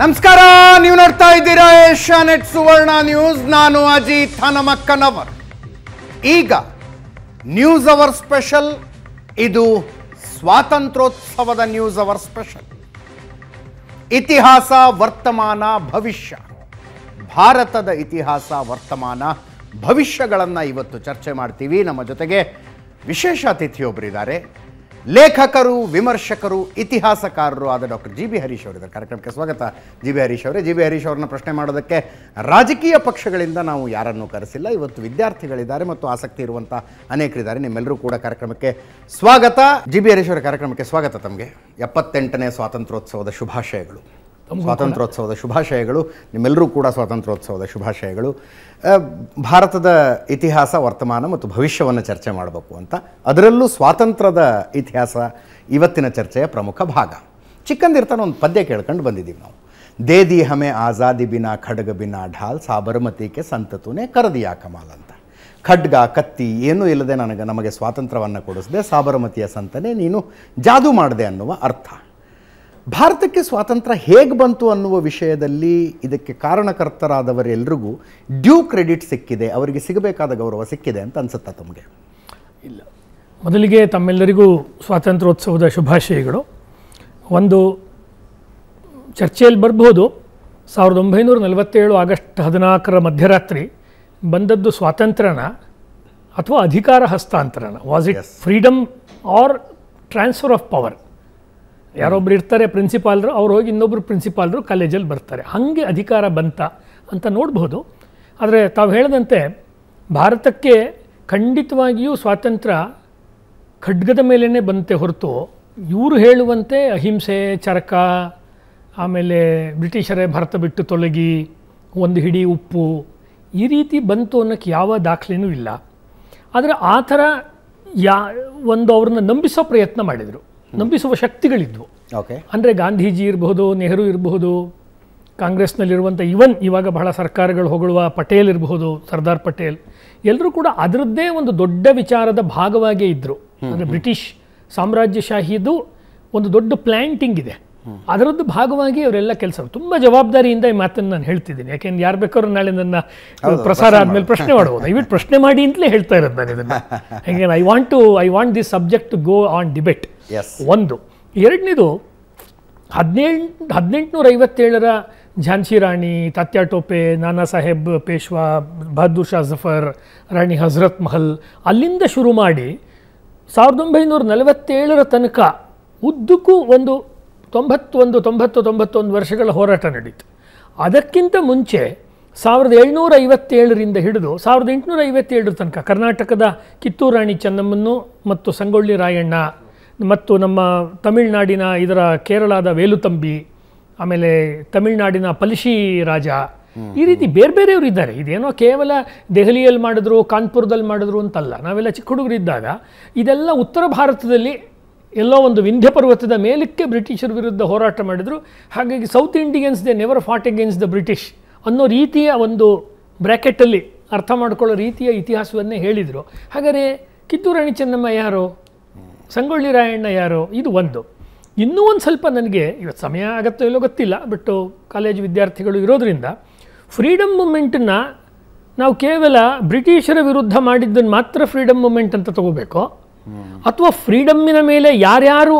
ನಮಸ್ಕಾರ ನೀವು ನೋಡ್ತಾ ಇದ್ದೀರಾ ಏಷ್ಯಾ ನೆಟ್ ಸುವರ್ಣ ನ್ಯೂಸ್ ನಾನು ಅಜಿತ್ ಹನಮಕ್ಕನವರ್ ಈಗ ನ್ಯೂಸ್ ಅವರ್ ಸ್ಪೆಷಲ್ ಇದು ಸ್ವಾತಂತ್ರ್ಯೋತ್ಸವದ ನ್ಯೂಸ್ ಅವರ್ ಸ್ಪೆಷಲ್ ಇತಿಹಾಸ ವರ್ತಮಾನ ಭವಿಷ್ಯ ಭಾರತದ ಇತಿಹಾಸ ವರ್ತಮಾನ ಭವಿಷ್ಯಗಳನ್ನು ಇವತ್ತು ಚರ್ಚೆ ಮಾಡ್ತೀವಿ ನಮ್ಮ ಜೊತೆಗೆ ವಿಶೇಷ ಅತಿಥಿಯೊಬ್ಬರಿದ್ದಾರೆ ಲೇಖಕರು ವಿಮರ್ಶಕರು ಇತಿಹಾಸಕಾರರು ಆದ ಡಾಕ್ಟರ್ ಜಿ ಬಿ ಹರೀಶ್ ಅವರಿದ್ದಾರೆ ಕಾರ್ಯಕ್ರಮಕ್ಕೆ ಸ್ವಾಗತ ಜಿ ಬಿ ಹರೀಶ್ ಅವರೇ ಜಿ ಬಿ ಹರೀಶ್ ಅವರನ್ನ ಪ್ರಶ್ನೆ ಮಾಡೋದಕ್ಕೆ ರಾಜಕೀಯ ಪಕ್ಷಗಳಿಂದ ನಾವು ಯಾರನ್ನೂ ಕರೆಸಿಲ್ಲ ಇವತ್ತು ವಿದ್ಯಾರ್ಥಿಗಳಿದ್ದಾರೆ ಮತ್ತು ಆಸಕ್ತಿ ಇರುವಂಥ ಅನೇಕರಿದ್ದಾರೆ ನಿಮ್ಮೆಲ್ಲರೂ ಕೂಡ ಕಾರ್ಯಕ್ರಮಕ್ಕೆ ಸ್ವಾಗತ ಜಿ ಬಿ ಹರೀಶ್ ಅವರ ಕಾರ್ಯಕ್ರಮಕ್ಕೆ ಸ್ವಾಗತ ತಮಗೆ ಎಪ್ಪತ್ತೆಂಟನೇ ಸ್ವಾತಂತ್ರ್ಯೋತ್ಸವದ ಶುಭಾಶಯಗಳು ಸ್ವಾತಂತ್ರ್ಯೋತ್ಸವದ ಶುಭಾಶಯಗಳು ನಿಮ್ಮೆಲ್ಲರೂ ಕೂಡ ಸ್ವಾತಂತ್ರ್ಯೋತ್ಸವದ ಶುಭಾಶಯಗಳು ಭಾರತದ ಇತಿಹಾಸ ವರ್ತಮಾನ ಮತ್ತು ಭವಿಷ್ಯವನ್ನು ಚರ್ಚೆ ಮಾಡಬೇಕು ಅಂತ ಅದರಲ್ಲೂ ಸ್ವಾತಂತ್ರ್ಯದ ಇತಿಹಾಸ ಇವತ್ತಿನ ಚರ್ಚೆಯ ಪ್ರಮುಖ ಭಾಗ ಚಿಕ್ಕಂದಿರ್ತಾನೆ ಒಂದು ಪದ್ಯ ಕೇಳ್ಕೊಂಡು ಬಂದಿದ್ದೀವಿ ನಾವು ದೇದಿ ಹಮೆ ಆಜಾದಿ ಬಿನಾ ಖಡ್ಗ ಬಿನಾ ಢಾಲ್ ಸಾಬರಮತಿಕೆ ಸಂತತುನೇ ಕರದಿಯಾ ಕಮಾಲ್ ಅಂತ ಖಡ್ಗ ಕತ್ತಿ ಏನೂ ಇಲ್ಲದೆ ನನಗೆ ನಮಗೆ ಸ್ವಾತಂತ್ರ್ಯವನ್ನು ಕೊಡಿಸದೆ ಸಾಬರಮತಿಯ ಸಂತನೆ ನೀನು ಜಾದು ಮಾಡಿದೆ ಅನ್ನುವ ಅರ್ಥ ಭಾರತಕ್ಕೆ ಸ್ವಾತಂತ್ರ್ಯ ಹೇಗೆ ಬಂತು ಅನ್ನುವ ವಿಷಯದಲ್ಲಿ ಇದಕ್ಕೆ ಕಾರಣಕರ್ತರಾದವರೆಲ್ಲರಿಗೂ ಡ್ಯೂ ಕ್ರೆಡಿಟ್ ಸಿಕ್ಕಿದೆ ಅವರಿಗೆ ಸಿಗಬೇಕಾದ ಗೌರವ ಸಿಕ್ಕಿದೆ ಅಂತ ಅನ್ಸುತ್ತಾ ತಮಗೆ ಇಲ್ಲ ಮೊದಲಿಗೆ ತಮ್ಮೆಲ್ಲರಿಗೂ ಸ್ವಾತಂತ್ರ್ಯೋತ್ಸವದ ಶುಭಾಶಯಗಳು ಒಂದು ಚರ್ಚೆಯಲ್ಲಿ ಬರ್ಬೋದು ಸಾವಿರದ ಒಂಬೈನೂರ ನಲವತ್ತೇಳು ಆಗಸ್ಟ್ ಹದಿನಾಲ್ಕರ ಮಧ್ಯರಾತ್ರಿ ಬಂದದ್ದು ಸ್ವಾತಂತ್ರ್ಯನ ಅಥವಾ ಅಧಿಕಾರ ಹಸ್ತಾಂತರನ was it freedom or transfer of power ಯಾರೊಬ್ರು ಇರ್ತಾರೆ ಪ್ರಿನ್ಸಿಪಾಲ್ರು ಅವ್ರು ಹೋಗಿ ಇನ್ನೊಬ್ಬರು ಪ್ರಿನ್ಸಿಪಾಲ್ರು ಕಾಲೇಜಲ್ಲಿ ಬರ್ತಾರೆ ಹಾಗೆ ಅಧಿಕಾರ ಬಂತ ಅಂತ ನೋಡ್ಬೋದು ಆದರೆ ತಾವು ಹೇಳಿದಂತೆ ಭಾರತಕ್ಕೆ ಖಂಡಿತವಾಗಿಯೂ ಸ್ವಾತಂತ್ರ್ಯ ಖಡ್ಗದ ಮೇಲೇ ಬಂತೆ ಹೊರತು ಇವರು ಹೇಳುವಂತೆ ಅಹಿಂಸೆ ಚರಕ ಆಮೇಲೆ ಬ್ರಿಟಿಷರೇ ಭಾರತ ಬಿಟ್ಟು ತೊಲಗಿ ಒಂದು ಹಿಡಿ ಉಪ್ಪು ಈ ರೀತಿ ಬಂತು ಅನ್ನೋಕ್ಕೆ ಯಾವ ದಾಖಲೆಯೂ ಇಲ್ಲ ಆದರೆ ಆ ಥರ ಯಾ ಒಂದು ಅವ್ರನ್ನ ನಂಬಿಸೋ ಪ್ರಯತ್ನ ಮಾಡಿದರು ನಂಬಿಸುವ ಶಕ್ತಿಗಳಿದ್ವು ಓಕೆ ಅಂದರೆ ಗಾಂಧೀಜಿ ಇರಬಹುದು ನೆಹರು ಇರಬಹುದು ಕಾಂಗ್ರೆಸ್ನಲ್ಲಿರುವಂಥ ಇವನ್ ಇವಾಗ ಬಹಳ ಸರ್ಕಾರಗಳು ಹೊಗಳುವ ಪಟೇಲ್ ಇರಬಹುದು ಸರ್ದಾರ್ ಪಟೇಲ್ ಎಲ್ಲರೂ ಕೂಡ ಅದರದ್ದೇ ಒಂದು ದೊಡ್ಡ ವಿಚಾರದ ಭಾಗವಾಗೇ ಇದ್ದರು ಅಂದರೆ ಬ್ರಿಟಿಷ್ ಸಾಮ್ರಾಜ್ಯಶಾಹಿದು ಒಂದು ದೊಡ್ಡ ಪ್ಲ್ಯಾಂಟಿಂಗ್ ಇದೆ ಅದರದ್ದು ಭಾಗವಾಗಿ ಅವರೆಲ್ಲ ಕೆಲಸ ತುಂಬ ಜವಾಬ್ದಾರಿಯಿಂದ ಈ ಮಾತನ್ನು ನಾನು ಹೇಳ್ತಿದ್ದೀನಿ ಯಾಕೆಂದ್ರೆ ಯಾರು ಬೇಕಾದ್ರೂ ನಾಳೆ ನನ್ನ ಪ್ರಸಾರ ಆದಮೇಲೆ ಪ್ರಶ್ನೆ ಮಾಡಬಹುದು ದಯವಿಟ್ಟು ಪ್ರಶ್ನೆ ಮಾಡಿ ಅಂತಲೇ ಹೇಳ್ತಾ ಇರೋದು ನಾನು ಇದನ್ನು I want to I want this subject to go on debate ಒಂದು ಎರಡನೇದು ಹದಿನೇಳು ಹದಿನೆಂಟುನೂರ ಐವತ್ತೇಳರ ಝಾನ್ಸಿ ರಾಣಿ ತಾತ್ಯಾ ಟೋಪೆ ನಾನಾ ಸಾಹೇಬ್ ಪೇಶ್ವಾ ಬಹದ್ದೂರ್ ಶಾ ಜಫರ್ ರಾಣಿ ಹಜರತ್ ಮಹಲ್ ಅಲ್ಲಿಂದ ಶುರು ಮಾಡಿ ಸಾವಿರದ ಒಂಬೈನೂರ ನಲವತ್ತೇಳರ ತನಕ ಉದ್ದಕ್ಕೂ ಒಂದು ತೊಂಬತ್ತೊಂದು ತೊಂಬತ್ತು ತೊಂಬತ್ತೊಂದು ವರ್ಷಗಳ ಹೋರಾಟ ನಡೀತು ಅದಕ್ಕಿಂತ ಮುಂಚೆ ಸಾವಿರದ ಏಳ್ನೂರ ಐವತ್ತೇಳರಿಂದ ಹಿಡಿದು ಸಾವಿರದ ಎಂಟುನೂರ ಐವತ್ತೇಳರ ತನಕ ಕರ್ನಾಟಕದ ಕಿತ್ತೂರು ರಾಣಿ ಚೆನ್ನಮ್ಮನ್ನು ಮತ್ತು ಸಂಗೊಳ್ಳಿ ರಾಯಣ್ಣ ಮತ್ತು ನಮ್ಮ ತಮಿಳುನಾಡಿನ ಇದರ ಕೇರಳದ ವೇಲುತಂಬಿ ಆಮೇಲೆ ತಮಿಳುನಾಡಿನ ಪಲಿಶಿ ರಾಜ ಈ ರೀತಿ ಬೇರೆ ಬೇರೆಯವರು ಇದ್ದಾರೆ ಇದೇನೋ ಕೇವಲ ದೆಹಲಿಯಲ್ಲಿ ಮಾಡಿದ್ರು ಕಾನ್ಪುರದಲ್ಲಿ ಮಾಡಿದ್ರು ಅಂತಲ್ಲ ನಾವೆಲ್ಲ ಚಿಕ್ಕ ಇದ್ದಾಗ ಇದೆಲ್ಲ ಉತ್ತರ ಭಾರತದಲ್ಲಿ ಎಲ್ಲೋ ಒಂದು ವಿಂಧ್ಯ ಪರ್ವತದ ಮೇಲಕ್ಕೆ ಬ್ರಿಟಿಷರ ವಿರುದ್ಧ ಹೋರಾಟ ಮಾಡಿದರು ಹಾಗಾಗಿ south Indians they never fought against the British ಅನ್ನೋ ರೀತಿಯ ಒಂದು ಬ್ರ್ಯಾಕೆಟಲ್ಲಿ ಅರ್ಥ ಮಾಡ್ಕೊಳ್ಳೋ ರೀತಿಯ ಇತಿಹಾಸವನ್ನೇ ಹೇಳಿದರು ಹಾಗಾದರೆ ಕಿತ್ತೂರು ಚೆನ್ನಮ್ಮ ಯಾರು ಸಂಗೊಳ್ಳಿ ರಾಯಣ್ಣ ಯಾರು ಇದು ಒಂದು ಇನ್ನೂ ಒಂದು ಸ್ವಲ್ಪ ನನಗೆ ಇವತ್ತು ಸಮಯ ಆಗತ್ತೋ ಇಲ್ಲೋ ಗೊತ್ತಿಲ್ಲ ಬಟ್ಟು ಕಾಲೇಜು ವಿದ್ಯಾರ್ಥಿಗಳು ಇರೋದರಿಂದ ಫ್ರೀಡಮ್ ಮೂಮೆಂಟನ್ನು ನಾವು ಕೇವಲ ಬ್ರಿಟಿಷರ ವಿರುದ್ಧ ಮಾಡಿದ್ದನ್ನು ಮಾತ್ರ ಫ್ರೀಡಮ್ ಮೂಮೆಂಟ್ ಅಂತ ತಗೋಬೇಕು ಅಥವಾ ಫ್ರೀಡಮ್ಮಿನ ಮೇಲೆ ಯಾರ್ಯಾರು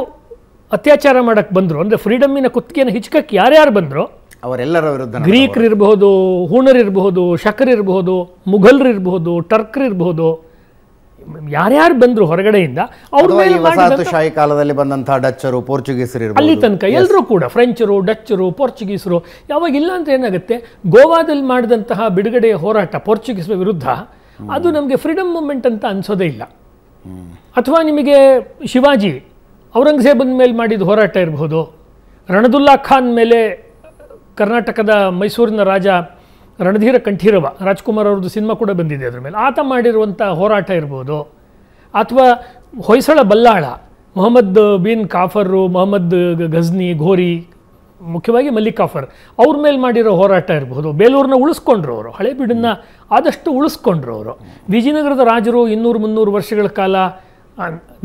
ಅತ್ಯಾಚಾರ ಮಾಡಕ್ಕೆ ಬಂದರು ಅಂದರೆ ಫ್ರೀಡಮ್ಮಿನ ಕುತ್ತಿಗೆಯನ್ನು ಹಿಚ್ಕಕ್ಕೆ ಯಾರ್ಯಾರು ಬಂದರು ಅವರೆಲ್ಲರ ವಿರುದ್ಧ ಗ್ರೀಕ್ರಿರ್ಬಹುದು ಹೂಣರಿರಬಹುದು ಶಕರಿರಬಹುದು ಮುಘಲರಿರಬಹುದು ಟರ್ಕ್ರಿರ್ಬಹುದು ಯಾರ್ಯಾರು ಬಂದರು ಹೊರಗಡೆಯಿಂದ ಶಾಹಿ ಕಾಲದಲ್ಲಿ ಬಂದಂತಹ ಡಚ್ಚರು ಪೋರ್ಚುಗೀಸರು ಅಲ್ಲಿ ತನಕ ಎಲ್ಲರೂ ಕೂಡ ಫ್ರೆಂಚರು ಡಚ್ಚರು ಪೋರ್ಚುಗೀಸರು ಯಾವಾಗ ಇಲ್ಲ ಅಂತ ಏನಾಗುತ್ತೆ ಗೋವಾದಲ್ಲಿ ಮಾಡಿದಂತಹ ಬಿಡುಗಡೆಯ ಹೋರಾಟ ಪೋರ್ಚುಗೀಸರ ವಿರುದ್ಧ ಅದು ನಮಗೆ ಫ್ರೀಡಮ್ ಮೂಮೆಂಟ್ ಅಂತ ಅನ್ಸೋದೇ ಇಲ್ಲ ಅಥವಾ ನಿಮಗೆ ಶಿವಾಜಿ ಔರಂಗಜೇಬನ ಮೇಲೆ ಮಾಡಿದ ಹೋರಾಟ ಇರಬಹುದು ರಣದುಲ್ಲಾ ಖಾನ್ ಮೇಲೆ ಕರ್ನಾಟಕದ ಮೈಸೂರಿನ ರಾಜ ರಣಧೀರ ಕಂಠೀರವ ರಾಜ್ಕುಮಾರ್ ಅವ್ರದ್ದು ಸಿನಿಮಾ ಕೂಡ ಬಂದಿದೆ ಅದ್ರ ಮೇಲೆ ಆತ ಮಾಡಿರುವಂಥ ಹೋರಾಟ ಇರ್ಬೋದು ಅಥವಾ ಹೊಯ್ಸಳ ಬಲ್ಲಾಳ ಮೊಹಮ್ಮದ್ ಬಿನ್ ಕಾಫರು ಮೊಹಮ್ಮದ್ ಘಜ್ನಿ ಘೋರಿ ಮುಖ್ಯವಾಗಿ ಮಲ್ಲಿಕ್ ಕಾಫರ್ ಅವ್ರ ಮೇಲೆ ಮಾಡಿರೋ ಹೋರಾಟ ಇರಬಹುದು ಬೇಲೂರನ್ನ ಉಳಿಸ್ಕೊಂಡ್ರು ಅವರು ಹಳೆಬೀಡನ್ನ ಆದಷ್ಟು ಉಳಿಸ್ಕೊಂಡ್ರು ಅವರು ವಿಜಯನಗರದ ರಾಜರು ಇನ್ನೂರು ಮುನ್ನೂರು ವರ್ಷಗಳ ಕಾಲ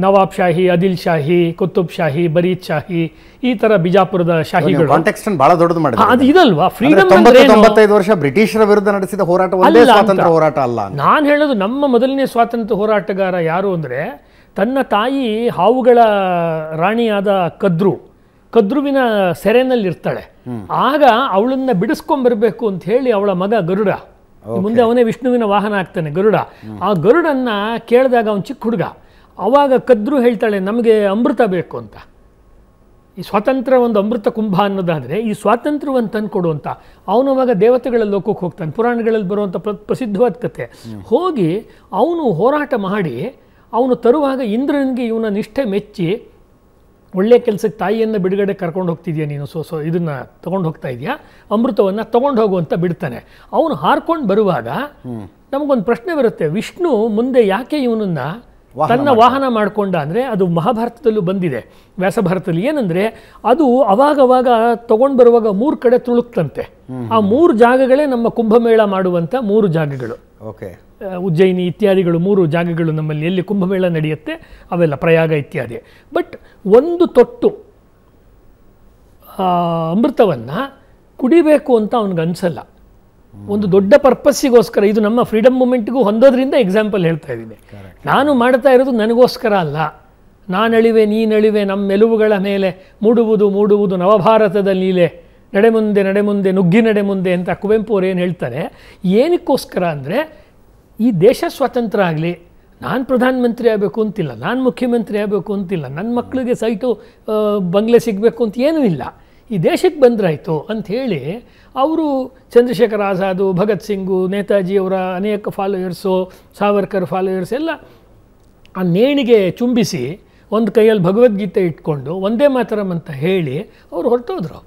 ನವಾಬ್ ಶಾಹಿ ಅದಿಲ್ ಶಾಹಿ ಕುತುಬ್ ಶಾಹಿ ಬರೀದ್ ಶಾಹಿ ಈ ತರ ಬಿಜಾಪುರದ ಶಾಹಿಗಳು ಬಹಳ ದೊಡ್ಡದು ಮಾಡಿದ್ರು ವರ್ಷ ಬ್ರಿಟಿಷರ ವಿರುದ್ಧ ನಡೆಸಿದ ಹೋರಾಟ ಸ್ವಾತಂತ್ರ್ಯ ಹೋರಾಟ ಅಲ್ಲ ನಾನು ಹೇಳೋದು ನಮ್ಮ ಮೊದಲನೇ ಸ್ವಾತಂತ್ರ್ಯ ಹೋರಾಟಗಾರ ಯಾರು ಅಂದ್ರೆ ತನ್ನ ತಾಯಿ ಹಾವುಗಳ ರಾಣಿಯಾದ ಕದ್ರು ಕದ್ರುವಿನ ಸೆರೆನಲ್ಲಿ ಇರ್ತಾಳೆ ಆಗ ಅವಳನ್ನ ಬಿಡಿಸ್ಕೊಂಡ್ಬರ್ಬೇಕು ಅಂತ ಹೇಳಿ ಅವಳ ಮಗ ಗರುಡ ಮುಂದೆ ಅವನೇ ವಿಷ್ಣುವಿನ ವಾಹನ ಆಗ್ತಾನೆ ಗರುಡ ಆ ಗರುಡನ್ನ ಕೇಳಿದಾಗ ಅವನು ಚಿಕ್ಕ ಹುಡುಗ ಆವಾಗ ಕದ್ರು ಹೇಳ್ತಾಳೆ ನಮಗೆ ಅಮೃತ ಬೇಕು ಅಂತ ಈ ಸ್ವಾತಂತ್ರ್ಯ ಒಂದು ಅಮೃತ ಕುಂಭ ಅನ್ನೋದಾದರೆ ಈ ಸ್ವಾತಂತ್ರ್ಯವನ್ನು ತಂದುಕೊಡು ಅಂತ ಅವನು ಅವಾಗ ದೇವತೆಗಳ ಲೋಕಕ್ಕೆ ಹೋಗ್ತಾನೆ ಪುರಾಣಗಳಲ್ಲಿ ಬರುವಂಥ ಪ್ರ ಪ್ರಸಿದ್ಧವಾದ ಕಥೆ ಹೋಗಿ ಅವನು ಹೋರಾಟ ಮಾಡಿ ಅವನು ತರುವಾಗ ಇಂದ್ರನಿಗೆ ಇವನ ನಿಷ್ಠೆ ಮೆಚ್ಚಿ ಒಳ್ಳೆಯ ಕೆಲಸಕ್ಕೆ ತಾಯಿಯನ್ನು ಬಿಡುಗಡೆ ಕರ್ಕೊಂಡು ಹೋಗ್ತಿದ್ಯಾ ನೀನು ಸೊ ಸೊ ಇದನ್ನು ತೊಗೊಂಡು ಹೋಗ್ತಾ ಇದೆಯಾ ಅಮೃತವನ್ನು ತೊಗೊಂಡು ಹೋಗುವಂತ ಬಿಡ್ತಾನೆ ಅವನು ಹಾರ್ಕೊಂಡು ಬರುವಾಗ ನಮಗೊಂದು ಪ್ರಶ್ನೆ ಬರುತ್ತೆ ವಿಷ್ಣು ಮುಂದೆ ಯಾಕೆ ಇವನನ್ನು ತನ್ನ ವಾಹನ ಮಾಡಿಕೊಂಡ ಅಂದರೆ ಅದು ಮಹಾಭಾರತದಲ್ಲೂ ಬಂದಿದೆ ವ್ಯಾಸಭಾರತದಲ್ಲಿ ಏನಂದರೆ ಅದು ಅವಾಗವಾಗ ತೊಗೊಂಡು ಬರುವಾಗ ಮೂರು ಕಡೆ ತುಳುಕ್ತಂತೆ ಆ ಮೂರು ಜಾಗಗಳೇ ನಮ್ಮ ಕುಂಭಮೇಳ ಮಾಡುವಂಥ ಮೂರು ಜಾಗಗಳು ಓಕೆ ಉಜ್ಜಯಿನಿ ಇತ್ಯಾದಿಗಳು ಮೂರು ಜಾಗಗಳು ನಮ್ಮಲ್ಲಿ ಎಲ್ಲಿ ಕುಂಭಮೇಳ ನಡೆಯುತ್ತೆ ಅವೆಲ್ಲ ಪ್ರಯಾಗ ಇತ್ಯಾದಿ ಬಟ್ ಒಂದು ತೊಟ್ಟು ಅಮೃತವನ್ನು ಕುಡಿಬೇಕು ಅಂತ ಅವನಿಗೆ ಅನಿಸಲ್ಲ ಒಂದು ದೊಡ್ಡ ಪರ್ಪಸ್ಸಿಗೋಸ್ಕರ ಇದು ನಮ್ಮ ಫ್ರೀಡಮ್ ಮೂಮೆಂಟ್ಗೂ ಹೊಂದೋದ್ರಿಂದ ಎಕ್ಸಾಂಪಲ್ ಹೇಳ್ತಾ ಇದ್ದೀನಿ ನಾನು ಮಾಡ್ತಾ ಇರೋದು ನನಗೋಸ್ಕರ ಅಲ್ಲ ನೀ ನೀನಳಿವೆ ನಮ್ಮ ಮೆಲುವುಗಳ ಮೇಲೆ ಮೂಡುವುದು ಮೂಡುವುದು ನವಭಾರತದ ಲೀಲೆ ನಡೆ ಮುಂದೆ ನಡೆ ಮುಂದೆ ನುಗ್ಗಿ ನಡೆ ಮುಂದೆ ಅಂತ ಕುವೆಂಪು ಅವರು ಏನು ಹೇಳ್ತಾರೆ ಏನಕ್ಕೋಸ್ಕರ ಅಂದರೆ ಈ ದೇಶ ಸ್ವತಂತ್ರ ಆಗಲಿ ನಾನು ಪ್ರಧಾನಮಂತ್ರಿ ಆಗಬೇಕು ಅಂತಿಲ್ಲ ನಾನು ಮುಖ್ಯಮಂತ್ರಿ ಆಗಬೇಕು ಅಂತಿಲ್ಲ ನನ್ನ ಮಕ್ಕಳಿಗೆ ಸೈಟು ಬಂಗ್ಲೆ ಸಿಗಬೇಕು ಅಂತ ಏನೂ ಇಲ್ಲ ಈ ದೇಶಕ್ಕೆ ಬಂದರಾಯಿತು ಅಂಥೇಳಿ ಅವರು ಚಂದ್ರಶೇಖರ್ ಆಜಾದು ಭಗತ್ ಸಿಂಗು ನೇತಾಜಿಯವರ ಅನೇಕ ಫಾಲೋಯರ್ಸು ಸಾವರ್ಕರ್ ಫಾಲೋಯರ್ಸ್ ಎಲ್ಲ ಆ ನೇಣಿಗೆ ಚುಂಬಿಸಿ ಒಂದು ಕೈಯಲ್ಲಿ ಭಗವದ್ಗೀತೆ ಇಟ್ಕೊಂಡು ಒಂದೇ ಮಾತರಂ ಅಂತ ಹೇಳಿ ಅವ್ರು ಹೊರಟೋದ್ರು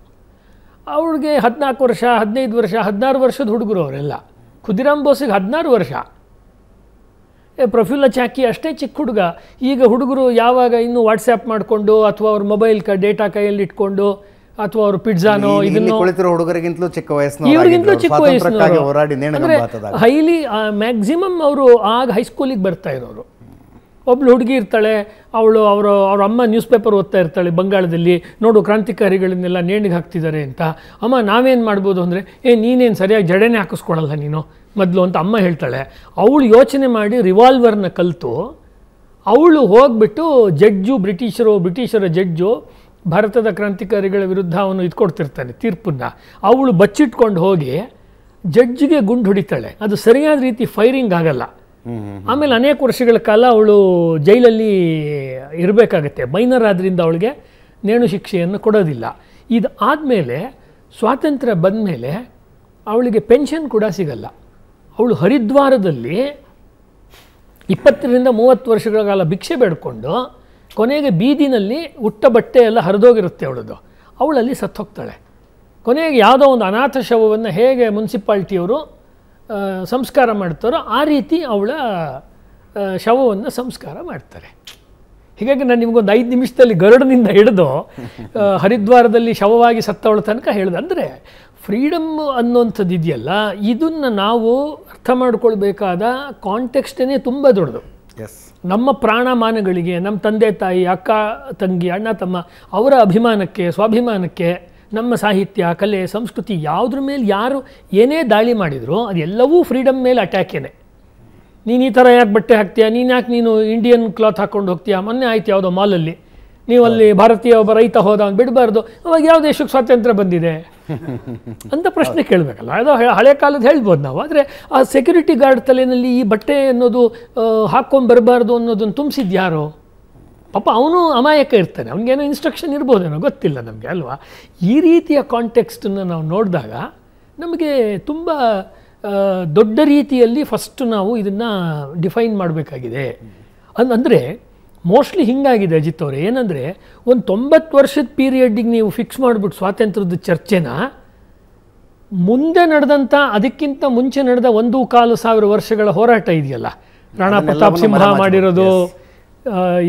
ಅವ್ರಿಗೆ ಹದಿನಾಲ್ಕು ವರ್ಷ ಹದಿನೈದು ವರ್ಷ ಹದಿನಾರು ವರ್ಷದ ಹುಡುಗರು ಅವರೆಲ್ಲ ಖುದಿರಾಮ್ ಬೋಸಿಗೆ ಹದಿನಾರು ವರ್ಷ ಏ ಪ್ರಫುಲ್ಲ ಚಾಕಿ ಅಷ್ಟೇ ಚಿಕ್ಕ ಹುಡುಗ ಈಗ ಹುಡುಗರು ಯಾವಾಗ ಇನ್ನೂ ವಾಟ್ಸಾಪ್ ಮಾಡಿಕೊಂಡು ಅಥವಾ ಅವ್ರ ಮೊಬೈಲ್ ಕ ಡೇಟಾ ಕೈಯಲ್ಲಿ ಇಟ್ಕೊಂಡು ಅಥವಾ ಅವರು ಪಿಜ್ಜಾನೋ ಇದನ್ನು ಕುಳಿತಿರೋ ಹುಡುಗರಿಗಿಂತಲೂ ಚಿಕ್ಕ ವಯಸ್ಸು ಚಿಕ್ಕ ವಯಸ್ಸಿನ ಹೈಲಿ ಮ್ಯಾಕ್ಸಿಮಮ್ ಅವರು ಆಗ ಹೈಸ್ಕೂಲಿಗೆ ಬರ್ತಾ ಇರೋರು ಒಬ್ಳು ಹುಡುಗಿ ಇರ್ತಾಳೆ ಅವಳು ಅವರು ಅವ್ರ ಅಮ್ಮ ನ್ಯೂಸ್ ಪೇಪರ್ ಓದ್ತಾ ಇರ್ತಾಳೆ ಬಂಗಾಳದಲ್ಲಿ ನೋಡು ಕ್ರಾಂತಿಕಾರಿಗಳನ್ನೆಲ್ಲ ನೇಣಿಗೆ ಹಾಕ್ತಿದ್ದಾರೆ ಅಂತ ಅಮ್ಮ ನಾವೇನು ಮಾಡ್ಬೋದು ಅಂದರೆ ಏ ನೀನೇನು ಸರಿಯಾಗಿ ಜಡೆನೆ ಹಾಕಿಸ್ಕೊಳಲ್ಲ ನೀನು ಮೊದಲು ಅಂತ ಅಮ್ಮ ಹೇಳ್ತಾಳೆ ಅವಳು ಯೋಚನೆ ಮಾಡಿ ರಿವಾಲ್ವರ್ನ ಕಲಿತು ಅವಳು ಹೋಗ್ಬಿಟ್ಟು ಜಡ್ಜು ಬ್ರಿಟಿಷರು ಬ್ರಿಟಿಷರ ಜಡ್ಜು ಭಾರತದ ಕ್ರಾಂತಿಕಾರಿಗಳ ವಿರುದ್ಧ ಅವನು ಇದ್ಕೊಡ್ತಿರ್ತಾನೆ ತೀರ್ಪನ್ನು ಅವಳು ಬಚ್ಚಿಟ್ಕೊಂಡು ಹೋಗಿ ಜಡ್ಜ್ಗೆ ಗುಂಡು ಹೊಡಿತಾಳೆ ಅದು ಸರಿಯಾದ ರೀತಿ ಫೈರಿಂಗ್ ಆಗಲ್ಲ ಆಮೇಲೆ ಅನೇಕ ವರ್ಷಗಳ ಕಾಲ ಅವಳು ಜೈಲಲ್ಲಿ ಇರಬೇಕಾಗತ್ತೆ ಮೈನರ್ ಆದ್ದರಿಂದ ಅವಳಿಗೆ ನೇಣು ಶಿಕ್ಷೆಯನ್ನು ಕೊಡೋದಿಲ್ಲ ಇದು ಆದಮೇಲೆ ಸ್ವಾತಂತ್ರ್ಯ ಬಂದ ಮೇಲೆ ಅವಳಿಗೆ ಪೆನ್ಷನ್ ಕೂಡ ಸಿಗಲ್ಲ ಅವಳು ಹರಿದ್ವಾರದಲ್ಲಿ ಇಪ್ಪತ್ತರಿಂದ ಮೂವತ್ತು ವರ್ಷಗಳ ಕಾಲ ಭಿಕ್ಷೆ ಬೇಡ್ಕೊಂಡು ಕೊನೆಗೆ ಬೀದಿನಲ್ಲಿ ಉಟ್ಟ ಬಟ್ಟೆ ಎಲ್ಲ ಹರಿದೋಗಿರುತ್ತೆ ಅವಳದು ಅವಳಲ್ಲಿ ಸತ್ತೋಗ್ತಾಳೆ ಕೊನೆಗೆ ಯಾವುದೋ ಒಂದು ಅನಾಥ ಶವವನ್ನು ಹೇಗೆ ಮುನ್ಸಿಪಾಲ್ಟಿಯವರು ಸಂಸ್ಕಾರ ಮಾಡ್ತಾರೋ ಆ ರೀತಿ ಅವಳ ಶವವನ್ನು ಸಂಸ್ಕಾರ ಮಾಡ್ತಾರೆ ಹೀಗಾಗಿ ನಾನು ನಿಮಗೊಂದು ಐದು ನಿಮಿಷದಲ್ಲಿ ಗರುಡನಿಂದ ಹಿಡಿದು ಹರಿದ್ವಾರದಲ್ಲಿ ಶವವಾಗಿ ಸತ್ತವಳ ತನಕ ಹೇಳಿದೆ ಅಂದರೆ ಫ್ರೀಡಮ್ ಅನ್ನೋಂಥದ್ದು ಇದೆಯಲ್ಲ ಇದನ್ನು ನಾವು ಅರ್ಥ ಮಾಡಿಕೊಳ್ಬೇಕಾದ ಕಾಂಟೆಕ್ಸ್ಟೇ ತುಂಬ ದೊಡ್ಡದು ನಮ್ಮ ಪ್ರಾಣಮಾನಗಳಿಗೆ ನಮ್ಮ ತಂದೆ ತಾಯಿ ಅಕ್ಕ ತಂಗಿ ಅಣ್ಣ ತಮ್ಮ ಅವರ ಅಭಿಮಾನಕ್ಕೆ ಸ್ವಾಭಿಮಾನಕ್ಕೆ ನಮ್ಮ ಸಾಹಿತ್ಯ ಕಲೆ ಸಂಸ್ಕೃತಿ ಯಾವುದ್ರ ಮೇಲೆ ಯಾರು ಏನೇ ದಾಳಿ ಮಾಡಿದ್ರು ಅದೆಲ್ಲವೂ ಫ್ರೀಡಮ್ ಮೇಲೆ ಅಟ್ಯಾಕೇನೆ ನೀನು ಈ ಥರ ಯಾಕೆ ಬಟ್ಟೆ ಹಾಕ್ತೀಯಾ ನೀನು ಯಾಕೆ ನೀನು ಇಂಡಿಯನ್ ಕ್ಲಾತ್ ಹಾಕ್ಕೊಂಡು ಹೋಗ್ತೀಯಾ ಮೊನ್ನೆ ಆಯ್ತು ಯಾವುದೋ ಮಾಲಲ್ಲಿ ನೀವು ಅಲ್ಲಿ ಭಾರತೀಯ ಒಬ್ಬ ರೈತ ಹೋದ ಬಿಡಬಾರ್ದು ಅವಾಗ ಯಾವ ದೇಶಕ್ಕೆ ಸ್ವಾತಂತ್ರ್ಯ ಬಂದಿದೆ ಅಂತ ಪ್ರಶ್ನೆ ಕೇಳಬೇಕಲ್ಲ ಅದು ಹಳೆ ಕಾಲದ ಹೇಳ್ಬೋದು ನಾವು ಆದರೆ ಆ ಸೆಕ್ಯೂರಿಟಿ ಗಾರ್ಡ್ ತಲೆಯಲ್ಲಿ ಈ ಬಟ್ಟೆ ಅನ್ನೋದು ಹಾಕ್ಕೊಂಡು ಬರಬಾರ್ದು ಅನ್ನೋದನ್ನು ತುಂಬಿಸಿದ್ದು ಯಾರೋ ಪಾಪ ಅವನು ಅಮಾಯಕ ಇರ್ತಾನೆ ಅವನಿಗೇನೋ ಇನ್ಸ್ಟ್ರಕ್ಷನ್ ಇರ್ಬೋದೇನೋ ಗೊತ್ತಿಲ್ಲ ನಮಗೆ ಅಲ್ವಾ ಈ ರೀತಿಯ ಕಾಂಟೆಕ್ಸ್ಟನ್ನು ನಾವು ನೋಡಿದಾಗ ನಮಗೆ ತುಂಬ ದೊಡ್ಡ ರೀತಿಯಲ್ಲಿ ಫಸ್ಟ್ ನಾವು ಇದನ್ನು ಡಿಫೈನ್ ಮಾಡಬೇಕಾಗಿದೆ ಅಂದರೆ ಮೋಸ್ಟ್ಲಿ ಹಿಂಗಾಗಿದೆ ಅಜಿತ್ ಅವರು ಏನಂದರೆ ಒಂದು ತೊಂಬತ್ತು ವರ್ಷದ ಪೀರಿಯಡ್ಡಿಗೆ ನೀವು ಫಿಕ್ಸ್ ಮಾಡಿಬಿಟ್ಟು ಸ್ವಾತಂತ್ರ್ಯದ ಚರ್ಚೆನ ಮುಂದೆ ನಡೆದಂಥ ಅದಕ್ಕಿಂತ ಮುಂಚೆ ನಡೆದ ಒಂದು ಕಾಲು ಸಾವಿರ ವರ್ಷಗಳ ಹೋರಾಟ ಇದೆಯಲ್ಲ ರಾಣಾ ಪ್ರತಾಪ್ ಸಿಂಹ ಮಾಡಿರೋದು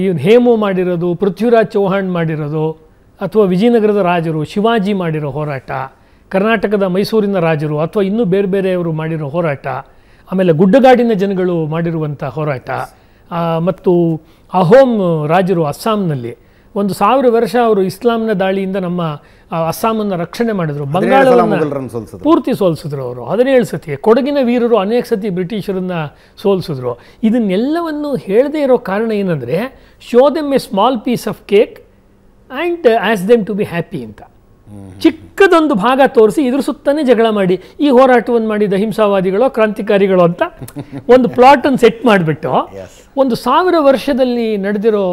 ಇವನು ಹೇಮು ಮಾಡಿರೋದು ಪೃಥ್ವಿರಾಜ್ ಚೌಹಾಣ್ ಮಾಡಿರೋದು ಅಥವಾ ವಿಜಯನಗರದ ರಾಜರು ಶಿವಾಜಿ ಮಾಡಿರೋ ಹೋರಾಟ ಕರ್ನಾಟಕದ ಮೈಸೂರಿನ ರಾಜರು ಅಥವಾ ಇನ್ನೂ ಬೇರೆ ಬೇರೆಯವರು ಮಾಡಿರೋ ಹೋರಾಟ ಆಮೇಲೆ ಗುಡ್ಡಗಾಡಿನ ಜನಗಳು ಮಾಡಿರುವಂಥ ಹೋರಾಟ ಮತ್ತು ಅಹೋಮ್ ರಾಜರು ಅಸ್ಸಾಂನಲ್ಲಿ ಒಂದು ಸಾವಿರ ವರ್ಷ ಅವರು ಇಸ್ಲಾಂನ ದಾಳಿಯಿಂದ ನಮ್ಮ ಅಸ್ಸಾಮನ್ನು ರಕ್ಷಣೆ ಮಾಡಿದ್ರು ಬಂಗಾಳವನ್ನು ಪೂರ್ತಿ ಸೋಲಿಸಿದ್ರು ಅವರು ಹದಿನೇಳು ಸತಿ ಕೊಡಗಿನ ವೀರರು ಅನೇಕ ಸತಿ ಬ್ರಿಟಿಷರನ್ನ ಸೋಲಿಸಿದ್ರು ಇದನ್ನೆಲ್ಲವನ್ನು ಹೇಳದೇ ಇರೋ ಕಾರಣ ಏನಂದರೆ show them a small piece of cake and ask them to be happy ಅಂತ ಚಿಕ್ಕದೊಂದು ಭಾಗ ತೋರಿಸಿ ಇದ್ರ ಸುತ್ತಾನೆ ಜಗಳ ಮಾಡಿ ಈ ಹೋರಾಟವನ್ನು ಮಾಡಿದ ಹಿಂಸಾವಾದಿಗಳು ಕ್ರಾಂತಿಕಾರಿಗಳು ಅಂತ ಒಂದು ಪ್ಲಾಟನ್ನು ಸೆಟ್ ಮಾಡಿಬಿಟ್ಟು ಒಂದು ಸಾವಿರ ವರ್ಷದಲ್ಲಿ ನಡೆದಿರೋ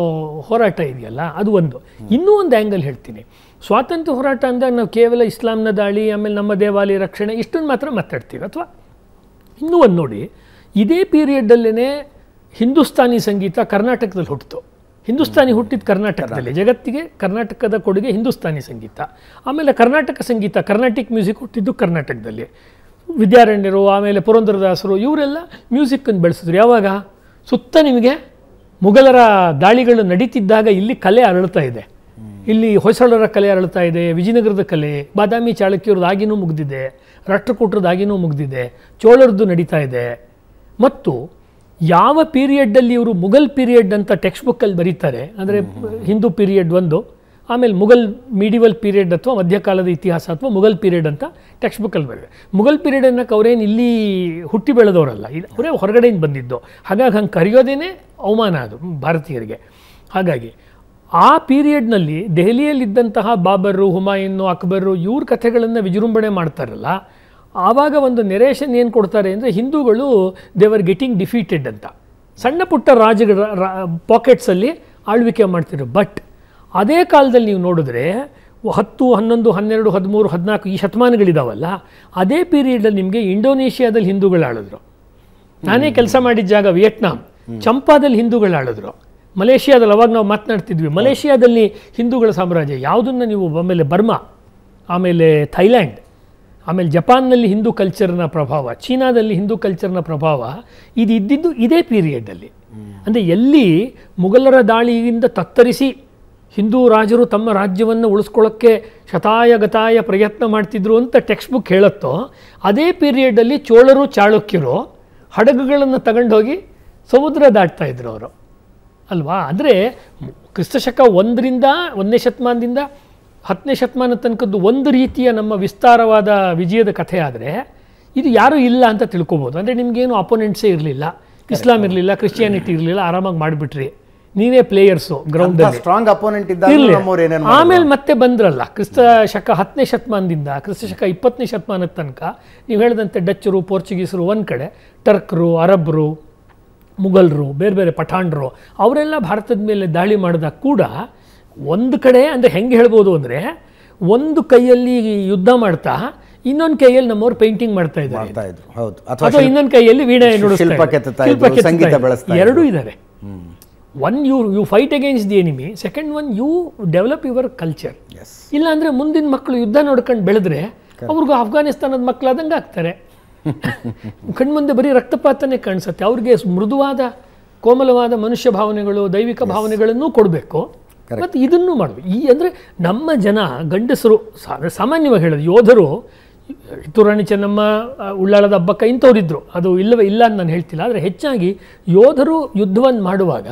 ಹೋರಾಟ ಇದೆಯಲ್ಲ ಅದು ಒಂದು ಇನ್ನೂ ಒಂದು ಆ್ಯಂಗಲ್ ಹೇಳ್ತೀನಿ ಸ್ವಾತಂತ್ರ್ಯ ಹೋರಾಟ ಅಂದರೆ ನಾವು ಕೇವಲ ಇಸ್ಲಾಂನ ದಾಳಿ ಆಮೇಲೆ ನಮ್ಮ ದೇವಾಲಯ ರಕ್ಷಣೆ ಇಷ್ಟನ್ನು ಮಾತ್ರ ಮಾತಾಡ್ತೀವಿ ಅಥವಾ ಇನ್ನೂ ಒಂದು ನೋಡಿ ಇದೇ ಪೀರಿಯಡಲ್ಲೇ ಹಿಂದೂಸ್ತಾನಿ ಸಂಗೀತ ಕರ್ನಾಟಕದಲ್ಲಿ ಹುಟ್ಟಿತು ಹಿಂದೂಸ್ತಾನಿ ಹುಟ್ಟಿದ ಕರ್ನಾಟಕದಲ್ಲಿ ಜಗತ್ತಿಗೆ ಕರ್ನಾಟಕದ ಕೊಡುಗೆ ಹಿಂದೂಸ್ತಾನಿ ಸಂಗೀತ ಆಮೇಲೆ ಕರ್ನಾಟಕ ಸಂಗೀತ ಕರ್ನಾಟಿಕ್ ಮ್ಯೂಸಿಕ್ ಹುಟ್ಟಿದ್ದು ಕರ್ನಾಟಕದಲ್ಲಿ ವಿದ್ಯಾರಣ್ಯರು ಆಮೇಲೆ ಪುರಂದರದಾಸರು ಇವರೆಲ್ಲ ಮ್ಯೂಸಿಕ್ಕನ್ನು ಬೆಳೆಸಿದ್ರು ಯಾವಾಗ ಸುತ್ತ ನಿಮಗೆ ಮುಘಲರ ದಾಳಿಗಳು ನಡೀತಿದ್ದಾಗ ಇಲ್ಲಿ ಕಲೆ ಅರಳುತ್ತಾ ಇದೆ ಇಲ್ಲಿ ಹೊಯ್ಸಳರ ಕಲೆ ಅರಳುತ್ತಾ ಇದೆ ವಿಜಯನಗರದ ಕಲೆ ಬಾದಾಮಿ ಚಾಳುಕ್ಯರದಾಗಿನೂ ಮುಗ್ದಿದೆ ರಾಷ್ಟ್ರಕೂಟರದಾಗಿನೂ ಮುಗ್ದಿದೆ ಚೋಳರದ್ದು ನಡೀತಾ ಇದೆ ಮತ್ತು ಯಾವ ಪೀರಿಯಡ್ಡಲ್ಲಿ ಇವರು ಮುಘಲ್ ಪೀರಿಯಡ್ ಅಂತ ಟೆಕ್ಸ್ಟ್ ಬುಕ್ಕಲ್ಲಿ ಬರೀತಾರೆ ಅಂದರೆ ಹಿಂದೂ ಪೀರಿಯಡ್ ಒಂದು ಆಮೇಲೆ ಮುಘಲ್ ಮೀಡಿವಲ್ ಪೀರಿಯಡ್ ಅಥವಾ ಮಧ್ಯಕಾಲದ ಇತಿಹಾಸ ಅಥವಾ ಮುಘಲ್ ಪೀರಿಯಡ್ ಅಂತ ಟೆಕ್ಸ್ಟ್ ಬುಕ್ಕಲ್ಲಿ ಬರೆದಿದೆ ಮುಘಲ್ ಪೀರಿಯಡ್ ಅನ್ನೋಕೆ ಅವ್ರೇನು ಇಲ್ಲಿ ಹುಟ್ಟಿ ಬೆಳೆದವರಲ್ಲ ಇದು ಅವರೇ ಹೊರಗಡೆಯಿಂದ ಬಂದಿದ್ದು ಹಾಗಾಗಿ ಹಂಗೆ ಕರೆಯೋದೇ ಅವಮಾನ ಅದು ಭಾರತೀಯರಿಗೆ ಹಾಗಾಗಿ ಆ ಪೀರಿಯಡ್ನಲ್ಲಿ ದೆಹಲಿಯಲ್ಲಿದ್ದಂತಹ ಬಾಬರು ಹುಮಾಯನ್ನು ಅಕ್ಬರು ಇವ್ರ ಕಥೆಗಳನ್ನು ವಿಜೃಂಭಣೆ ಮಾಡ್ತಾರಲ್ಲ ಆವಾಗ ಒಂದು ನೆರೇಷನ್ ಏನು ಕೊಡ್ತಾರೆ ಅಂದರೆ ಹಿಂದೂಗಳು ದೇವರ್ ಗೆಟಿಂಗ್ ಡಿಫೀಟೆಡ್ ಅಂತ ಸಣ್ಣ ಪುಟ್ಟ ರಾಜಗಳ ಪಾಕೆಟ್ಸಲ್ಲಿ ಆಳ್ವಿಕೆ ಮಾಡ್ತಿದ್ರು ಬಟ್ ಅದೇ ಕಾಲದಲ್ಲಿ ನೀವು ನೋಡಿದ್ರೆ ಹತ್ತು ಹನ್ನೊಂದು ಹನ್ನೆರಡು ಹದಿಮೂರು ಹದಿನಾಲ್ಕು ಈ ಶತಮಾನಗಳಿದಾವಲ್ಲ ಅದೇ ಪೀರಿಯಡಲ್ಲಿ ನಿಮಗೆ ಇಂಡೋನೇಷ್ಯಾದಲ್ಲಿ ಆಳಿದ್ರು ನಾನೇ ಕೆಲಸ ಮಾಡಿದ ಜಾಗ ವಿಯೆಟ್ನಾಂ ಚಂಪಾದಲ್ಲಿ ಆಳಿದ್ರು ಮಲೇಷ್ಯಾದಲ್ಲಿ ಅವಾಗ ನಾವು ಮಾತನಾಡ್ತಿದ್ವಿ ಮಲೇಷ್ಯಾದಲ್ಲಿ ಹಿಂದೂಗಳ ಸಾಮ್ರಾಜ್ಯ ಯಾವುದನ್ನು ನೀವು ಆಮೇಲೆ ಬರ್ಮಾ ಆಮೇಲೆ ಥೈಲ್ಯಾಂಡ್ ಆಮೇಲೆ ಜಪಾನ್ನಲ್ಲಿ ಹಿಂದೂ ಕಲ್ಚರ್ನ ಪ್ರಭಾವ ಚೀನಾದಲ್ಲಿ ಹಿಂದೂ ಕಲ್ಚರ್ನ ಪ್ರಭಾವ ಇದು ಇದ್ದಿದ್ದು ಇದೇ ಪೀರಿಯಡಲ್ಲಿ ಅಂದರೆ ಎಲ್ಲಿ ಮುಘಲರ ದಾಳಿಯಿಂದ ತತ್ತರಿಸಿ ಹಿಂದೂ ರಾಜರು ತಮ್ಮ ರಾಜ್ಯವನ್ನು ಉಳಿಸ್ಕೊಳ್ಳೋಕ್ಕೆ ಶತಾಯ ಗತಾಯ ಪ್ರಯತ್ನ ಮಾಡ್ತಿದ್ರು ಅಂತ ಟೆಕ್ಸ್ಟ್ ಬುಕ್ ಹೇಳುತ್ತೋ ಅದೇ ಪೀರಿಯಡಲ್ಲಿ ಚೋಳರು ಚಾಳುಕ್ಯರು ಹಡಗುಗಳನ್ನು ತಗೊಂಡೋಗಿ ಸಮುದ್ರ ದಾಟ್ತಾ ಇದ್ರು ಅವರು ಅಲ್ವಾ ಅಂದರೆ ಕ್ರಿಸ್ತಶಕ ಒಂದರಿಂದ ಒಂದನೇ ಶತಮಾನದಿಂದ ಹತ್ತನೇ ಶತಮಾನ ತನಕದ್ದು ಒಂದು ರೀತಿಯ ನಮ್ಮ ವಿಸ್ತಾರವಾದ ವಿಜಯದ ಕಥೆ ಆದರೆ ಇದು ಯಾರೂ ಇಲ್ಲ ಅಂತ ತಿಳ್ಕೊಬೋದು ಅಂದರೆ ನಿಮಗೇನು ಅಪೋನೆಂಟ್ಸೇ ಇರಲಿಲ್ಲ ಇಸ್ಲಾಂ ಇರಲಿಲ್ಲ ಕ್ರಿಶ್ಚಿಯಾನಿಟಿ ಇರಲಿಲ್ಲ ಆರಾಮಾಗಿ ಮಾಡಿಬಿಟ್ರಿ ನೀನೇ ಪ್ಲೇಯರ್ಸು ಗ್ರೌಂಡ್ ಸ್ಟ್ರಾಂಗ್ ಅಪೋನೆಂಟ್ ಇದ್ದ ಆಮೇಲೆ ಮತ್ತೆ ಬಂದ್ರಲ್ಲ ಕ್ರಿಸ್ತ ಶಕ ಹತ್ತನೇ ಶತಮಾನದಿಂದ ಕ್ರಿಸ್ತ ಶಕ ಇಪ್ಪತ್ತನೇ ಶತಮಾನದ ತನಕ ನೀವು ಹೇಳಿದಂತೆ ಡಚ್ಚರು ಪೋರ್ಚುಗೀಸರು ಒಂದ್ ಕಡೆ ಟರ್ಕ್ರು ಅರಬ್ರು ಮುಘಲ್ರು ಬೇರೆ ಬೇರೆ ಪಠಾಣರು ಅವರೆಲ್ಲ ಭಾರತದ ಮೇಲೆ ದಾಳಿ ಮಾಡಿದಾಗ ಕೂಡ ಒಂದು ಕಡೆ ಅಂದರೆ ಹೆಂಗೆ ಹೇಳ್ಬೋದು ಅಂದರೆ ಒಂದು ಕೈಯಲ್ಲಿ ಯುದ್ಧ ಮಾಡ್ತಾ ಇನ್ನೊಂದು ಕೈಯಲ್ಲಿ ನಮ್ಮವ್ರು ಪೇಂಟಿಂಗ್ ಮಾಡ್ತಾ ಇದ್ದಾರೆ ಹೌದು ಅಥವಾ ಇನ್ನೊಂದು ಕೈಯಲ್ಲಿ ವೀಣೆ ಎರಡೂ ಇದ್ದಾರೆ one you you fight against the enemy second one you develop your culture ಇಲ್ಲ ಅಂದರೆ ಮುಂದಿನ ಮಕ್ಕಳು ಯುದ್ಧ ನೋಡ್ಕೊಂಡು ಬೆಳೆದ್ರೆ ಅವ್ರಿಗೂ ಅಫ್ಘಾನಿಸ್ತಾನದ ಮಕ್ಕಳಾದಂಗೆ ಆಗ್ತಾರೆ ಕಣ್ಮುಂದೆ ಬರೀ ರಕ್ತಪಾತನೇ ಕಾಣಿಸುತ್ತೆ ಅವ್ರಿಗೆ ಮೃದುವಾದ ಕೋಮಲವಾದ ಮನುಷ್ಯ ಭಾವನೆಗಳು ದೈವಿಕ ಭಾವನೆಗಳನ್ನು ಕೊಡಬೇಕು ಮತ್ತು ಇದನ್ನು ಮಾಡಬೇಕು ಈ ಅಂದರೆ ನಮ್ಮ ಜನ ಗಂಡಸರು ಸಾಮಾನ್ಯವಾಗಿ ಹೇಳೋದು ಯೋಧರು ತುರಾಣಿ ಚೆನ್ನಮ್ಮ ಉಳ್ಳಾಳದ ಹಬ್ಬಕ್ಕ ಇದ್ದರು ಅದು ಇಲ್ಲವೇ ಇಲ್ಲ ಅಂತ ನಾನು ಹೇಳ್ತಿಲ್ಲ ಆದರೆ ಹೆಚ್ಚಾಗಿ ಯೋಧರು ಯುದ್ಧವನ್ನು ಮಾಡುವಾಗ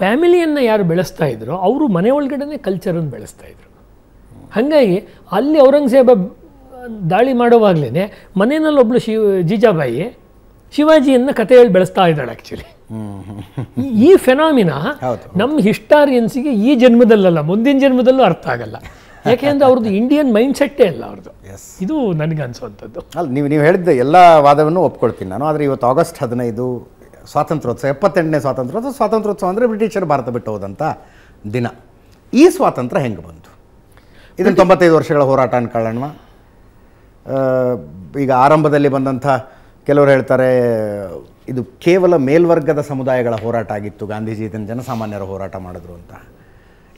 ಫ್ಯಾಮಿಲಿಯನ್ನು ಯಾರು ಬೆಳೆಸ್ತಾ ಇದ್ರು ಅವರು ಮನೆ ಒಳಗಡೆ ಕಲ್ಚರನ್ನು ಬೆಳೆಸ್ತಾ ಇದ್ರು ಹಾಗಾಗಿ ಅಲ್ಲಿ ಔರಂಗಜೇಬ ದಾಳಿ ಮಾಡುವಾಗಲೇ ಮನೆಯಲ್ಲಿ ಒಬ್ಬಳು ಶಿವ ಜೀಜಾಬಾಯಿ ಶಿವಾಜಿಯನ್ನು ಕತೆ ಹೇಳಿ ಬೆಳೆಸ್ತಾ ಇದ್ದಾಳೆ ಆ್ಯಕ್ಚುಲಿ ಈ ಫೆನಾಮಿನ ನಮ್ಮ ಹಿಸ್ಟಾರಿಯನ್ಸಿಗೆ ಈ ಜನ್ಮದಲ್ಲಲ್ಲ ಮುಂದಿನ ಜನ್ಮದಲ್ಲೂ ಅರ್ಥ ಆಗಲ್ಲ ಯಾಕೆಂದ್ರೆ ಅವ್ರದ್ದು ಇಂಡಿಯನ್ ಮೈಂಡ್ ಸೆಟ್ಟೇ ಅಲ್ಲ ಅವ್ರದ್ದು ಇದು ನನಗೆ ಅನ್ಸುವಂಥದ್ದು ಅಲ್ಲಿ ನೀವು ನೀವು ಹೇಳಿದ್ದ ಎಲ್ಲ ವಾದವನ್ನು ಒಪ್ಕೊಳ್ತೀನಿ ನಾನು ಆದರೆ ಇವತ್ತು ಆಗಸ್ಟ್ ಹದಿನೈದು ಸ್ವಾತಂತ್ರ್ಯೋತ್ಸವ ಎಪ್ಪತ್ತೆಂಟನೇ ಸ್ವಾತಂತ್ರ್ಯೋತ್ಸವ ಸ್ವಾತಂತ್ರ್ಯೋತ್ಸವ ಅಂದರೆ ಬ್ರಿಟಿಷರು ಭಾರತ ಬಿಟ್ಟು ಹೋದಂಥ ದಿನ ಈ ಸ್ವಾತಂತ್ರ್ಯ ಹೆಂಗೆ ಬಂತು ಇದನ್ನು ತೊಂಬತ್ತೈದು ವರ್ಷಗಳ ಹೋರಾಟ ಅನ್ಕೊಳ್ಳೋಣ ಈಗ ಆರಂಭದಲ್ಲಿ ಬಂದಂಥ ಕೆಲವರು ಹೇಳ್ತಾರೆ ಇದು ಕೇವಲ ಮೇಲ್ವರ್ಗದ ಸಮುದಾಯಗಳ ಹೋರಾಟ ಆಗಿತ್ತು ಗಾಂಧೀಜಿ ಇದನ್ನು ಜನಸಾಮಾನ್ಯರ ಹೋರಾಟ ಮಾಡಿದ್ರು ಅಂತ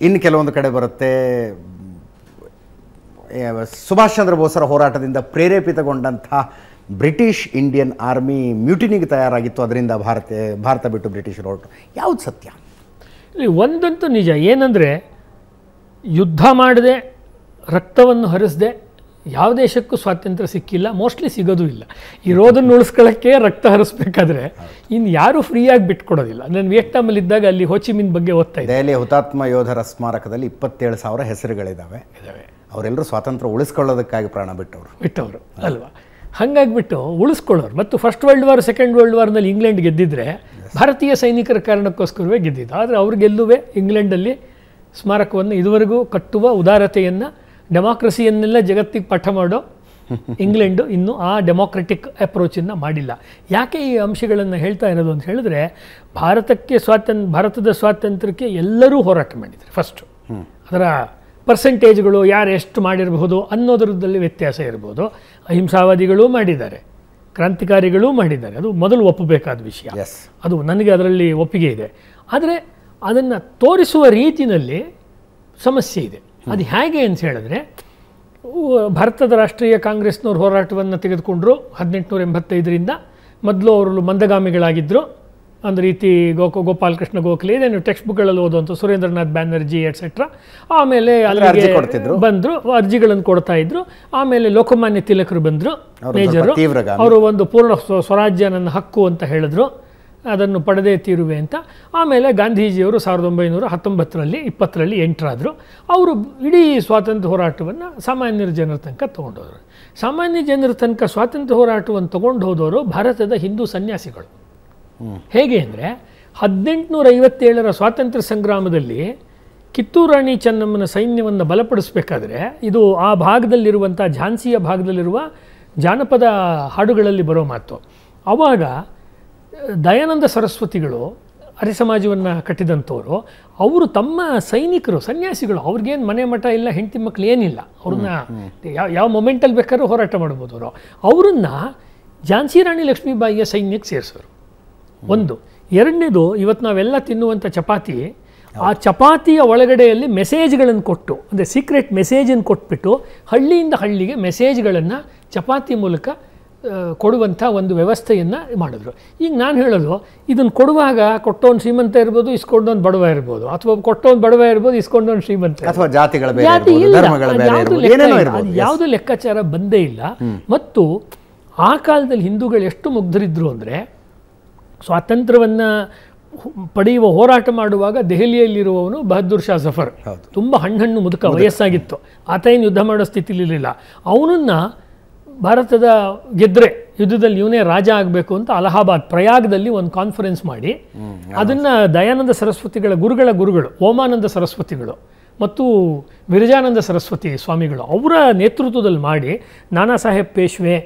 ಇನ್ನು ಕೆಲವೊಂದು ಕಡೆ ಬರುತ್ತೆ ಸುಭಾಷ್ ಚಂದ್ರ ಬೋಸರ ಹೋರಾಟದಿಂದ ಪ್ರೇರೇಪಿತಗೊಂಡಂಥ ಬ್ರಿಟಿಷ್ ಇಂಡಿಯನ್ ಆರ್ಮಿ ಮ್ಯೂಟಿನಿಗೆ ತಯಾರಾಗಿತ್ತು ಅದರಿಂದ ಭಾರತ ಭಾರತ ಬಿಟ್ಟು ಬ್ರಿಟಿಷ್ ಹೊರಟು ಯಾವುದು ಸತ್ಯ ಇಲ್ಲಿ ಒಂದಂತೂ ನಿಜ ಏನಂದರೆ ಯುದ್ಧ ಮಾಡದೆ ರಕ್ತವನ್ನು ಹರಿಸದೆ ಯಾವ ದೇಶಕ್ಕೂ ಸ್ವಾತಂತ್ರ್ಯ ಸಿಕ್ಕಿಲ್ಲ ಮೋಸ್ಟ್ಲಿ ಸಿಗೋದೂ ಇಲ್ಲ ಇರೋದನ್ನು ಉಳಿಸ್ಕೊಳ್ಳೋಕ್ಕೆ ರಕ್ತ ಹರಿಸ್ಬೇಕಾದ್ರೆ ಇನ್ನು ಯಾರೂ ಫ್ರೀಯಾಗಿ ಬಿಟ್ಕೊಡೋದಿಲ್ಲ ನಾನು ವಿಯೆಟ್ನಾಮಲ್ಲಿ ಇದ್ದಾಗ ಅಲ್ಲಿ ಹೋಚಿಮಿನ್ ಬಗ್ಗೆ ಓದ್ತಾ ಇದ್ದೆ ದೆಹಲಿ ಹುತಾತ್ಮ ಯೋಧರ ಸ್ಮಾರಕದಲ್ಲಿ ಇಪ್ಪತ್ತೇಳು ಸಾವಿರ ಹೆಸರುಗಳಿದ್ದಾವೆ ಇದಾವೆ ಅವರೆಲ್ಲರೂ ಸ್ವಾತಂತ್ರ್ಯ ಉಳಿಸ್ಕೊಳ್ಳೋದಕ್ಕಾಗಿ ಪ್ರಾಣ ಬಿಟ್ಟವರು ಬಿಟ್ಟವರು ಅಲ್ವಾ ಹಾಗಾಗಿಬಿಟ್ಟು ಉಳಿಸ್ಕೊಳ್ಳೋರು ಮತ್ತು first world war second world ವಾರ್ನಲ್ಲಿ ಇಂಗ್ಲೆಂಡ್ ಗೆದ್ದಿದ್ರೆ ಭಾರತೀಯ ಸೈನಿಕರ ಕಾರಣಕ್ಕೋಸ್ಕರವೇ ಗೆದ್ದಿದ್ದು ಆದರೆ ಅವ್ರು ಗೆಲ್ಲುವೆ ಇಂಗ್ಲೆಂಡಲ್ಲಿ ಸ್ಮಾರಕವನ್ನು ಇದುವರೆಗೂ ಕಟ್ಟುವ ಉದಾರತೆಯನ್ನು ಡೆಮಾಕ್ರಸಿಯನ್ನೆಲ್ಲ ಜಗತ್ತಿಗೆ ಪಾಠ ಮಾಡೋ ಇಂಗ್ಲೆಂಡು ಇನ್ನೂ ಆ ಡೆಮಾಕ್ರೆಟಿಕ್ ಅಪ್ರೋಚನ್ನು ಮಾಡಿಲ್ಲ ಯಾಕೆ ಈ ಅಂಶಗಳನ್ನು ಹೇಳ್ತಾ ಇರೋದು ಅಂತ ಹೇಳಿದ್ರೆ ಭಾರತಕ್ಕೆ ಸ್ವಾತಂತ್ರ್ಯ ಭಾರತದ ಸ್ವಾತಂತ್ರ್ಯಕ್ಕೆ ಎಲ್ಲರೂ ಹೋರಾಟ ಮಾಡಿದ್ದಾರೆ ಫಸ್ಟು ಅದರ ಪರ್ಸೆಂಟೇಜ್ಗಳು ಯಾರು ಎಷ್ಟು ಮಾಡಿರಬಹುದು ಅನ್ನೋದರದಲ್ಲಿ ವ್ಯತ್ಯಾಸ ಇರ್ಬೋದು ಅಹಿಂಸಾವಾದಿಗಳೂ ಮಾಡಿದ್ದಾರೆ ಕ್ರಾಂತಿಕಾರಿಗಳೂ ಮಾಡಿದ್ದಾರೆ ಅದು ಮೊದಲು ಒಪ್ಪಬೇಕಾದ ವಿಷಯ ಅದು ನನಗೆ ಅದರಲ್ಲಿ ಒಪ್ಪಿಗೆ ಇದೆ ಆದರೆ ಅದನ್ನು ತೋರಿಸುವ ರೀತಿಯಲ್ಲಿ ಸಮಸ್ಯೆ ಇದೆ ಅದು ಹೇಗೆ ಅಂತ ಹೇಳಿದ್ರೆ ಭಾರತದ ರಾಷ್ಟ್ರೀಯ ಕಾಂಗ್ರೆಸ್ನವ್ರು ಹೋರಾಟವನ್ನು ತೆಗೆದುಕೊಂಡ್ರು ಹದಿನೆಂಟುನೂರ ಎಂಬತ್ತೈದರಿಂದ ಮೊದಲು ಅವರು ಮಂದಗಾಮಿಗಳಾಗಿದ್ದರು ಒಂದು ರೀತಿ ಗೋಕು ಗೋಪಾಲಕೃಷ್ಣ ಗೋಖಲೆ ಇದೇನು ಟೆಕ್ಸ್ಟ್ ಬುಕ್ಗಳಲ್ಲಿ ಓದುವಂಥ ಸುರೇಂದ್ರನಾಥ್ ಬ್ಯಾನರ್ಜಿ ಎಟ್ಸೆಟ್ರಾ ಆಮೇಲೆ ಅಲ್ಲಿಗೆ ಬಂದರು ಅರ್ಜಿಗಳನ್ನು ಕೊಡ್ತಾ ಇದ್ರು ಆಮೇಲೆ ಲೋಕಮಾನ್ಯ ತಿಲಕರು ಬಂದರು ಮೇಜರು ಅವರು ಒಂದು ಪೂರ್ಣ ಸ್ವರಾಜ್ಯ ನನ್ನ ಹಕ್ಕು ಅಂತ ಹೇಳಿದ್ರು ಅದನ್ನು ಪಡೆದೇ ತೀರುವೆ ಅಂತ ಆಮೇಲೆ ಗಾಂಧೀಜಿಯವರು ಸಾವಿರದ ಒಂಬೈನೂರ ಹತ್ತೊಂಬತ್ತರಲ್ಲಿ ಇಪ್ಪತ್ತರಲ್ಲಿ ಎಂಟ್ರಾದರು ಅವರು ಇಡೀ ಸ್ವಾತಂತ್ರ್ಯ ಹೋರಾಟವನ್ನು ಸಾಮಾನ್ಯರ ಜನರ ತನಕ ತೊಗೊಂಡೋದ್ರು ಸಾಮಾನ್ಯ ಜನರ ತನಕ ಸ್ವಾತಂತ್ರ್ಯ ಹೋರಾಟವನ್ನು ತೊಗೊಂಡು ಹೋದವರು ಭಾರತದ ಹಿಂದೂ ಸನ್ಯಾಸಿಗಳು ಹೇಗೆ ಅಂದರೆ ಹದಿನೆಂಟುನೂರ ಐವತ್ತೇಳರ ಸ್ವಾತಂತ್ರ್ಯ ಸಂಗ್ರಾಮದಲ್ಲಿ ಕಿತ್ತೂರು ರಾಣಿ ಚೆನ್ನಮ್ಮನ ಸೈನ್ಯವನ್ನು ಬಲಪಡಿಸಬೇಕಾದ್ರೆ ಇದು ಆ ಭಾಗದಲ್ಲಿರುವಂಥ ಝಾನ್ಸಿಯ ಭಾಗದಲ್ಲಿರುವ ಜಾನಪದ ಹಾಡುಗಳಲ್ಲಿ ಬರೋ ಮಾತು ಆವಾಗ ದಯಾನಂದ ಸರಸ್ವತಿಗಳು ಸಮಾಜವನ್ನು ಕಟ್ಟಿದಂಥವರು ಅವರು ತಮ್ಮ ಸೈನಿಕರು ಸನ್ಯಾಸಿಗಳು ಅವ್ರಿಗೇನು ಮನೆ ಮಠ ಇಲ್ಲ ಹೆಂಡತಿ ಮಕ್ಕಳು ಏನಿಲ್ಲ ಅವ್ರನ್ನ ಯಾವ ಯಾವ ಮೊಮೆಂಟಲ್ಲಿ ಬೇಕಾದ್ರೂ ಹೋರಾಟ ಮಾಡ್ಬೋದು ಅವರು ಅವರನ್ನು ಝಾನ್ಸಿ ರಾಣಿ ಲಕ್ಷ್ಮೀಬಾಯಿಯ ಸೈನ್ಯಕ್ಕೆ ಸೇರಿಸೋರು ಒಂದು ಎರಡನೇದು ಇವತ್ತು ನಾವೆಲ್ಲ ತಿನ್ನುವಂಥ ಚಪಾತಿ ಆ ಚಪಾತಿಯ ಒಳಗಡೆಯಲ್ಲಿ ಮೆಸೇಜ್ಗಳನ್ನು ಕೊಟ್ಟು ಅಂದರೆ ಸೀಕ್ರೆಟ್ ಮೆಸೇಜನ್ನು ಕೊಟ್ಬಿಟ್ಟು ಹಳ್ಳಿಯಿಂದ ಹಳ್ಳಿಗೆ ಮೆಸೇಜ್ಗಳನ್ನು ಚಪಾತಿ ಮೂಲಕ ಕೊಡುವಂಥ ಒಂದು ವ್ಯವಸ್ಥೆಯನ್ನು ಮಾಡಿದ್ರು ಈಗ ನಾನು ಹೇಳೋದು ಇದನ್ನು ಕೊಡುವಾಗ ಕೊಟ್ಟೋನ್ ಶ್ರೀಮಂತ ಇರ್ಬೋದು ಇಸ್ಕೊಂಡೊಂದು ಬಡವ ಇರ್ಬೋದು ಅಥವಾ ಕೊಟ್ಟೋನ್ ಬಡವ ಇರ್ಬೋದು ಇಸ್ಕೊಂಡೊಂದು ಶ್ರೀಮಂತ ಅಥವಾ ಜಾತಿಗಳ ಜಾತಿ ಇಲ್ಲ ಲೆಕ್ಕಾಚಾರ ಬಂದೇ ಇಲ್ಲ ಮತ್ತು ಆ ಕಾಲದಲ್ಲಿ ಹಿಂದೂಗಳು ಎಷ್ಟು ಮುಗ್ಧರಿದ್ರು ಅಂದರೆ ಸ್ವಾತಂತ್ರ್ಯವನ್ನು ಪಡೆಯುವ ಹೋರಾಟ ಮಾಡುವಾಗ ದೆಹಲಿಯಲ್ಲಿರುವವನು ಬಹದ್ದೂರ್ ಶಾ ಜಫರ್ ತುಂಬ ಹಣ್ಣು ಮುದುಕ ವಯಸ್ಸಾಗಿತ್ತು ಆತ ಏನು ಯುದ್ಧ ಮಾಡೋ ಸ್ಥಿತಿಲಿರಲಿಲ್ಲ ಅವನನ್ನು ಭಾರತದ ಗೆದ್ರೆ ಯುದ್ಧದಲ್ಲಿ ಇವನೇ ರಾಜ ಆಗಬೇಕು ಅಂತ ಅಲಹಾಬಾದ್ ಪ್ರಯಾಗದಲ್ಲಿ ಒಂದು ಕಾನ್ಫರೆನ್ಸ್ ಮಾಡಿ ಅದನ್ನು ದಯಾನಂದ ಸರಸ್ವತಿಗಳ ಗುರುಗಳ ಗುರುಗಳು ಓಮಾನಂದ ಸರಸ್ವತಿಗಳು ಮತ್ತು ವಿರಜಾನಂದ ಸರಸ್ವತಿ ಸ್ವಾಮಿಗಳು ಅವರ ನೇತೃತ್ವದಲ್ಲಿ ಮಾಡಿ ನಾನಾ ಸಾಹೇಬ್ ಪೇಶ್ವೆ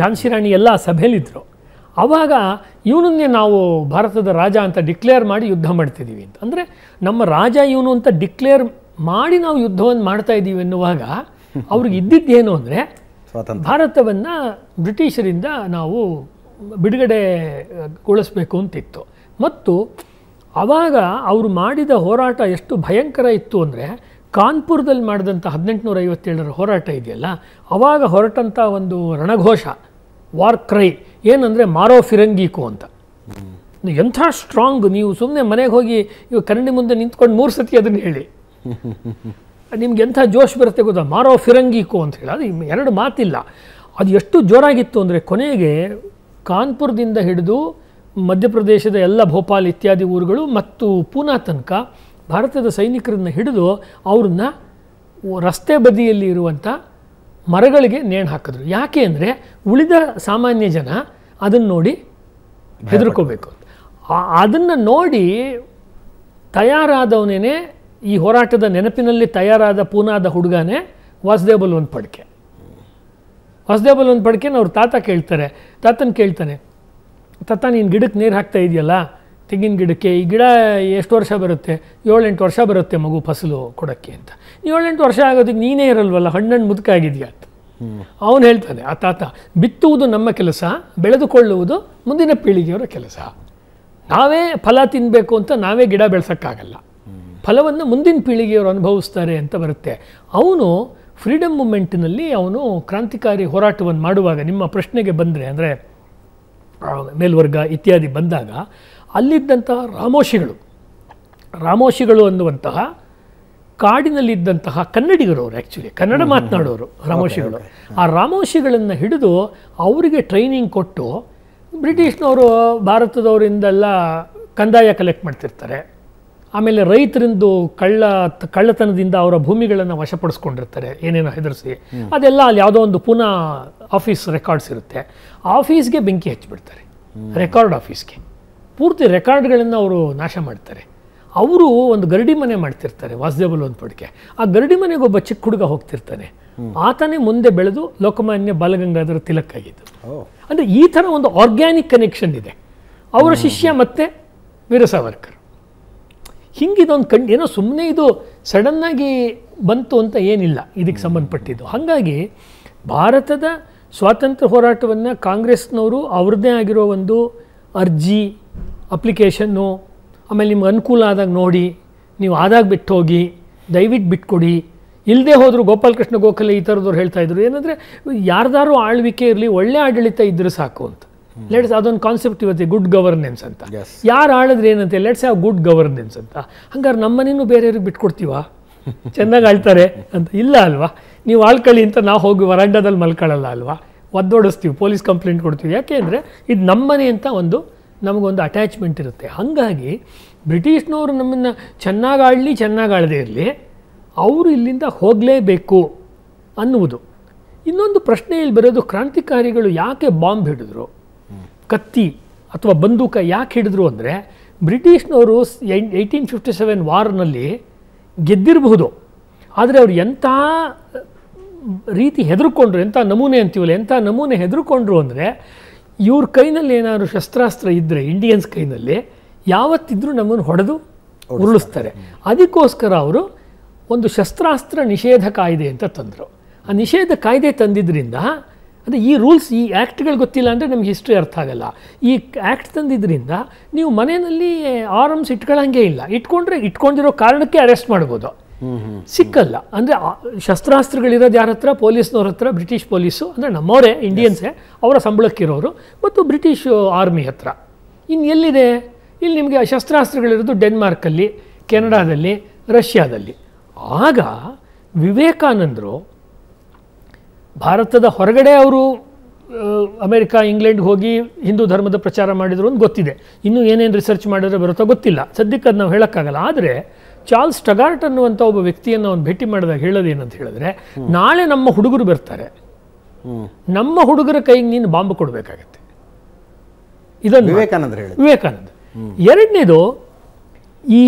ಝಾನ್ಸಿ ರಾಣಿ ಎಲ್ಲ ಸಭೆಯಲ್ಲಿದ್ದರು ಆವಾಗ ಇವನನ್ನೇ ನಾವು ಭಾರತದ ರಾಜ ಅಂತ ಡಿಕ್ಲೇರ್ ಮಾಡಿ ಯುದ್ಧ ಮಾಡ್ತಿದ್ದೀವಿ ಅಂತ ಅಂದರೆ ನಮ್ಮ ರಾಜ ಇವನು ಅಂತ ಡಿಕ್ಲೇರ್ ಮಾಡಿ ನಾವು ಯುದ್ಧವನ್ನು ಮಾಡ್ತಾ ಇದ್ದೀವಿ ಎನ್ನುವಾಗ ಅವ್ರಿಗೆ ಇದ್ದಿದ್ದೇನು ಅಂದರೆ ಭಾರತವನ್ನು ಬ್ರಿಟಿಷರಿಂದ ನಾವು ಬಿಡುಗಡೆಗೊಳಿಸಬೇಕು ಅಂತಿತ್ತು ಮತ್ತು ಆವಾಗ ಅವರು ಮಾಡಿದ ಹೋರಾಟ ಎಷ್ಟು ಭಯಂಕರ ಇತ್ತು ಅಂದರೆ ಕಾನ್ಪುರದಲ್ಲಿ ಮಾಡಿದಂಥ ಹದಿನೆಂಟುನೂರ ಐವತ್ತೇಳರ ಹೋರಾಟ ಇದೆಯಲ್ಲ ಅವಾಗ ಹೊರಟಂಥ ಒಂದು ರಣಘೋಷ ವಾರ್ ಕ್ರೈ ಏನಂದರೆ ಮಾರೋ ಫಿರಂಗೀಕು ಅಂತ ಎಂಥ ಸ್ಟ್ರಾಂಗ್ ನೀವು ಸುಮ್ಮನೆ ಮನೆಗೆ ಹೋಗಿ ಇವಾಗ ಕನ್ನಡಿ ಮುಂದೆ ನಿಂತ್ಕೊಂಡು ಮೂರು ಸತಿ ಅದನ್ನು ಹೇಳಿ ನಿಮ್ಗೆ ಎಂಥ ಜೋಶ್ ಬರುತ್ತೆ ಗೊತ್ತಾ ಮಾರೋ ಫಿರಂಗೀಕು ಅಂತ ಹೇಳಿ ಅದು ಎರಡು ಮಾತಿಲ್ಲ ಅದು ಎಷ್ಟು ಜೋರಾಗಿತ್ತು ಅಂದರೆ ಕೊನೆಗೆ ಕಾನ್ಪುರದಿಂದ ಹಿಡಿದು ಮಧ್ಯಪ್ರದೇಶದ ಎಲ್ಲ ಭೋಪಾಲ್ ಇತ್ಯಾದಿ ಊರುಗಳು ಮತ್ತು ಪೂನಾ ತನಕ ಭಾರತದ ಸೈನಿಕರನ್ನು ಹಿಡಿದು ಅವ್ರನ್ನ ರಸ್ತೆ ಬದಿಯಲ್ಲಿ ಇರುವಂಥ ಮರಗಳಿಗೆ ನೇಣು ಹಾಕಿದ್ರು ಯಾಕೆ ಅಂದರೆ ಉಳಿದ ಸಾಮಾನ್ಯ ಜನ ಅದನ್ನು ನೋಡಿ ಹೆದರ್ಕೋಬೇಕು ಅದನ್ನು ನೋಡಿ ತಯಾರಾದವನೇ ಈ ಹೋರಾಟದ ನೆನಪಿನಲ್ಲಿ ತಯಾರಾದ ಪೂನಾದ ಹುಡುಗನೇ ವಾಸುದೇವ್ ಒಂದು ಪಡ್ಕೆ ವಾಸುದೇವ್ ಒಂದು ಪಡ್ಕೆನ ಅವ್ರ ತಾತ ಕೇಳ್ತಾರೆ ತಾತನ ಕೇಳ್ತಾನೆ ತಾತ ನೀನು ಗಿಡಕ್ಕೆ ನೀರು ಹಾಕ್ತಾ ಇದೆಯಲ್ಲ ತೆಂಗಿನ ಗಿಡಕ್ಕೆ ಈ ಗಿಡ ಎಷ್ಟು ವರ್ಷ ಬರುತ್ತೆ ಏಳೆಂಟು ವರ್ಷ ಬರುತ್ತೆ ಮಗು ಫಸಲು ಕೊಡೋಕ್ಕೆ ಅಂತ ಏಳೆಂಟು ವರ್ಷ ಆಗೋದಕ್ಕೆ ನೀನೇ ಇರಲ್ವಲ್ಲ ಹಣ್ಣು ಮುದುಕಾಗಿದೆಯಾ ಅಂತ ಅವನು ಹೇಳ್ತಾನೆ ಆ ತಾತ ಬಿತ್ತುವುದು ನಮ್ಮ ಕೆಲಸ ಬೆಳೆದುಕೊಳ್ಳುವುದು ಮುಂದಿನ ಪೀಳಿಗೆಯವರ ಕೆಲಸ ನಾವೇ ಫಲ ತಿನ್ನಬೇಕು ಅಂತ ನಾವೇ ಗಿಡ ಬೆಳೆಸೋಕ್ಕಾಗಲ್ಲ ಫಲವನ್ನು ಮುಂದಿನ ಪೀಳಿಗೆಯವರು ಅನುಭವಿಸ್ತಾರೆ ಅಂತ ಬರುತ್ತೆ ಅವನು ಫ್ರೀಡಮ್ ಮೂಮೆಂಟ್ನಲ್ಲಿ ಅವನು ಕ್ರಾಂತಿಕಾರಿ ಹೋರಾಟವನ್ನು ಮಾಡುವಾಗ ನಿಮ್ಮ ಪ್ರಶ್ನೆಗೆ ಬಂದರೆ ಅಂದರೆ ಮೇಲ್ವರ್ಗ ಇತ್ಯಾದಿ ಬಂದಾಗ ಅಲ್ಲಿದ್ದಂತಹ ರಾಮೋಶಿಗಳು ರಾಮೋಶಿಗಳು ಅನ್ನುವಂತಹ ಕಾಡಿನಲ್ಲಿದ್ದಂತಹ ಕನ್ನಡಿಗರು ಅವರು ಆ್ಯಕ್ಚುಲಿ ಕನ್ನಡ ಮಾತನಾಡೋರು ರಾಮೋಶಿಗಳು ಆ ರಾಮೋಶಿಗಳನ್ನು ಹಿಡಿದು ಅವರಿಗೆ ಟ್ರೈನಿಂಗ್ ಕೊಟ್ಟು ಬ್ರಿಟಿಷ್ನವರು ಭಾರತದವರಿಂದೆಲ್ಲ ಕಂದಾಯ ಕಲೆಕ್ಟ್ ಮಾಡ್ತಿರ್ತಾರೆ ಆಮೇಲೆ ರೈತರಿಂದು ಕಳ್ಳ ಕಳ್ಳತನದಿಂದ ಅವರ ಭೂಮಿಗಳನ್ನು ವಶಪಡಿಸ್ಕೊಂಡಿರ್ತಾರೆ ಏನೇನೋ ಹೆದರಿಸಿ ಅದೆಲ್ಲ ಅಲ್ಲಿ ಯಾವುದೋ ಒಂದು ಪುನಃ ಆಫೀಸ್ ರೆಕಾರ್ಡ್ಸ್ ಇರುತ್ತೆ ಆಫೀಸ್ಗೆ ಬೆಂಕಿ ಹಚ್ಚಿಬಿಡ್ತಾರೆ ರೆಕಾರ್ಡ್ ಆಫೀಸ್ಗೆ ಪೂರ್ತಿ ರೆಕಾರ್ಡ್ಗಳನ್ನು ಅವರು ನಾಶ ಮಾಡ್ತಾರೆ ಅವರು ಒಂದು ಗರಡಿ ಮನೆ ಮಾಡ್ತಿರ್ತಾರೆ ವಾಸುದೇವಲ್ ಒಂದು ಪಡಿಕೆ ಆ ಗರಡಿ ಮನೆಗೆ ಒಬ್ಬ ಚಿಕ್ಕ ಹುಡುಗ ಹೋಗ್ತಿರ್ತಾನೆ ಆತನೇ ಮುಂದೆ ಬೆಳೆದು ಲೋಕಮಾನ್ಯ ಬಾಲಗಂಗಾಧರ ತಿಲಕ್ ಆಗಿದ್ದು ಅಂದರೆ ಈ ಥರ ಒಂದು ಆರ್ಗ್ಯಾನಿಕ್ ಕನೆಕ್ಷನ್ ಇದೆ ಅವರ ಶಿಷ್ಯ ಮತ್ತೆ ವೀರ ಸಾವರ್ಕರ್ ಹಿಂಗಿದೊಂದು ಕಂಡು ಏನೋ ಸುಮ್ಮನೆ ಇದು ಸಡನ್ನಾಗಿ ಬಂತು ಅಂತ ಏನಿಲ್ಲ ಇದಕ್ಕೆ ಸಂಬಂಧಪಟ್ಟಿದ್ದು ಹಾಗಾಗಿ ಭಾರತದ ಸ್ವಾತಂತ್ರ್ಯ ಹೋರಾಟವನ್ನು ಕಾಂಗ್ರೆಸ್ನವರು ಅವ್ರದ್ದೇ ಆಗಿರೋ ಒಂದು ಅರ್ಜಿ ಅಪ್ಲಿಕೇಶನ್ನು ಆಮೇಲೆ ನಿಮ್ಗೆ ಅನುಕೂಲ ಆದಾಗ ನೋಡಿ ನೀವು ಆದಾಗ ಬಿಟ್ಟು ಹೋಗಿ ದಯವಿಟ್ಟು ಬಿಟ್ಕೊಡಿ ಇಲ್ಲದೆ ಹೋದರೂ ಗೋಪಾಲಕೃಷ್ಣ ಗೋಖಲೆ ಈ ಥರದವ್ರು ಹೇಳ್ತಾ ಇದ್ರು ಏನಂದರೆ ಯಾರ್ದಾರು ಆಳ್ವಿಕೆ ಇರಲಿ ಒಳ್ಳೆ ಆಡಳಿತ ಇದ್ದರೆ ಸಾಕು ಅಂತ ಲೆಟ್ಸ್ ಅದೊಂದು ಕಾನ್ಸೆಪ್ಟ್ ಇವತ್ತೆ ಗುಡ್ ಗವರ್ನೆನ್ಸ್ ಅಂತ ಯಾರು ಆಳಿದ್ರೆ ಏನಂತೆ ಲೆಟ್ಸ್ ಹ್ಯಾವ್ ಗುಡ್ ಗವರ್ನೆನ್ಸ್ ಅಂತ ಹಂಗಾರೆ ನಮ್ಮನೇನು ಬೇರೆಯವ್ರಿಗೆ ಬಿಟ್ಕೊಡ್ತೀವ ಚೆನ್ನಾಗಿ ಆಳ್ತಾರೆ ಅಂತ ಇಲ್ಲ ಅಲ್ವಾ ನೀವು ಆಳ್ಕಳಿ ಅಂತ ನಾವು ಹೋಗಿ ವರಾಂಡದಲ್ಲಿ ಮಲ್ಕೊಳ್ಳಲ್ಲ ಅಲ್ವಾ ಒದ್ದೊಡಿಸ್ತೀವಿ ಪೊಲೀಸ್ ಕಂಪ್ಲೇಂಟ್ ಕೊಡ್ತೀವಿ ಯಾಕೆ ಅಂದರೆ ಇದು ನಮ್ಮನೆ ಅಂತ ಒಂದು ನಮಗೊಂದು ಅಟ್ಯಾಚ್ಮೆಂಟ್ ಇರುತ್ತೆ ಹಾಗಾಗಿ ಬ್ರಿಟಿಷ್ನವರು ನಮ್ಮನ್ನು ಚೆನ್ನಾಗಿ ಆಡಲಿ ಚೆನ್ನಾಗಿ ಆಳದೇ ಇರಲಿ ಅವರು ಇಲ್ಲಿಂದ ಹೋಗಲೇಬೇಕು ಅನ್ನುವುದು ಇನ್ನೊಂದು ಪ್ರಶ್ನೆಯಲ್ಲಿ ಬರೋದು ಕ್ರಾಂತಿಕಾರಿಗಳು ಯಾಕೆ ಬಾಂಬ್ ಹಿಡಿದ್ರು ಕತ್ತಿ ಅಥವಾ ಬಂದೂಕ ಯಾಕೆ ಹಿಡಿದ್ರು ಅಂದರೆ ಬ್ರಿಟಿಷ್ನವರು ಏಯ್ಟೀನ್ ಫಿಫ್ಟಿ ಸೆವೆನ್ ವಾರ್ನಲ್ಲಿ ಗೆದ್ದಿರಬಹುದು ಆದರೆ ಅವರು ಎಂಥ ರೀತಿ ಹೆದರ್ಕೊಂಡ್ರು ಎಂಥ ನಮೂನೆ ಅಂತೀವಲ್ಲ ಎಂಥ ನಮೂನೆ ಹೆದರ್ಕೊಂಡ್ರು ಅಂದರೆ ಇವ್ರ ಕೈನಲ್ಲಿ ಏನಾದ್ರು ಶಸ್ತ್ರಾಸ್ತ್ರ ಇದ್ದರೆ ಇಂಡಿಯನ್ಸ್ ಕೈನಲ್ಲಿ ಯಾವತ್ತಿದ್ರೂ ನಮ್ಮನ್ನು ಹೊಡೆದು ಉರುಳಿಸ್ತಾರೆ ಅದಕ್ಕೋಸ್ಕರ ಅವರು ಒಂದು ಶಸ್ತ್ರಾಸ್ತ್ರ ನಿಷೇಧ ಕಾಯ್ದೆ ಅಂತ ತಂದರು ಆ ನಿಷೇಧ ಕಾಯ್ದೆ ತಂದಿದ್ದರಿಂದ ಅಂದರೆ ಈ ರೂಲ್ಸ್ ಈ ಆ್ಯಕ್ಟ್ಗಳು ಗೊತ್ತಿಲ್ಲ ಅಂದರೆ ನಮ್ಗೆ ಹಿಸ್ಟ್ರಿ ಅರ್ಥ ಆಗಲ್ಲ ಈ ಆ್ಯಕ್ಟ್ ತಂದಿದ್ದರಿಂದ ನೀವು ಮನೆಯಲ್ಲಿ ಆರಮ್ಸ್ ಇಟ್ಕೊಳ್ಳೋಂಗೆ ಇಲ್ಲ ಇಟ್ಕೊಂಡ್ರೆ ಇಟ್ಕೊಂಡಿರೋ ಕಾರಣಕ್ಕೆ ಅರೆಸ್ಟ್ ಮಾಡ್ಬೋದು ಸಿಕ್ಕಲ್ಲ ಅಂದರೆ ಶಸ್ತ್ರಾಸ್ತ್ರಗಳಿರೋದು ಯಾರ ಹತ್ರ ಪೊಲೀಸ್ನವ್ರ ಹತ್ರ ಬ್ರಿಟಿಷ್ ಪೊಲೀಸು ಅಂದರೆ ನಮ್ಮವರೇ ಇಂಡಿಯನ್ಸೇ ಅವರ ಸಂಬಳಕ್ಕಿರೋರು ಮತ್ತು ಬ್ರಿಟಿಷ್ ಆರ್ಮಿ ಹತ್ರ ಇನ್ನು ಎಲ್ಲಿದೆ ಇಲ್ಲಿ ನಿಮಗೆ ಶಸ್ತ್ರಾಸ್ತ್ರಗಳಿರೋದು ಡೆನ್ಮಾರ್ಕಲ್ಲಿ ಕೆನಡಾದಲ್ಲಿ ರಷ್ಯಾದಲ್ಲಿ ಆಗ ವಿವೇಕಾನಂದರು ಭಾರತದ ಹೊರಗಡೆ ಅವರು ಅಮೇರಿಕಾ ಇಂಗ್ಲೆಂಡ್ಗೆ ಹೋಗಿ ಹಿಂದೂ ಧರ್ಮದ ಪ್ರಚಾರ ಮಾಡಿದ್ರು ಅಂತ ಗೊತ್ತಿದೆ ಇನ್ನೂ ಏನೇನು ರಿಸರ್ಚ್ ಮಾಡಿದ್ರೆ ಬರುತ್ತೋ ಗೊತ್ತಿಲ್ಲ ಸದ್ಯಕ್ಕೆ ಅದು ನಾವು ಹೇಳೋಕ್ಕಾಗಲ್ಲ ಆದರೆ ಚಾರ್ಲ್ಸ್ ಟಗಾರ್ಟ್ ಅನ್ನುವಂಥ ಒಬ್ಬ ವ್ಯಕ್ತಿಯನ್ನು ಅವನು ಭೇಟಿ ಮಾಡಿದಾಗ ಹೇಳೋದೇನಂತ ಹೇಳಿದ್ರೆ ನಾಳೆ ನಮ್ಮ ಹುಡುಗರು ಬರ್ತಾರೆ ನಮ್ಮ ಹುಡುಗರ ಕೈಗೆ ನೀನು ಬಾಂಬ್ ಕೊಡಬೇಕಾಗತ್ತೆ ಇದನ್ನು ವಿವೇಕಾನಂದ ವಿವೇಕಾನಂದ ಎರಡನೇದು ಈ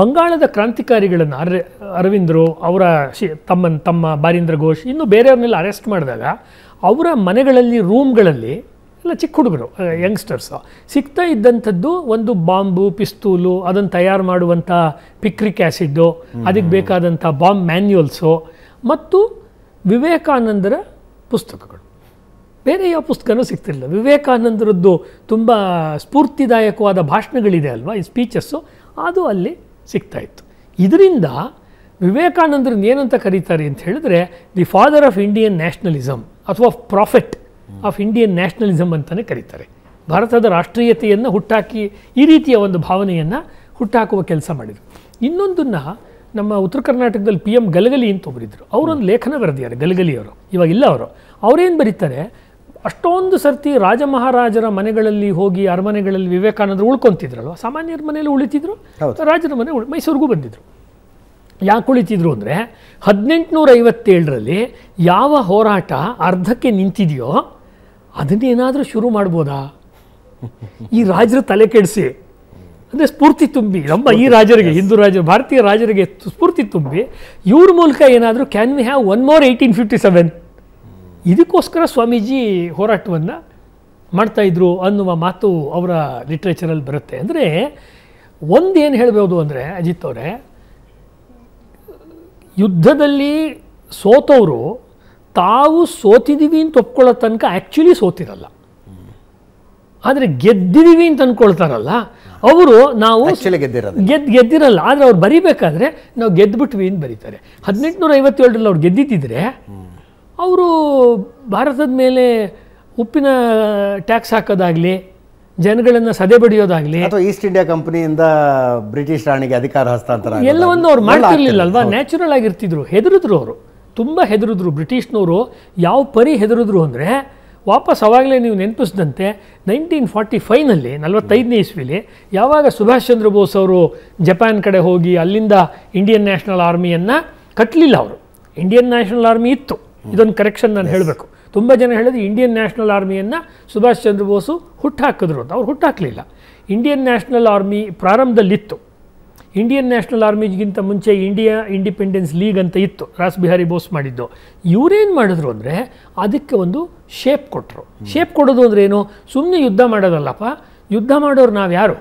ಬಂಗಾಳದ ಕ್ರಾಂತಿಕಾರಿಗಳನ್ನು ಅರ್ ಅರವಿಂದರು ಅವರ ಶಿ ತಮ್ಮನ್ ತಮ್ಮ ಬಾರೀಂದ್ರ ಘೋಷ್ ಇನ್ನು ಬೇರೆಯವ್ರನ್ನೆಲ್ಲ ಅರೆಸ್ಟ್ ಮಾಡಿದಾಗ ಅವರ ಮನೆಗಳಲ್ಲಿ ರೂಮ್ಗಳಲ್ಲಿ ಚಿಕ್ಕ ಹುಡುಗರು ಯಂಗ್ಸ್ಟರ್ಸು ಸಿಗ್ತಾ ಇದ್ದಂಥದ್ದು ಒಂದು ಬಾಂಬು ಪಿಸ್ತೂಲು ಅದನ್ನು ತಯಾರು ಮಾಡುವಂಥ ಪಿಕ್ರಿಕ್ ಆ್ಯಸಿಡ್ಡು ಅದಕ್ಕೆ ಬೇಕಾದಂಥ ಬಾಂಬ್ ಮ್ಯಾನ್ಯುಯಲ್ಸು ಮತ್ತು ವಿವೇಕಾನಂದರ ಪುಸ್ತಕಗಳು ಬೇರೆ ಯಾವ ಪುಸ್ತಕನೂ ಸಿಗ್ತಿರಲಿಲ್ಲ ವಿವೇಕಾನಂದರದ್ದು ತುಂಬ ಸ್ಫೂರ್ತಿದಾಯಕವಾದ ಭಾಷಣಗಳಿದೆ ಅಲ್ವಾ ಈ ಸ್ಪೀಚಸ್ಸು ಅದು ಅಲ್ಲಿ ಸಿಗ್ತಾ ಇತ್ತು ಇದರಿಂದ ವಿವೇಕಾನಂದರನ್ನ ಏನಂತ ಕರೀತಾರೆ ಅಂತ ಹೇಳಿದ್ರೆ the father of Indian nationalism ಅಥವಾ ಪ್ರಾಫಿಟ್ ಆಫ್ ಇಂಡಿಯನ್ ನ್ಯಾಷನಲಿಸಮ್ ಅಂತಲೇ ಕರೀತಾರೆ ಭಾರತದ ರಾಷ್ಟ್ರೀಯತೆಯನ್ನು ಹುಟ್ಟಾಕಿ ಈ ರೀತಿಯ ಒಂದು ಭಾವನೆಯನ್ನು ಹುಟ್ಟಾಕುವ ಕೆಲಸ ಮಾಡಿದರು ಇನ್ನೊಂದನ್ನು ನಮ್ಮ ಉತ್ತರ ಕರ್ನಾಟಕದಲ್ಲಿ ಪಿ ಎಮ್ ಗಲಗಲಿ ಅಂತ ಒಬ್ಬರಿದ್ದರು ಅವರೊಂದು ಲೇಖನ ಬರೆದಿದ್ದಾರೆ ಗಲಗಲಿಯವರು ಇವಾಗ ಇಲ್ಲ ಅವರು ಅವರೇನು ಬರೀತಾರೆ ಅಷ್ಟೊಂದು ಸರ್ತಿ ರಾಜ ಮಹಾರಾಜರ ಮನೆಗಳಲ್ಲಿ ಹೋಗಿ ಅರಮನೆಗಳಲ್ಲಿ ವಿವೇಕಾನಂದರು ಉಳ್ಕೊತಿದ್ರಲ್ವ ಸಾಮಾನ್ಯರ ಮನೆಯಲ್ಲಿ ಉಳಿತಿದ್ರು ರಾಜರ ಮನೆ ಉಳಿ ಮೈಸೂರಿಗೂ ಬಂದಿದ್ದರು ಯಾಕೆ ಉಳಿತಿದ್ರು ಅಂದರೆ ಹದಿನೆಂಟುನೂರ ಐವತ್ತೇಳರಲ್ಲಿ ಯಾವ ಹೋರಾಟ ಅರ್ಧಕ್ಕೆ ನಿಂತಿದೆಯೋ ಅದನ್ನೇನಾದರೂ ಶುರು ಮಾಡ್ಬೋದಾ ಈ ರಾಜರು ತಲೆ ಕೆಡಿಸಿ ಅಂದರೆ ಸ್ಫೂರ್ತಿ ತುಂಬಿ ನಮ್ಮ ಈ ರಾಜರಿಗೆ ಹಿಂದೂ ರಾಜರು ಭಾರತೀಯ ರಾಜರಿಗೆ ಸ್ಫೂರ್ತಿ ತುಂಬಿ ಇವ್ರ ಮೂಲಕ ಏನಾದರೂ can we have one more eighteen fifty seven ಇದಕ್ಕೋಸ್ಕರ ಸ್ವಾಮೀಜಿ ಹೋರಾಟವನ್ನು ಮಾಡ್ತಾಯಿದ್ರು ಅನ್ನುವ ಮಾತು ಅವರ ಲಿಟ್ರೇಚರಲ್ಲಿ ಬರುತ್ತೆ ಅಂದರೆ ಏನು ಹೇಳ್ಬೋದು ಅಂದರೆ ಅಜಿತ್ ಅವರೇ ಯುದ್ಧದಲ್ಲಿ ಸೋತವರು ತಾವು ಸೋತಿದ್ದೀವಿ ಅಂತ ಒಪ್ಕೊಳ್ಳೋ ತನಕ ಆ್ಯಕ್ಚುಲಿ ಸೋತಿರಲ್ಲ ಆದರೆ ಗೆದ್ದಿದ್ದೀವಿ ಅಂತ ಅಂದ್ಕೊಳ್ತಾರಲ್ಲ ಅವರು ನಾವು ಗೆದ್ದು ಗೆದ್ದಿರಲ್ಲ ಆದರೆ ಅವ್ರು ಬರಿಬೇಕಾದ್ರೆ ನಾವು ಗೆದ್ದುಬಿಟ್ವಿ ಅಂತ ಬರೀತಾರೆ ಹದಿನೆಂಟುನೂರ ಐವತ್ತೇಳರಲ್ಲಿ ಅವ್ರು ಗೆದ್ದಿದ್ದಿದ್ರೆ ಅವರು ಭಾರತದ ಮೇಲೆ ಉಪ್ಪಿನ ಟ್ಯಾಕ್ಸ್ ಹಾಕೋದಾಗಲಿ ಜನಗಳನ್ನು ಸದೆ ಬಡಿಯೋದಾಗಲಿ ಅಥವಾ ಈಸ್ಟ್ ಇಂಡಿಯಾ ಕಂಪನಿಯಿಂದ ಬ್ರಿಟಿಷ್ ರಾಣಿಗೆ ಅಧಿಕಾರ ಹಸ್ತಾಂತರ ಎಲ್ಲವನ್ನು ಅವ್ರು ಮಾಡ್ತಿರ್ಲಿಲ್ಲ ಅಲ್ವಾ ನ್ಯಾಚುರಲ್ ಆಗಿರ್ತಿದ್ರು ಹೆದರಿದ್ರು ಅವರು ತುಂಬ ಹೆದರಿದ್ರು ಬ್ರಿಟಿಷ್ನವರು ಯಾವ ಪರಿ ಹೆದರಿದ್ರು ಅಂದರೆ ವಾಪಸ್ ಆವಾಗಲೇ ನೀವು ನೆನಪಿಸಿದಂತೆ ನೈನ್ಟೀನ್ ಫಾರ್ಟಿ ಫೈವ್ನಲ್ಲಿ ನಲವತ್ತೈದನೇ ಇಸ್ವಿಲಿ ಯಾವಾಗ ಸುಭಾಷ್ ಚಂದ್ರ ಬೋಸ್ ಅವರು ಜಪಾನ್ ಕಡೆ ಹೋಗಿ ಅಲ್ಲಿಂದ ಇಂಡಿಯನ್ ನ್ಯಾಷನಲ್ ಆರ್ಮಿಯನ್ನು ಕಟ್ಟಲಿಲ್ಲ ಅವರು ಇಂಡಿಯನ್ ನ್ಯಾಷನಲ್ ಆರ್ಮಿ ಇತ್ತು ಇದೊಂದು ಕರೆಕ್ಷನ್ ನಾನು ಹೇಳಬೇಕು ತುಂಬ ಜನ ಹೇಳಿದ್ರು ಇಂಡಿಯನ್ ನ್ಯಾಷನಲ್ ಆರ್ಮಿಯನ್ನು ಸುಭಾಷ್ ಚಂದ್ರ ಬೋಸು ಹುಟ್ಟಾಕಿದ್ರು ಅಂತ ಅವ್ರು ಹುಟ್ಟಾಕಲಿಲ್ಲ ಇಂಡಿಯನ್ ನ್ಯಾಷನಲ್ ಆರ್ಮಿ ಪ್ರಾರಂಭದಲ್ಲಿತ್ತು ಇಂಡಿಯನ್ ನ್ಯಾಷನಲ್ ಆರ್ಮಿಗಿಂತ ಮುಂಚೆ ಇಂಡಿಯಾ ಇಂಡಿಪೆಂಡೆನ್ಸ್ ಲೀಗ್ ಅಂತ ಇತ್ತು ರಾಸ್ ಬಿಹಾರಿ ಬೋಸ್ ಮಾಡಿದ್ದು ಇವರೇನು ಮಾಡಿದ್ರು ಅಂದರೆ ಅದಕ್ಕೆ ಒಂದು ಶೇಪ್ ಕೊಟ್ಟರು ಶೇಪ್ ಕೊಡೋದು ಅಂದರೆ ಏನು ಸುಮ್ಮನೆ ಯುದ್ಧ ಮಾಡೋದಲ್ಲಪ್ಪ ಯುದ್ಧ ಮಾಡೋರು ನಾವು ಯಾರು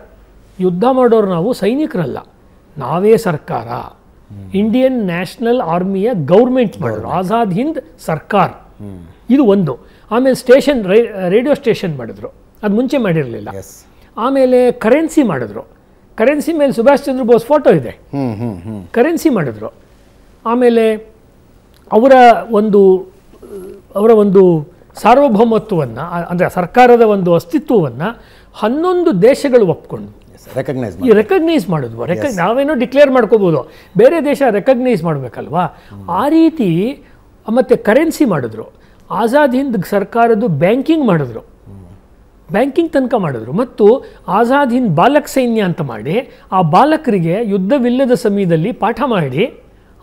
ಯುದ್ಧ ಮಾಡೋರು ನಾವು ಸೈನಿಕರಲ್ಲ ನಾವೇ ಸರ್ಕಾರ ಇಂಡಿಯನ್ ನ್ಯಾಷನಲ್ ಆರ್ಮಿಯ ಗೌರ್ಮೆಂಟ್ ಮಾಡೋರು ಆಜಾದ್ ಹಿಂದ್ ಸರ್ಕಾರ ಇದು ಒಂದು ಆಮೇಲೆ ಸ್ಟೇಷನ್ ರೇಡಿಯೋ ಸ್ಟೇಷನ್ ಮಾಡಿದ್ರು ಅದು ಮುಂಚೆ ಮಾಡಿರಲಿಲ್ಲ ಆಮೇಲೆ ಕರೆನ್ಸಿ ಮಾಡಿದ್ರು ಕರೆನ್ಸಿ ಮೇಲೆ ಸುಭಾಷ್ ಚಂದ್ರ ಬೋಸ್ ಫೋಟೋ ಇದೆ ಕರೆನ್ಸಿ ಮಾಡಿದ್ರು ಆಮೇಲೆ ಅವರ ಒಂದು ಅವರ ಒಂದು ಸಾರ್ವಭೌಮತ್ವವನ್ನು ಅಂದರೆ ಸರ್ಕಾರದ ಒಂದು ಅಸ್ತಿತ್ವವನ್ನು ಹನ್ನೊಂದು ದೇಶಗಳು ಒಪ್ಕೊಂಡು ರೆಕಗ್ನೈಸ್ ರೆಕಗ್ನೈಸ್ ಮಾಡೋದು ರೆಕ ನಾವೇನೋ ಡಿಕ್ಲೇರ್ ಮಾಡ್ಕೋಬೋದು ಬೇರೆ ದೇಶ ರೆಕಗ್ನೈಸ್ ಮಾಡಬೇಕಲ್ವಾ ಆ ರೀತಿ ಮತ್ತು ಕರೆನ್ಸಿ ಮಾಡಿದ್ರು ಆಜಾದ್ ಹಿಂದ್ ಸರ್ಕಾರದ್ದು ಬ್ಯಾಂಕಿಂಗ್ ಮಾಡಿದ್ರು ಬ್ಯಾಂಕಿಂಗ್ ತನಕ ಮಾಡಿದ್ರು ಮತ್ತು ಆಜಾದ್ ಹಿಂದ್ ಬಾಲಕ್ ಸೈನ್ಯ ಅಂತ ಮಾಡಿ ಆ ಬಾಲಕರಿಗೆ ಯುದ್ಧವಿಲ್ಲದ ಸಮಯದಲ್ಲಿ ಪಾಠ ಮಾಡಿ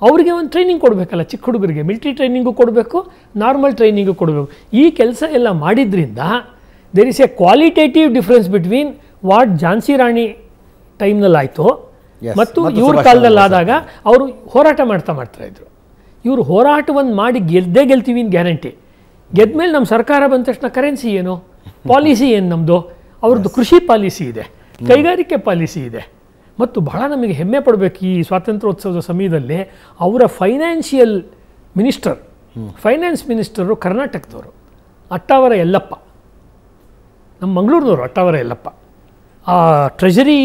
ಅವರಿಗೆ ಒಂದು ಟ್ರೈನಿಂಗ್ ಕೊಡಬೇಕಲ್ಲ ಚಿಕ್ಕ ಹುಡುಗರಿಗೆ ಮಿಲ್ಟ್ರಿ ಟ್ರೈನಿಂಗು ಕೊಡಬೇಕು ನಾರ್ಮಲ್ ಟ್ರೈನಿಂಗು ಕೊಡಬೇಕು ಈ ಕೆಲಸ ಎಲ್ಲ ಮಾಡಿದ್ರಿಂದ there is a qualitative difference between what Jhansi Rani ಟೈಮ್ನಲ್ಲಿ ಆಯಿತು ಮತ್ತು ಇವ್ರ ಕಾಲದಲ್ಲಿ ಆದಾಗ ಅವರು ಹೋರಾಟ ಮಾಡ್ತಾ ಮಾಡ್ತಾ ಇದ್ರು ಇವರು ಹೋರಾಟವನ್ನು ಮಾಡಿ ಗೆದ್ದೇ ಗೆಲ್ತೀವಿ ಗ್ಯಾರಂಟಿ ಗೆದ್ದ ಮೇಲೆ ನಮ್ಮ ಸರ್ಕಾರ ಬಂದ ತಕ್ಷಣ ಕರೆನ್ಸಿ ಏನು ಪಾಲಿಸಿ ಏನು ನಮ್ಮದು ಅವ್ರದ್ದು ಕೃಷಿ ಪಾಲಿಸಿ ಇದೆ ಕೈಗಾರಿಕೆ ಪಾಲಿಸಿ ಇದೆ ಮತ್ತು ಬಹಳ ನಮಗೆ ಹೆಮ್ಮೆ ಪಡಬೇಕು ಈ ಸ್ವಾತಂತ್ರ್ಯೋತ್ಸವದ ಸಮಯದಲ್ಲಿ ಅವರ ಫೈನಾನ್ಷಿಯಲ್ ಮಿನಿಸ್ಟರ್ ಫೈನಾನ್ಸ್ ಮಿನಿಸ್ಟರು ಕರ್ನಾಟಕದವರು ಅಟ್ಟಾವರ ಎಲ್ಲಪ್ಪ ನಮ್ಮ ಮಂಗಳೂರಿನವರು ಅಟ್ಟಾವರ ಎಲ್ಲಪ್ಪ ಆ ಟ್ರೆಜರಿ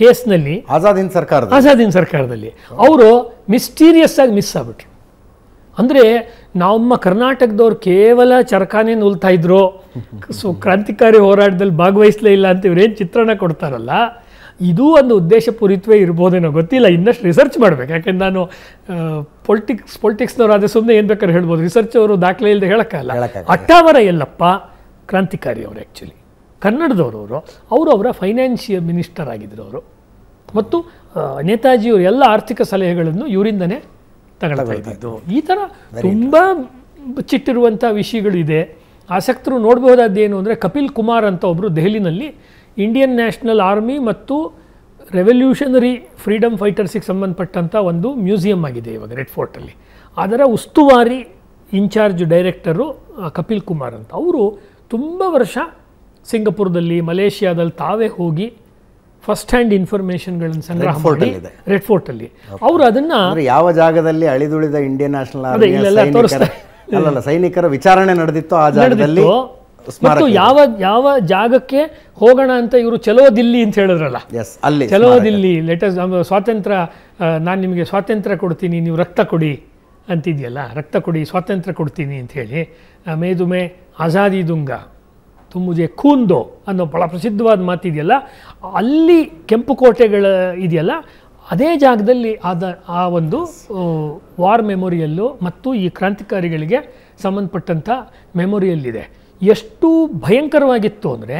ಕೇಸ್ನಲ್ಲಿ ಆಜಾದಿನ ಸರ್ಕಾರ ಆಜಾದಿನ ಸರ್ಕಾರದಲ್ಲಿ ಅವರು ಮಿಸ್ಟೀರಿಯಸ್ ಆಗಿ ಮಿಸ್ ಆಗ್ಬಿಟ್ರು ಅಂದರೆ ನಮ್ಮ ಕರ್ನಾಟಕದವ್ರು ಕೇವಲ ಚರಕಾನೇ ನುಲ್ತಾ ಇದ್ರು ಸೊ ಕ್ರಾಂತಿಕಾರಿ ಹೋರಾಟದಲ್ಲಿ ಭಾಗವಹಿಸಲೇ ಇಲ್ಲ ಅಂತ ಇವ್ರೇನು ಚಿತ್ರಣ ಕೊಡ್ತಾರಲ್ಲ ಇದು ಒಂದು ಉದ್ದೇಶಪೂರಿತವೇ ಇರ್ಬೋದೇನೋ ಗೊತ್ತಿಲ್ಲ ಇನ್ನಷ್ಟು ರಿಸರ್ಚ್ ಮಾಡಬೇಕು ಯಾಕೆಂದ್ರೆ ನಾನು ಪೊಲಿಟಿಕ್ಸ್ ಪೊಲಿಟಿಕ್ಸ್ನವ್ರು ಆದರೆ ಸುಮ್ಮನೆ ಏನು ಬೇಕಾದ್ರೆ ಹೇಳ್ಬೋದು ರಿಸರ್ಚ್ ಅವರು ದಾಖಲೆ ಇಲ್ಲದೆ ಹೇಳೋಕ್ಕಲ್ಲ ಅಟ್ಟಾವರ ಎಲ್ಲಪ್ಪ ಕ್ರಾಂತಿಕಾರಿ ಅವರು ಆ್ಯಕ್ಚುಲಿ ಕನ್ನಡದವರು ಅವರು ಅವರು ಅವರ ಫೈನಾನ್ಷಿಯಲ್ ಮಿನಿಸ್ಟರ್ ಆಗಿದ್ದರು ಅವರು ಮತ್ತು ನೇತಾಜಿಯವರು ಎಲ್ಲ ಆರ್ಥಿಕ ಸಲಹೆಗಳನ್ನು ಇವರಿಂದನೇ ತಗೊಳ್ತಾ ಇದ್ದಿದ್ದು ಈ ಥರ ತುಂಬ ಚಿಟ್ಟಿರುವಂಥ ವಿಷಯಗಳಿದೆ ಆಸಕ್ತರು ನೋಡಬಹುದಾದ್ದೇನು ಅಂದರೆ ಕಪಿಲ್ ಕುಮಾರ್ ಅಂತ ಒಬ್ಬರು ದೆಹಲಿನಲ್ಲಿ ಇಂಡಿಯನ್ ನ್ಯಾಷನಲ್ ಆರ್ಮಿ ಮತ್ತು ರೆವಲ್ಯೂಷನರಿ ಫ್ರೀಡಮ್ ಫೈಟರ್ಸಿಗೆ ಸಂಬಂಧಪಟ್ಟಂಥ ಒಂದು ಮ್ಯೂಸಿಯಂ ಆಗಿದೆ ಇವಾಗ ರೆಡ್ ಫೋರ್ಟಲ್ಲಿ ಅದರ ಉಸ್ತುವಾರಿ ಇನ್ಚಾರ್ಜ್ ಡೈರೆಕ್ಟರು ಕಪಿಲ್ ಕುಮಾರ್ ಅಂತ ಅವರು ತುಂಬ ವರ್ಷ ಸಿಂಗಪುರದಲ್ಲಿ ಮಲೇಷ್ಯಾದಲ್ಲಿ ತಾವೇ ಹೋಗಿ ಫಸ್ಟ್ ಹ್ಯಾಂಡ್ ಇನ್ಫಾರ್ಮೇಶನ್ಗಳನ್ನು ಸಂಗ್ರಹ ಮಾಡಿ ರೆಡ್ ಫೋರ್ಟ್ ಅಲ್ಲಿ ಅವರು ಅದನ್ನ ಯಾವ ಜಾಗದಲ್ಲಿ ಅಳಿದುಳಿದ ಇಂಡಿಯನ್ ನ್ಯಾಷನಲ್ ಅಲ್ಲಲ್ಲ ಸೈನಿಕರ ವಿಚಾರಣೆ ನಡೆದಿತ್ತು ಆ ಜಾಗದಲ್ಲಿ ಮತ್ತು ಯಾವ ಯಾವ ಜಾಗಕ್ಕೆ ಹೋಗೋಣ ಅಂತ ಇವರು ಚಲೋ ದಿಲ್ಲಿ ಅಂತ ಹೇಳಿದ್ರಲ್ಲ ಅಲ್ಲಿ ಚಲೋ ದಿಲ್ಲಿ ಲೆಟಸ್ ಸ್ವಾತಂತ್ರ್ಯ ನಾನು ನಿಮಗೆ ಸ್ವಾತಂತ್ರ್ಯ ಕೊಡ್ತೀನಿ ನೀವು ರಕ್ತ ಕೊಡಿ ಅಂತಿದೆಯಲ್ಲ ರಕ್ತ ಕೊಡಿ ಸ್ವಾತಂತ್ರ್ಯ ಕೊಡ್ತೀನಿ ಅಂತ ಹೇಳಿ ಮೇದುಮೆ ಆಜಾದಿ ದುಂಗ ತುಂಬುಜೆ ಕೂಂದೋ ಅನ್ನೋ ಭಾಳ ಪ್ರಸಿದ್ಧವಾದ ಮಾತಿದೆಯಲ್ಲ ಅಲ್ಲಿ ಕೆಂಪು ಕೋಟೆಗಳ ಇದೆಯಲ್ಲ ಅದೇ ಜಾಗದಲ್ಲಿ ಆದ ಆ ಒಂದು ವಾರ್ ಮೆಮೊರಿಯಲ್ಲು ಮತ್ತು ಈ ಕ್ರಾಂತಿಕಾರಿಗಳಿಗೆ ಸಂಬಂಧಪಟ್ಟಂಥ ಮೆಮೊರಿಯಲ್ ಇದೆ ಎಷ್ಟು ಭಯಂಕರವಾಗಿತ್ತು ಅಂದರೆ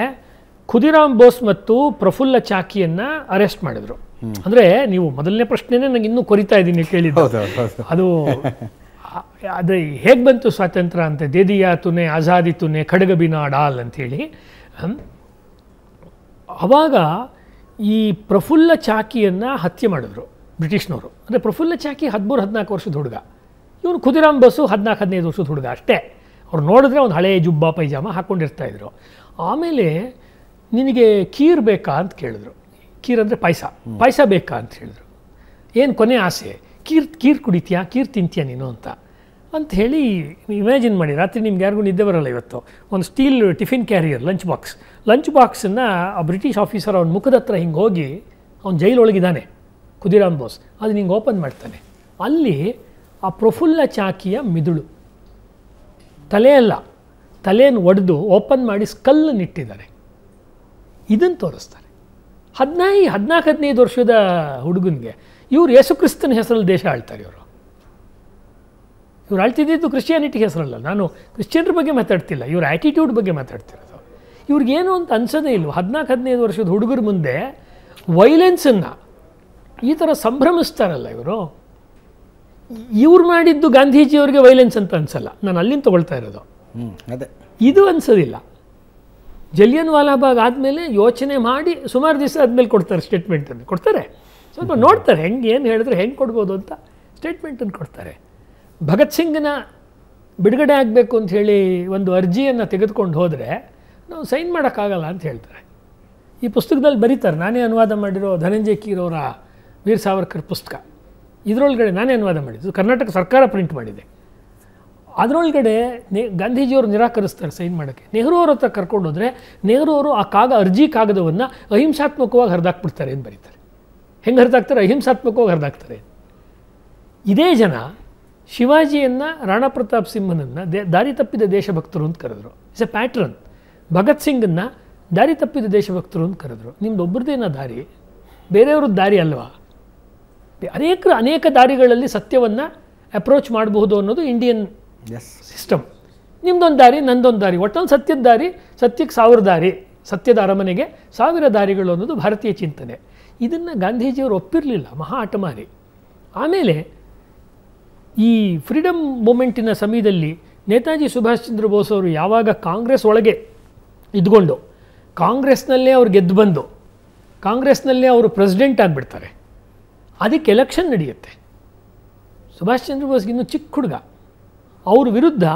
ಖುದಿರಾಮ್ ಬೋಸ್ ಮತ್ತು ಪ್ರಫುಲ್ಲ ಚಾಕಿಯನ್ನು ಅರೆಸ್ಟ್ ಮಾಡಿದರು ಅಂದರೆ ನೀವು ಮೊದಲನೇ ಪ್ರಶ್ನೆನೇ ನನಗೆ ಇನ್ನೂ ಕೊರಿತಾ ಇದ್ದೀನಿ ಕೇಳಿದ್ದು ಅದು ಅದು ಹೇಗೆ ಬಂತು ಸ್ವಾತಂತ್ರ್ಯ ಅಂತ ದೇದಿಯಾ ತುನೆ ಆಜಾದಿ ತುನೆ ಖಡ್ಗಬಿನ ಡಾಲ್ ಅಂಥೇಳಿ ಆವಾಗ ಈ ಪ್ರಫುಲ್ಲ ಚಾಕಿಯನ್ನು ಹತ್ಯೆ ಮಾಡಿದ್ರು ಬ್ರಿಟಿಷ್ನವರು ಅಂದರೆ ಪ್ರಫುಲ್ಲ ಚಾಕಿ ಹದಿಮೂರು ಹದಿನಾಲ್ಕು ವರ್ಷದ ಹುಡುಗ ಇವನು ಖುದಿರಾಮ್ ಬಸ್ಸು ಹದಿನಾಲ್ಕು ಹದಿನೈದು ವರ್ಷದ ಹುಡುಗ ಅಷ್ಟೇ ಅವ್ರು ನೋಡಿದ್ರೆ ಒಂದು ಹಳೆಯ ಜುಬ್ಬ ಪೈಜಾಮ ಹಾಕ್ಕೊಂಡಿರ್ತಾಯಿದ್ರು ಆಮೇಲೆ ನಿನಗೆ ಖೀರ್ ಬೇಕಾ ಅಂತ ಕೇಳಿದ್ರು ಕೀರ್ ಅಂದರೆ ಪಾಯಸ ಪಾಯಸ ಬೇಕಾ ಅಂತ ಹೇಳಿದ್ರು ಏನು ಕೊನೆ ಆಸೆ ಕೀರ್ ಕೀರ್ ಕುಡಿತೀಯಾ ಕೀರ್ ತಿಂತೀಯ ನೀನು ಅಂತ ಅಂತ ಹೇಳಿ ಇಮ್ಯಾಜಿನ್ ಮಾಡಿ ರಾತ್ರಿ ನಿಮ್ಗೆ ಯಾರಿಗೂ ನಿದ್ದೆ ಬರಲ್ಲ ಇವತ್ತು ಒಂದು steel tiffin carrier lunch box lunch ಬಾಕ್ಸನ್ನು ಆ ಬ್ರಿಟಿಷ್ ಆಫೀಸರ್ ಅವ್ನ ಮುಖದ ಹತ್ರ ಹಿಂಗೆ ಹೋಗಿ ಅವ್ನು ಜೈಲೊಳಗಿದ್ದಾನೆ ಕುದಿರಾಮ್ ಬೋಸ್ ಅದು ನಿಂಗೆ ಓಪನ್ ಮಾಡ್ತಾನೆ ಅಲ್ಲಿ ಆ ಪ್ರಫುಲ್ಲ ಚಾಕಿಯ ಮಿದುಳು ತಲೆಯಲ್ಲ ತಲೆಯನ್ನು ಒಡೆದು ಓಪನ್ ಮಾಡಿ ಇಟ್ಟಿದ್ದಾರೆ ಇದನ್ನು ತೋರಿಸ್ತಾರೆ ಹದಿನೈದು ಹದಿನಾಲ್ಕು ಹದಿನೈದು ವರ್ಷದ ಹುಡುಗನಿಗೆ ಇವರು ಯೇಸುಕ್ರಿಸ್ತನ ಹೆಸರಲ್ಲಿ ದೇಶ ಆಳ್ತಾರೆ ಇವರು ಇವ್ರು ಆಳ್ತಿದ್ದು ಕ್ರಿಶ್ಚಿಯಾನಿಟಿ ಹೆಸರಲ್ಲ ನಾನು ಕ್ರಿಶ್ಚಿಯನ್ರ ಬಗ್ಗೆ ಮಾತಾಡ್ತಿಲ್ಲ ಇವ್ರ ಆ್ಯಟಿಟ್ಯೂಡ್ ಬಗ್ಗೆ ಮಾತಾಡ್ತಿರೋದು ಇವ್ರಿಗೇನು ಅಂತ ಅನ್ಸೋದೇ ಇಲ್ಲ ಹದಿನಾಲ್ಕು ಹದಿನೈದು ವರ್ಷದ ಹುಡುಗರ ಮುಂದೆ ವೈಲೆನ್ಸನ್ನು ಈ ಥರ ಸಂಭ್ರಮಿಸ್ತಾರಲ್ಲ ಇವರು ಇವ್ರು ಮಾಡಿದ್ದು ಗಾಂಧೀಜಿಯವ್ರಿಗೆ ವೈಲೆನ್ಸ್ ಅಂತ ಅನ್ಸಲ್ಲ ನಾನು ಅಲ್ಲಿಂದ ತೊಗೊಳ್ತಾ ಇರೋದು ಅದೇ ಇದು ಅನ್ಸೋದಿಲ್ಲ ಜಲಿಯನ್ ವಾಲಾಬಾಗ್ ಆದಮೇಲೆ ಯೋಚನೆ ಮಾಡಿ ಸುಮಾರು ದಿವಸ ಆದಮೇಲೆ ಕೊಡ್ತಾರೆ ಸ್ಟೇಟ್ಮೆಂಟನ್ನು ಕೊಡ್ತಾರೆ ಸ್ವಲ್ಪ ನೋಡ್ತಾರೆ ಹೆಂಗೆ ಏನು ಹೇಳಿದ್ರು ಹೆಂಗೆ ಕೊಡ್ಬೋದು ಅಂತ ಸ್ಟೇಟ್ಮೆಂಟನ್ನು ಕೊಡ್ತಾರೆ ಭಗತ್ ಸಿಂಗ್ನ ಬಿಡುಗಡೆ ಆಗಬೇಕು ಅಂತ ಹೇಳಿ ಒಂದು ಅರ್ಜಿಯನ್ನು ತೆಗೆದುಕೊಂಡು ಹೋದರೆ ನಾವು ಸೈನ್ ಮಾಡೋಕ್ಕಾಗಲ್ಲ ಅಂತ ಹೇಳ್ತಾರೆ ಈ ಪುಸ್ತಕದಲ್ಲಿ ಬರೀತಾರೆ ನಾನೇ ಅನುವಾದ ಮಾಡಿರೋ ಧನಂಜಯ ಕೀರವರ ವೀರ್ ಸಾವರ್ಕರ್ ಪುಸ್ತಕ ಇದರೊಳಗಡೆ ನಾನೇ ಅನುವಾದ ಮಾಡಿದ್ದು ಕರ್ನಾಟಕ ಸರ್ಕಾರ ಪ್ರಿಂಟ್ ಮಾಡಿದೆ ಅದರೊಳಗಡೆ ನೆ ಗಾಂಧೀಜಿಯವರು ನಿರಾಕರಿಸ್ತಾರೆ ಸೈನ್ ಮಾಡೋಕ್ಕೆ ನೆಹರು ಅವ್ರ ಹತ್ರ ಕರ್ಕೊಂಡು ಹೋದರೆ ನೆಹರು ಅವರು ಆ ಕಾಗ ಅರ್ಜಿ ಕಾಗದವನ್ನು ಅಹಿಂಸಾತ್ಮಕವಾಗಿ ಹರಿದಾಕ್ಬಿಡ್ತಾರೆ ಏನು ಬರೀತಾರೆ ಹೆಂಗೆ ಹರಿದಾಕ್ತಾರೆ ಅಹಿಂಸಾತ್ಮಕವಾಗಿ ಹರಿದಾಕ್ತಾರೆ ಇದೇ ಜನ ಶಿವಾಜಿಯನ್ನು ರಾಣಾ ಪ್ರತಾಪ್ ಸಿಂಹನನ್ನು ದೇ ದಾರಿ ತಪ್ಪಿದ ದೇಶಭಕ್ತರು ಅಂತ ಕರೆದರು ಇಟ್ಸ್ ಎ ಪ್ಯಾಟ್ರನ್ ಭಗತ್ ಸಿಂಗನ್ನು ದಾರಿ ತಪ್ಪಿದ ದೇಶಭಕ್ತರು ಅಂತ ಕರೆದ್ರು ನಿಮ್ದು ಒಬ್ಬರದೇನ ದಾರಿ ಬೇರೆಯವ್ರದ್ದು ದಾರಿ ಅಲ್ವಾ ಅನೇಕರು ಅನೇಕ ದಾರಿಗಳಲ್ಲಿ ಸತ್ಯವನ್ನು ಅಪ್ರೋಚ್ ಮಾಡಬಹುದು ಅನ್ನೋದು ಇಂಡಿಯನ್ ಸಿಸ್ಟಮ್ ನಿಮ್ದೊಂದು ದಾರಿ ನಂದೊಂದು ದಾರಿ ಒಟ್ಟೊಂದು ಸತ್ಯದ ದಾರಿ ಸತ್ಯಕ್ಕೆ ಸಾವಿರ ದಾರಿ ಸತ್ಯದ ಅರಮನೆಗೆ ಸಾವಿರ ದಾರಿಗಳು ಅನ್ನೋದು ಭಾರತೀಯ ಚಿಂತನೆ ಇದನ್ನು ಗಾಂಧೀಜಿಯವರು ಒಪ್ಪಿರಲಿಲ್ಲ ಮಹಾ ಆಟಮಾರಿ ಆಮೇಲೆ ಈ ಫ್ರೀಡಮ್ ಮೂಮೆಂಟಿನ ಸಮಯದಲ್ಲಿ ನೇತಾಜಿ ಸುಭಾಷ್ ಚಂದ್ರ ಬೋಸ್ ಅವರು ಯಾವಾಗ ಕಾಂಗ್ರೆಸ್ ಒಳಗೆ ಇದ್ಕೊಂಡು ಕಾಂಗ್ರೆಸ್ನಲ್ಲೇ ಅವ್ರು ಗೆದ್ದು ಬಂದು ಕಾಂಗ್ರೆಸ್ನಲ್ಲೇ ಅವರು ಪ್ರೆಸಿಡೆಂಟ್ ಆಗಿಬಿಡ್ತಾರೆ ಅದಕ್ಕೆ ಎಲೆಕ್ಷನ್ ನಡೆಯುತ್ತೆ ಸುಭಾಷ್ ಚಂದ್ರ ಬೋಸ್ಗಿನ್ನೂ ಚಿಕ್ಕ ಹುಡುಗ ಅವ್ರ ವಿರುದ್ಧ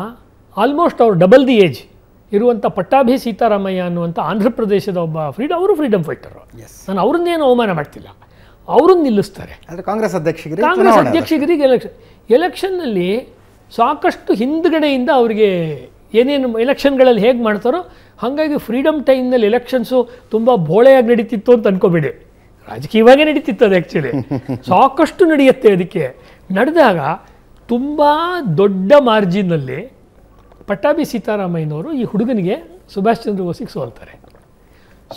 ಆಲ್ಮೋಸ್ಟ್ ಅವ್ರು ಡಬಲ್ ದಿ ಏಜ್ ಇರುವಂಥ ಪಟ್ಟಾಭಿ ಸೀತಾರಾಮಯ್ಯ ಅನ್ನುವಂಥ ಆಂಧ್ರ ಪ್ರದೇಶದ ಒಬ್ಬ ಫ್ರೀಡಮ್ ಅವರು ಫ್ರೀಡಮ್ ಫೈಟರು ನಾನು ಅವ್ರನ್ನೇನು ಅವಮಾನ ಮಾಡ್ತಿಲ್ಲ ಅವ್ರನ್ನ ನಿಲ್ಲಿಸ್ತಾರೆ ಕಾಂಗ್ರೆಸ್ ಅಧ್ಯಕ್ಷರಿಗೆ ಕಾಂಗ್ರೆಸ್ ಅಧ್ಯಕ್ಷಗಿರಿಗೆ ಎಲೆಕ್ಷನ್ ಎಲೆಕ್ಷನ್ನಲ್ಲಿ ಸಾಕಷ್ಟು ಹಿಂದುಗಡೆಯಿಂದ ಅವರಿಗೆ ಏನೇನು ಎಲೆಕ್ಷನ್ಗಳಲ್ಲಿ ಹೇಗೆ ಮಾಡ್ತಾರೋ ಹಾಗಾಗಿ ಫ್ರೀಡಮ್ ಟೈಮ್ನಲ್ಲಿ ಎಲೆಕ್ಷನ್ಸು ತುಂಬ ಬೋಳೆಯಾಗಿ ನಡೀತಿತ್ತು ಅಂತ ಅನ್ಕೋಬೇಡಿ ರಾಜಕೀಯವಾಗೇ ನಡೀತಿತ್ತು ಅದು ಆ್ಯಕ್ಚುಲಿ ಸಾಕಷ್ಟು ನಡೆಯುತ್ತೆ ಅದಕ್ಕೆ ನಡೆದಾಗ ತುಂಬ ದೊಡ್ಡ ಮಾರ್ಜಿನಲ್ಲಿ ಪಟ್ಟಾಭಿ ಸೀತಾರಾಮಯ್ಯನವರು ಈ ಹುಡುಗನಿಗೆ ಸುಭಾಷ್ ಚಂದ್ರ ಬೋಸಿಗೆ ಸೋಲ್ತಾರೆ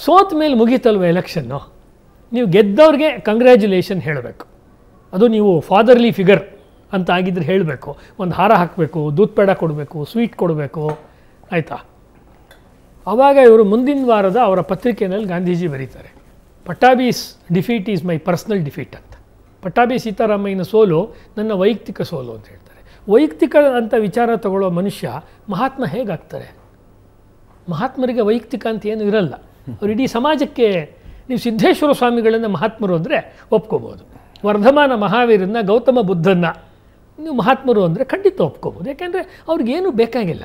ಸೋತ ಮೇಲೆ ಮುಗೀತಲ್ವ ಎಲೆಕ್ಷನ್ನು ನೀವು ಗೆದ್ದವ್ರಿಗೆ ಕಂಗ್ರ್ಯಾಚುಲೇಷನ್ ಹೇಳಬೇಕು ಅದು ನೀವು ಫಾದರ್ಲಿ ಫಿಗರ್ ಅಂತ ಆಗಿದ್ರೆ ಹೇಳಬೇಕು ಒಂದು ಹಾರ ಹಾಕಬೇಕು ದೂತ್ ಪೇಡ ಕೊಡಬೇಕು ಸ್ವೀಟ್ ಕೊಡಬೇಕು ಆಯಿತಾ ಆವಾಗ ಇವರು ಮುಂದಿನ ವಾರದ ಅವರ ಪತ್ರಿಕೆಯಲ್ಲಿ ಗಾಂಧೀಜಿ ಬರೀತಾರೆ Pattabhi's defeat is my personal defeat ಅಂತ ಪಟ್ಟಾಭಿ ಸೀತಾರಾಮಯ್ಯನ ಸೋಲು ನನ್ನ ವೈಯಕ್ತಿಕ ಸೋಲು ಅಂತ ಹೇಳ್ತಾರೆ ವೈಯಕ್ತಿಕ ಅಂತ ವಿಚಾರ ತಗೊಳ್ಳೋ ಮನುಷ್ಯ ಮಹಾತ್ಮ ಹೇಗಾಗ್ತಾರೆ ಮಹಾತ್ಮರಿಗೆ ವೈಯಕ್ತಿಕ ಅಂತ ಏನು ಇರಲ್ಲ ಅವರು ಇಡೀ ಸಮಾಜಕ್ಕೆ ನೀವು ಸಿದ್ಧೇಶ್ವರ ಸ್ವಾಮಿಗಳನ್ನು ಮಹಾತ್ಮರು ಅಂದರೆ ಒಪ್ಕೋಬೋದು ವರ್ಧಮಾನ ಮಹಾವೀರನ್ನ ಗೌತಮ ಬುದ್ಧನ್ನ ನೀವು ಮಹಾತ್ಮರು ಅಂದರೆ ಖಂಡಿತ ಒಪ್ಕೋಬೋದು ಯಾಕೆಂದರೆ ಅವ್ರಿಗೇನು ಬೇಕಾಗಿಲ್ಲ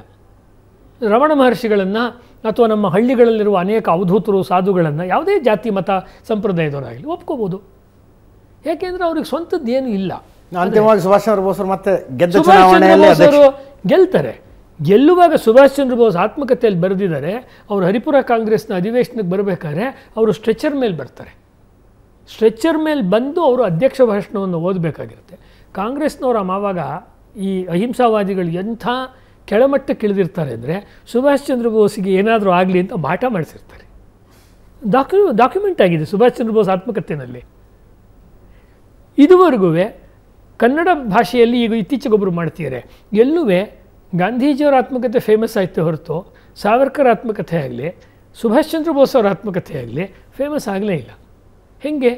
ರಮಣ ಮಹರ್ಷಿಗಳನ್ನು ಅಥವಾ ನಮ್ಮ ಹಳ್ಳಿಗಳಲ್ಲಿರುವ ಅನೇಕ ಅವಧೂತರು ಸಾಧುಗಳನ್ನು ಯಾವುದೇ ಜಾತಿ ಮತ ಸಂಪ್ರದಾಯದವರಾಗಲಿ ಒಪ್ಕೋಬೋದು ಯಾಕೆಂದರೆ ಅವ್ರಿಗೆ ಸ್ವಂತದ್ದು ಏನೂ ಇಲ್ಲ ಅಂತಿಮವಾಗಿ ಸುಭಾಷ್ ಚಂದ್ರ ಬೋಸ್ ಮತ್ತೆ ಗೆದ್ದ ಚುನಾವಣೆಯಲ್ಲಿ ಗೆಲ್ತಾರೆ ಗೆಲ್ಲುವಾಗ ಸುಭಾಷ್ ಚಂದ್ರ ಬೋಸ್ ಆತ್ಮಕಥೆಯಲ್ಲಿ ಬರೆದಿದ್ದಾರೆ ಅವರು ಹರಿಪುರ ಕಾಂಗ್ರೆಸ್ನ ಅಧಿವೇಶನಕ್ಕೆ ಬರಬೇಕಾದ್ರೆ ಅವರು ಸ್ಟ್ರೆಚರ್ ಮೇಲೆ ಬರ್ತಾರೆ ಸ್ಟ್ರೆಚರ್ ಮೇಲೆ ಬಂದು ಅವರು ಅಧ್ಯಕ್ಷ ಭಾಷಣವನ್ನು ಓದಬೇಕಾಗಿರುತ್ತೆ ಕಾಂಗ್ರೆಸ್ನವರು ಆವಾಗ ಈ ಅಹಿಂಸಾವಾದಿಗಳು ಎಂಥ ಕೆಳಮಟ್ಟಕ್ಕೆ ಇಳಿದಿರ್ತಾರೆ ಅಂದರೆ ಸುಭಾಷ್ ಚಂದ್ರ ಬೋಸ್ಗೆ ಏನಾದರೂ ಆಗಲಿ ಅಂತ ಮಾಟ ಮಾಡಿಸಿರ್ತಾರೆ ಡಾಕ್ಯು ಡಾಕ್ಯುಮೆಂಟ್ ಆಗಿದೆ ಸುಭಾಷ್ ಚಂದ್ರ ಬೋಸ್ ಆತ್ಮಕಥೆಯಲ್ಲಿ ಇದುವರೆಗೂ ಕನ್ನಡ ಭಾಷೆಯಲ್ಲಿ ಈಗ ಇತ್ತೀಚೆಗೊಬ್ಬರು ಮಾಡ್ತಿದ್ದಾರೆ ಎಲ್ಲೂ ಗಾಂಧೀಜಿಯವರ ಆತ್ಮಕಥೆ ಫೇಮಸ್ ಆಯಿತು ಹೊರತು ಸಾವರ್ಕರ್ ಆತ್ಮಕಥೆ ಆಗಲಿ ಸುಭಾಷ್ ಚಂದ್ರ ಬೋಸ್ ಅವರ ಆತ್ಮಕಥೆ ಆಗಲಿ ಫೇಮಸ್ ಆಗಲೇ ಇಲ್ಲ ಹೇಗೆ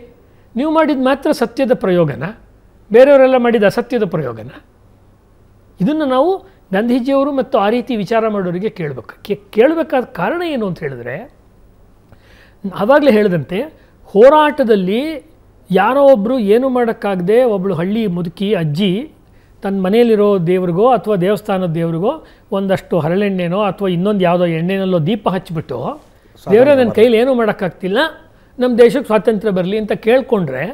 ನೀವು ಮಾಡಿದ ಮಾತ್ರ ಸತ್ಯದ ಪ್ರಯೋಗನ ಬೇರೆಯವರೆಲ್ಲ ಮಾಡಿದ ಅಸತ್ಯದ ಪ್ರಯೋಗನ ಇದನ್ನು ನಾವು ಗಾಂಧೀಜಿಯವರು ಮತ್ತು ಆ ರೀತಿ ವಿಚಾರ ಮಾಡೋರಿಗೆ ಕೇಳಬೇಕು ಕೇಳಬೇಕಾದ ಕಾರಣ ಏನು ಅಂತ ಹೇಳಿದ್ರೆ ಆವಾಗಲೇ ಹೇಳಿದಂತೆ ಹೋರಾಟದಲ್ಲಿ ಯಾರೋ ಒಬ್ಬರು ಏನು ಮಾಡೋಕ್ಕಾಗದೆ ಒಬ್ಬಳು ಹಳ್ಳಿ ಮುದುಕಿ ಅಜ್ಜಿ ತನ್ನ ಮನೆಯಲ್ಲಿರೋ ದೇವ್ರಿಗೋ ಅಥವಾ ದೇವಸ್ಥಾನದ ದೇವ್ರಿಗೋ ಒಂದಷ್ಟು ಹರಳೆಣ್ಣೆನೋ ಅಥವಾ ಇನ್ನೊಂದು ಯಾವುದೋ ಎಣ್ಣೆನಲ್ಲೋ ದೀಪ ಹಚ್ಚಿಬಿಟ್ಟು ದೇವರೇ ನನ್ನ ಕೈಲಿ ಏನೂ ಮಾಡೋಕ್ಕಾಗ್ತಿಲ್ಲ ನಮ್ಮ ದೇಶಕ್ಕೆ ಸ್ವಾತಂತ್ರ್ಯ ಬರಲಿ ಅಂತ ಕೇಳಿಕೊಂಡ್ರೆ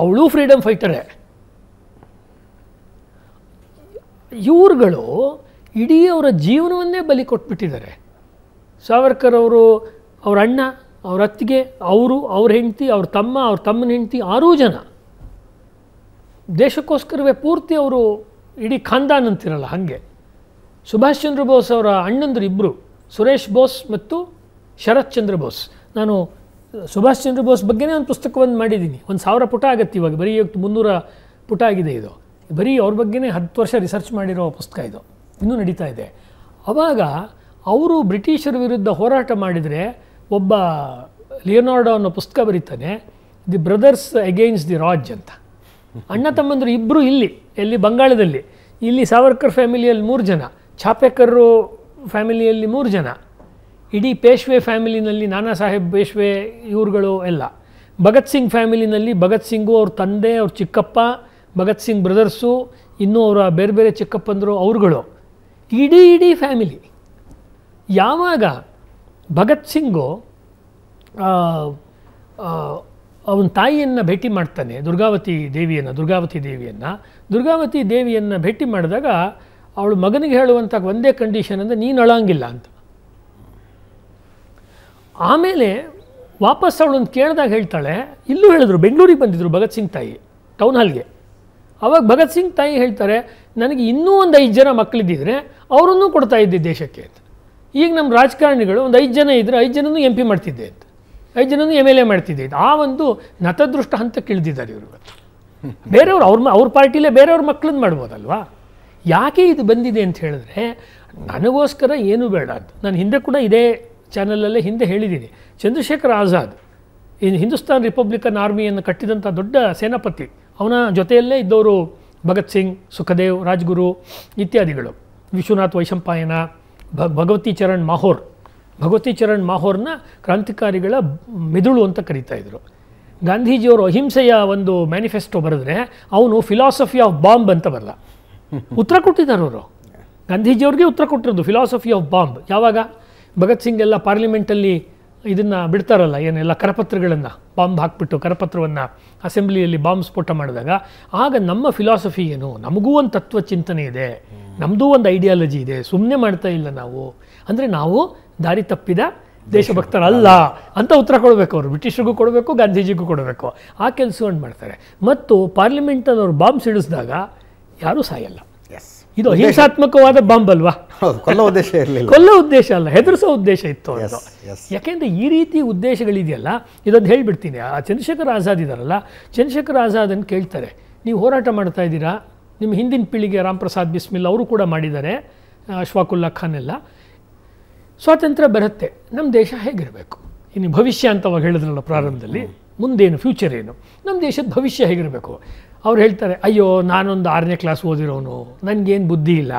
ಅವಳು ಫ್ರೀಡಮ್ ಫೈಟರೇ ಇವ್ರುಗಳು ಇಡೀ ಅವರ ಜೀವನವನ್ನೇ ಬಲಿ ಕೊಟ್ಬಿಟ್ಟಿದ್ದಾರೆ ಸಾವರ್ಕರ್ ಅವರು ಅವರ ಅಣ್ಣ ಅವ್ರ ಅತ್ತಿಗೆ ಅವರು ಅವ್ರ ಹೆಂಡತಿ ಅವ್ರ ತಮ್ಮ ಅವ್ರ ತಮ್ಮನ ಹೆಂಡತಿ ಆರೂ ಜನ ದೇಶಕ್ಕೋಸ್ಕರವೇ ಪೂರ್ತಿ ಅವರು ಇಡೀ ಖಾನ್ದಾನ್ ಅಂತಿರಲ್ಲ ಹಾಗೆ ಸುಭಾಷ್ ಚಂದ್ರ ಬೋಸ್ ಅವರ ಅಣ್ಣಂದರು ಇಬ್ಬರು ಸುರೇಶ್ ಬೋಸ್ ಮತ್ತು ಶರತ್ ಚಂದ್ರ ಬೋಸ್ ನಾನು ಸುಭಾಷ್ ಚಂದ್ರ ಬೋಸ್ ಬಗ್ಗೆನೇ ಒಂದು ಪುಸ್ತಕವನ್ನು ಮಾಡಿದ್ದೀನಿ ಒಂದು ಸಾವಿರ ಪುಟ ಆಗತ್ತೆ ಇವಾಗ ಬರೀ ಇವತ್ತು ಮುನ್ನೂರ ಪುಟ ಆಗಿದೆ ಇದು ಬರೀ ಅವ್ರ ಬಗ್ಗೆನೇ ಹತ್ತು ವರ್ಷ ರಿಸರ್ಚ್ ಮಾಡಿರೋ ಪುಸ್ತಕ ಇದು ಇನ್ನೂ ನಡೀತಾ ಇದೆ ಅವಾಗ ಅವರು ಬ್ರಿಟಿಷರ ವಿರುದ್ಧ ಹೋರಾಟ ಮಾಡಿದರೆ ಒಬ್ಬ ಲಿಯೋನಾರ್ಡೋ ಅನ್ನೋ ಪುಸ್ತಕ ಬರೀತಾನೆ the brothers against the Raj ಅಂತ ಅಣ್ಣ ತಮ್ಮಂದರು ಇಬ್ಬರು ಇಲ್ಲಿ ಎಲ್ಲಿ ಬಂಗಾಳದಲ್ಲಿ ಇಲ್ಲಿ ಸಾವರ್ಕರ್ ಫ್ಯಾಮಿಲಿಯಲ್ಲಿ ಮೂರು ಜನ ಛಾಪೇಕರ್ರು ಫ್ಯಾಮಿಲಿಯಲ್ಲಿ ಮೂರು ಜನ ಇಡೀ ಪೇಶ್ವೆ ಫ್ಯಾಮಿಲಿನಲ್ಲಿ ನಾನಾ ಸಾಹೇಬ್ ಪೇಶ್ವೆ ಇವ್ರುಗಳು ಎಲ್ಲ ಭಗತ್ ಸಿಂಗ್ ಫ್ಯಾಮಿಲಿನಲ್ಲಿ ಭಗತ್ ಸಿಂಗು ಅವ್ರ ತಂದೆ ಅವ್ರ ಚಿಕ್ಕಪ್ಪ ಭಗತ್ ಸಿಂಗ್ ಬ್ರದರ್ಸು ಇನ್ನೂ ಅವರ ಬೇರೆ ಬೇರೆ ಚಿಕ್ಕಪ್ಪಂದರು ಅವ್ರುಗಳು ಇಡೀ ಇಡೀ ಫ್ಯಾಮಿಲಿ ಯಾವಾಗ ಭಗತ್ ಸಿಂಗು ಅವನ ತಾಯಿಯನ್ನು ಭೇಟಿ ಮಾಡ್ತಾನೆ ದುರ್ಗಾವತಿ ದೇವಿಯನ್ನು ದುರ್ಗಾವತಿ ದೇವಿಯನ್ನು ದುರ್ಗಾವತಿ ದೇವಿಯನ್ನು ಭೇಟಿ ಮಾಡಿದಾಗ ಅವಳು ಮಗನಿಗೆ ಹೇಳುವಂಥ ಒಂದೇ ಕಂಡೀಷನ್ ಅಂದರೆ ನೀನು ಅಳಂಗಿಲ್ಲ ಅಂತ ಆಮೇಲೆ ವಾಪಸ್ ಅವಳೊಂದು ಕೇಳಿದಾಗ ಹೇಳ್ತಾಳೆ ಇಲ್ಲೂ ಹೇಳಿದ್ರು ಬೆಂಗಳೂರಿಗೆ ಬಂದಿದ್ದರು ಭಗತ್ ಸಿಂಗ್ ತಾಯಿ ಟೌನ್ ಹಾಲ್ಗೆ ಅವಾಗ ಭಗತ್ ಸಿಂಗ್ ತಾಯಿ ಹೇಳ್ತಾರೆ ನನಗೆ ಇನ್ನೂ ಒಂದು ಐದು ಜನ ಮಕ್ಕಳಿದ್ದಿದ್ರೆ ಅವರನ್ನೂ ಕೊಡ್ತಾ ಇದ್ದೆ ದೇಶಕ್ಕೆ ಅಂತ ಈಗ ನಮ್ಮ ರಾಜಕಾರಣಿಗಳು ಒಂದು ಐದು ಜನ ಇದ್ದರೆ ಐದು ಜನನೂ ಎಂ ಪಿ ಮಾಡ್ತಿದ್ದೆ ಅಂತ ಐದು ಜನನೂ ಎಮ್ ಎಲ್ ಎ ಮಾಡ್ತಿದ್ದೆ ಆ ಒಂದು ನತದೃಷ್ಟ ಹಂತ ಇಳಿದಿದ್ದಾರೆ ಇವರು ಬೇರೆಯವ್ರು ಅವ್ರ ಅವ್ರ ಪಾರ್ಟಿಲೇ ಬೇರೆಯವ್ರ ಮಕ್ಕಳನ್ನ ಮಾಡ್ಬೋದಲ್ವಾ ಯಾಕೆ ಇದು ಬಂದಿದೆ ಅಂತ ಹೇಳಿದ್ರೆ ನನಗೋಸ್ಕರ ಏನೂ ಬೇಡ ಅಂತ ನಾನು ಹಿಂದೆ ಕೂಡ ಇದೇ ಚಾನಲಲ್ಲೇ ಹಿಂದೆ ಹೇಳಿದ್ದೀನಿ ಚಂದ್ರಶೇಖರ್ ಆಜಾದ್ ಇನ್ನು ಹಿಂದೂಸ್ತಾನ್ ರಿಪಬ್ಲಿಕನ್ ಆರ್ಮಿಯನ್ನು ಕಟ್ಟಿದಂಥ ದೊಡ್ಡ ಸೇನಾಪತಿ ಅವನ ಜೊತೆಯಲ್ಲೇ ಇದ್ದವರು ಭಗತ್ ಸಿಂಗ್ ಸುಖದೇವ್ ರಾಜ್ಗುರು ಇತ್ಯಾದಿಗಳು ವಿಶ್ವನಾಥ್ ವೈಶಂಪಾಯನ ಭಗವತಿ ಚರಣ್ ಮಾಹೋರ್ ಭಗವತಿ ಚರಣ್ ಮಾಹೋರ್ನ ಕ್ರಾಂತಿಕಾರಿಗಳ ಮೆದುಳು ಅಂತ ಕರೀತಾ ಇದ್ರು ಗಾಂಧೀಜಿಯವರು ಅಹಿಂಸೆಯ ಒಂದು ಮ್ಯಾನಿಫೆಸ್ಟೋ ಬರೆದ್ರೆ ಅವನು ಫಿಲಾಸಫಿ ಆಫ್ ಬಾಂಬ್ ಅಂತ ಬರಲ್ಲ ಉತ್ತರ ಕೊಟ್ಟಿದ್ದಾರೆ ಅವರು ಗಾಂಧೀಜಿಯವ್ರಿಗೆ ಉತ್ತರ ಕೊಟ್ಟಿರೋದು ಫಿಲಾಸಫಿ ಆಫ್ ಬಾಂಬ್ ಯಾವಾಗ ಭಗತ್ ಸಿಂಗ್ ಎಲ್ಲ ಪಾರ್ಲಿಮೆಂಟಲ್ಲಿ ಇದನ್ನು ಬಿಡ್ತಾರಲ್ಲ ಏನೆಲ್ಲ ಕರಪತ್ರಗಳನ್ನು ಬಾಂಬ್ ಹಾಕ್ಬಿಟ್ಟು ಕರಪತ್ರವನ್ನು ಅಸೆಂಬ್ಲಿಯಲ್ಲಿ ಬಾಂಬ್ ಸ್ಫೋಟ ಮಾಡಿದಾಗ ಆಗ ನಮ್ಮ ಫಿಲಾಸಫಿ ಏನು ನಮಗೂ ಒಂದು ತತ್ವ ಚಿಂತನೆ ಇದೆ ನಮ್ಮದೂ ಒಂದು ಐಡಿಯಾಲಜಿ ಇದೆ ಸುಮ್ಮನೆ ಮಾಡ್ತಾ ಇಲ್ಲ ನಾವು ಅಂದರೆ ನಾವು ದಾರಿ ತಪ್ಪಿದ ದೇಶಭಕ್ತರಲ್ಲ ಅಂತ ಉತ್ತರ ಕೊಡಬೇಕು ಅವರು ಬ್ರಿಟಿಷರಿಗೂ ಕೊಡಬೇಕು ಗಾಂಧೀಜಿಗೂ ಕೊಡಬೇಕು ಆ ಕೆಲಸವನ್ನು ಮಾಡ್ತಾರೆ ಮತ್ತು ಪಾರ್ಲಿಮೆಂಟಲ್ಲಿ ಅವರು ಬಾಂಬ್ ಸಿಡಿಸಿದಾಗ ಯಾರೂ ಸಾಯಲ್ಲ ಎಸ್ ಇದು ಹಿಂಸಾತ್ಮಕವಾದ ಬಾಂಬ್ ಅಲ್ವಾ ಕೊಲ್ಲೋ ಉದ್ದೇಶ ಇರಲಿಲ್ಲ ಕೊಲ್ಲೋ ಉದ್ದೇಶ ಅಲ್ಲ ಹೆದರಿಸೋ ಉದ್ದೇಶ ಇತ್ತು ಅದು ಯಾಕೆಂದ್ರೆ ಈ ರೀತಿ ಉದ್ದೇಶಗಳಿದೆಯಲ್ಲ ಇದೊಂದು ಹೇಳ್ಬಿಡ್ತೀನಿ ಆ ಚಂದ್ರಶೇಖರ್ ಆಜಾದ್ ಇದಾರಲ್ಲ ಚಂದ್ರಶೇಖರ್ ಆಜಾದ್ ಅಂತ ಕೇಳ್ತಾರೆ ನೀವು ಹೋರಾಟ ಮಾಡ್ತಾ ಇದ್ದೀರಾ ನಿಮ್ಮ ಹಿಂದಿನ ಪೀಳಿಗೆ ರಾಮ್ ಪ್ರಸಾದ್ ಬಿಸ್ಮಿಲ್ ಅವರು ಕೂಡ ಮಾಡಿದ್ದಾರೆ ಅಶ್ವಾಕುಲ್ಲಾ ಖಾನ್ ಎಲ್ಲ ಸ್ವಾತಂತ್ರ್ಯ ಬರುತ್ತೆ ನಮ್ಮ ದೇಶ ಹೇಗಿರಬೇಕು ಇನ್ನು ಭವಿಷ್ಯ ಅಂತ ಹೇಳಿದ್ರಲ್ಲ ಪ್ರಾರಂಭದಲ್ಲಿ ಮುಂದೇನು ಫ್ಯೂಚರ್ ಏನು ನಮ್ಮ ದೇಶದ ಭವಿಷ್ಯ ಹೇಗಿರಬೇಕು ಅವ್ರು ಹೇಳ್ತಾರೆ ಅಯ್ಯೋ ನಾನೊಂದು ಆರನೇ ಕ್ಲಾಸ್ ಓದಿರೋನು ನನಗೇನು ಬುದ್ಧಿ ಇಲ್ಲ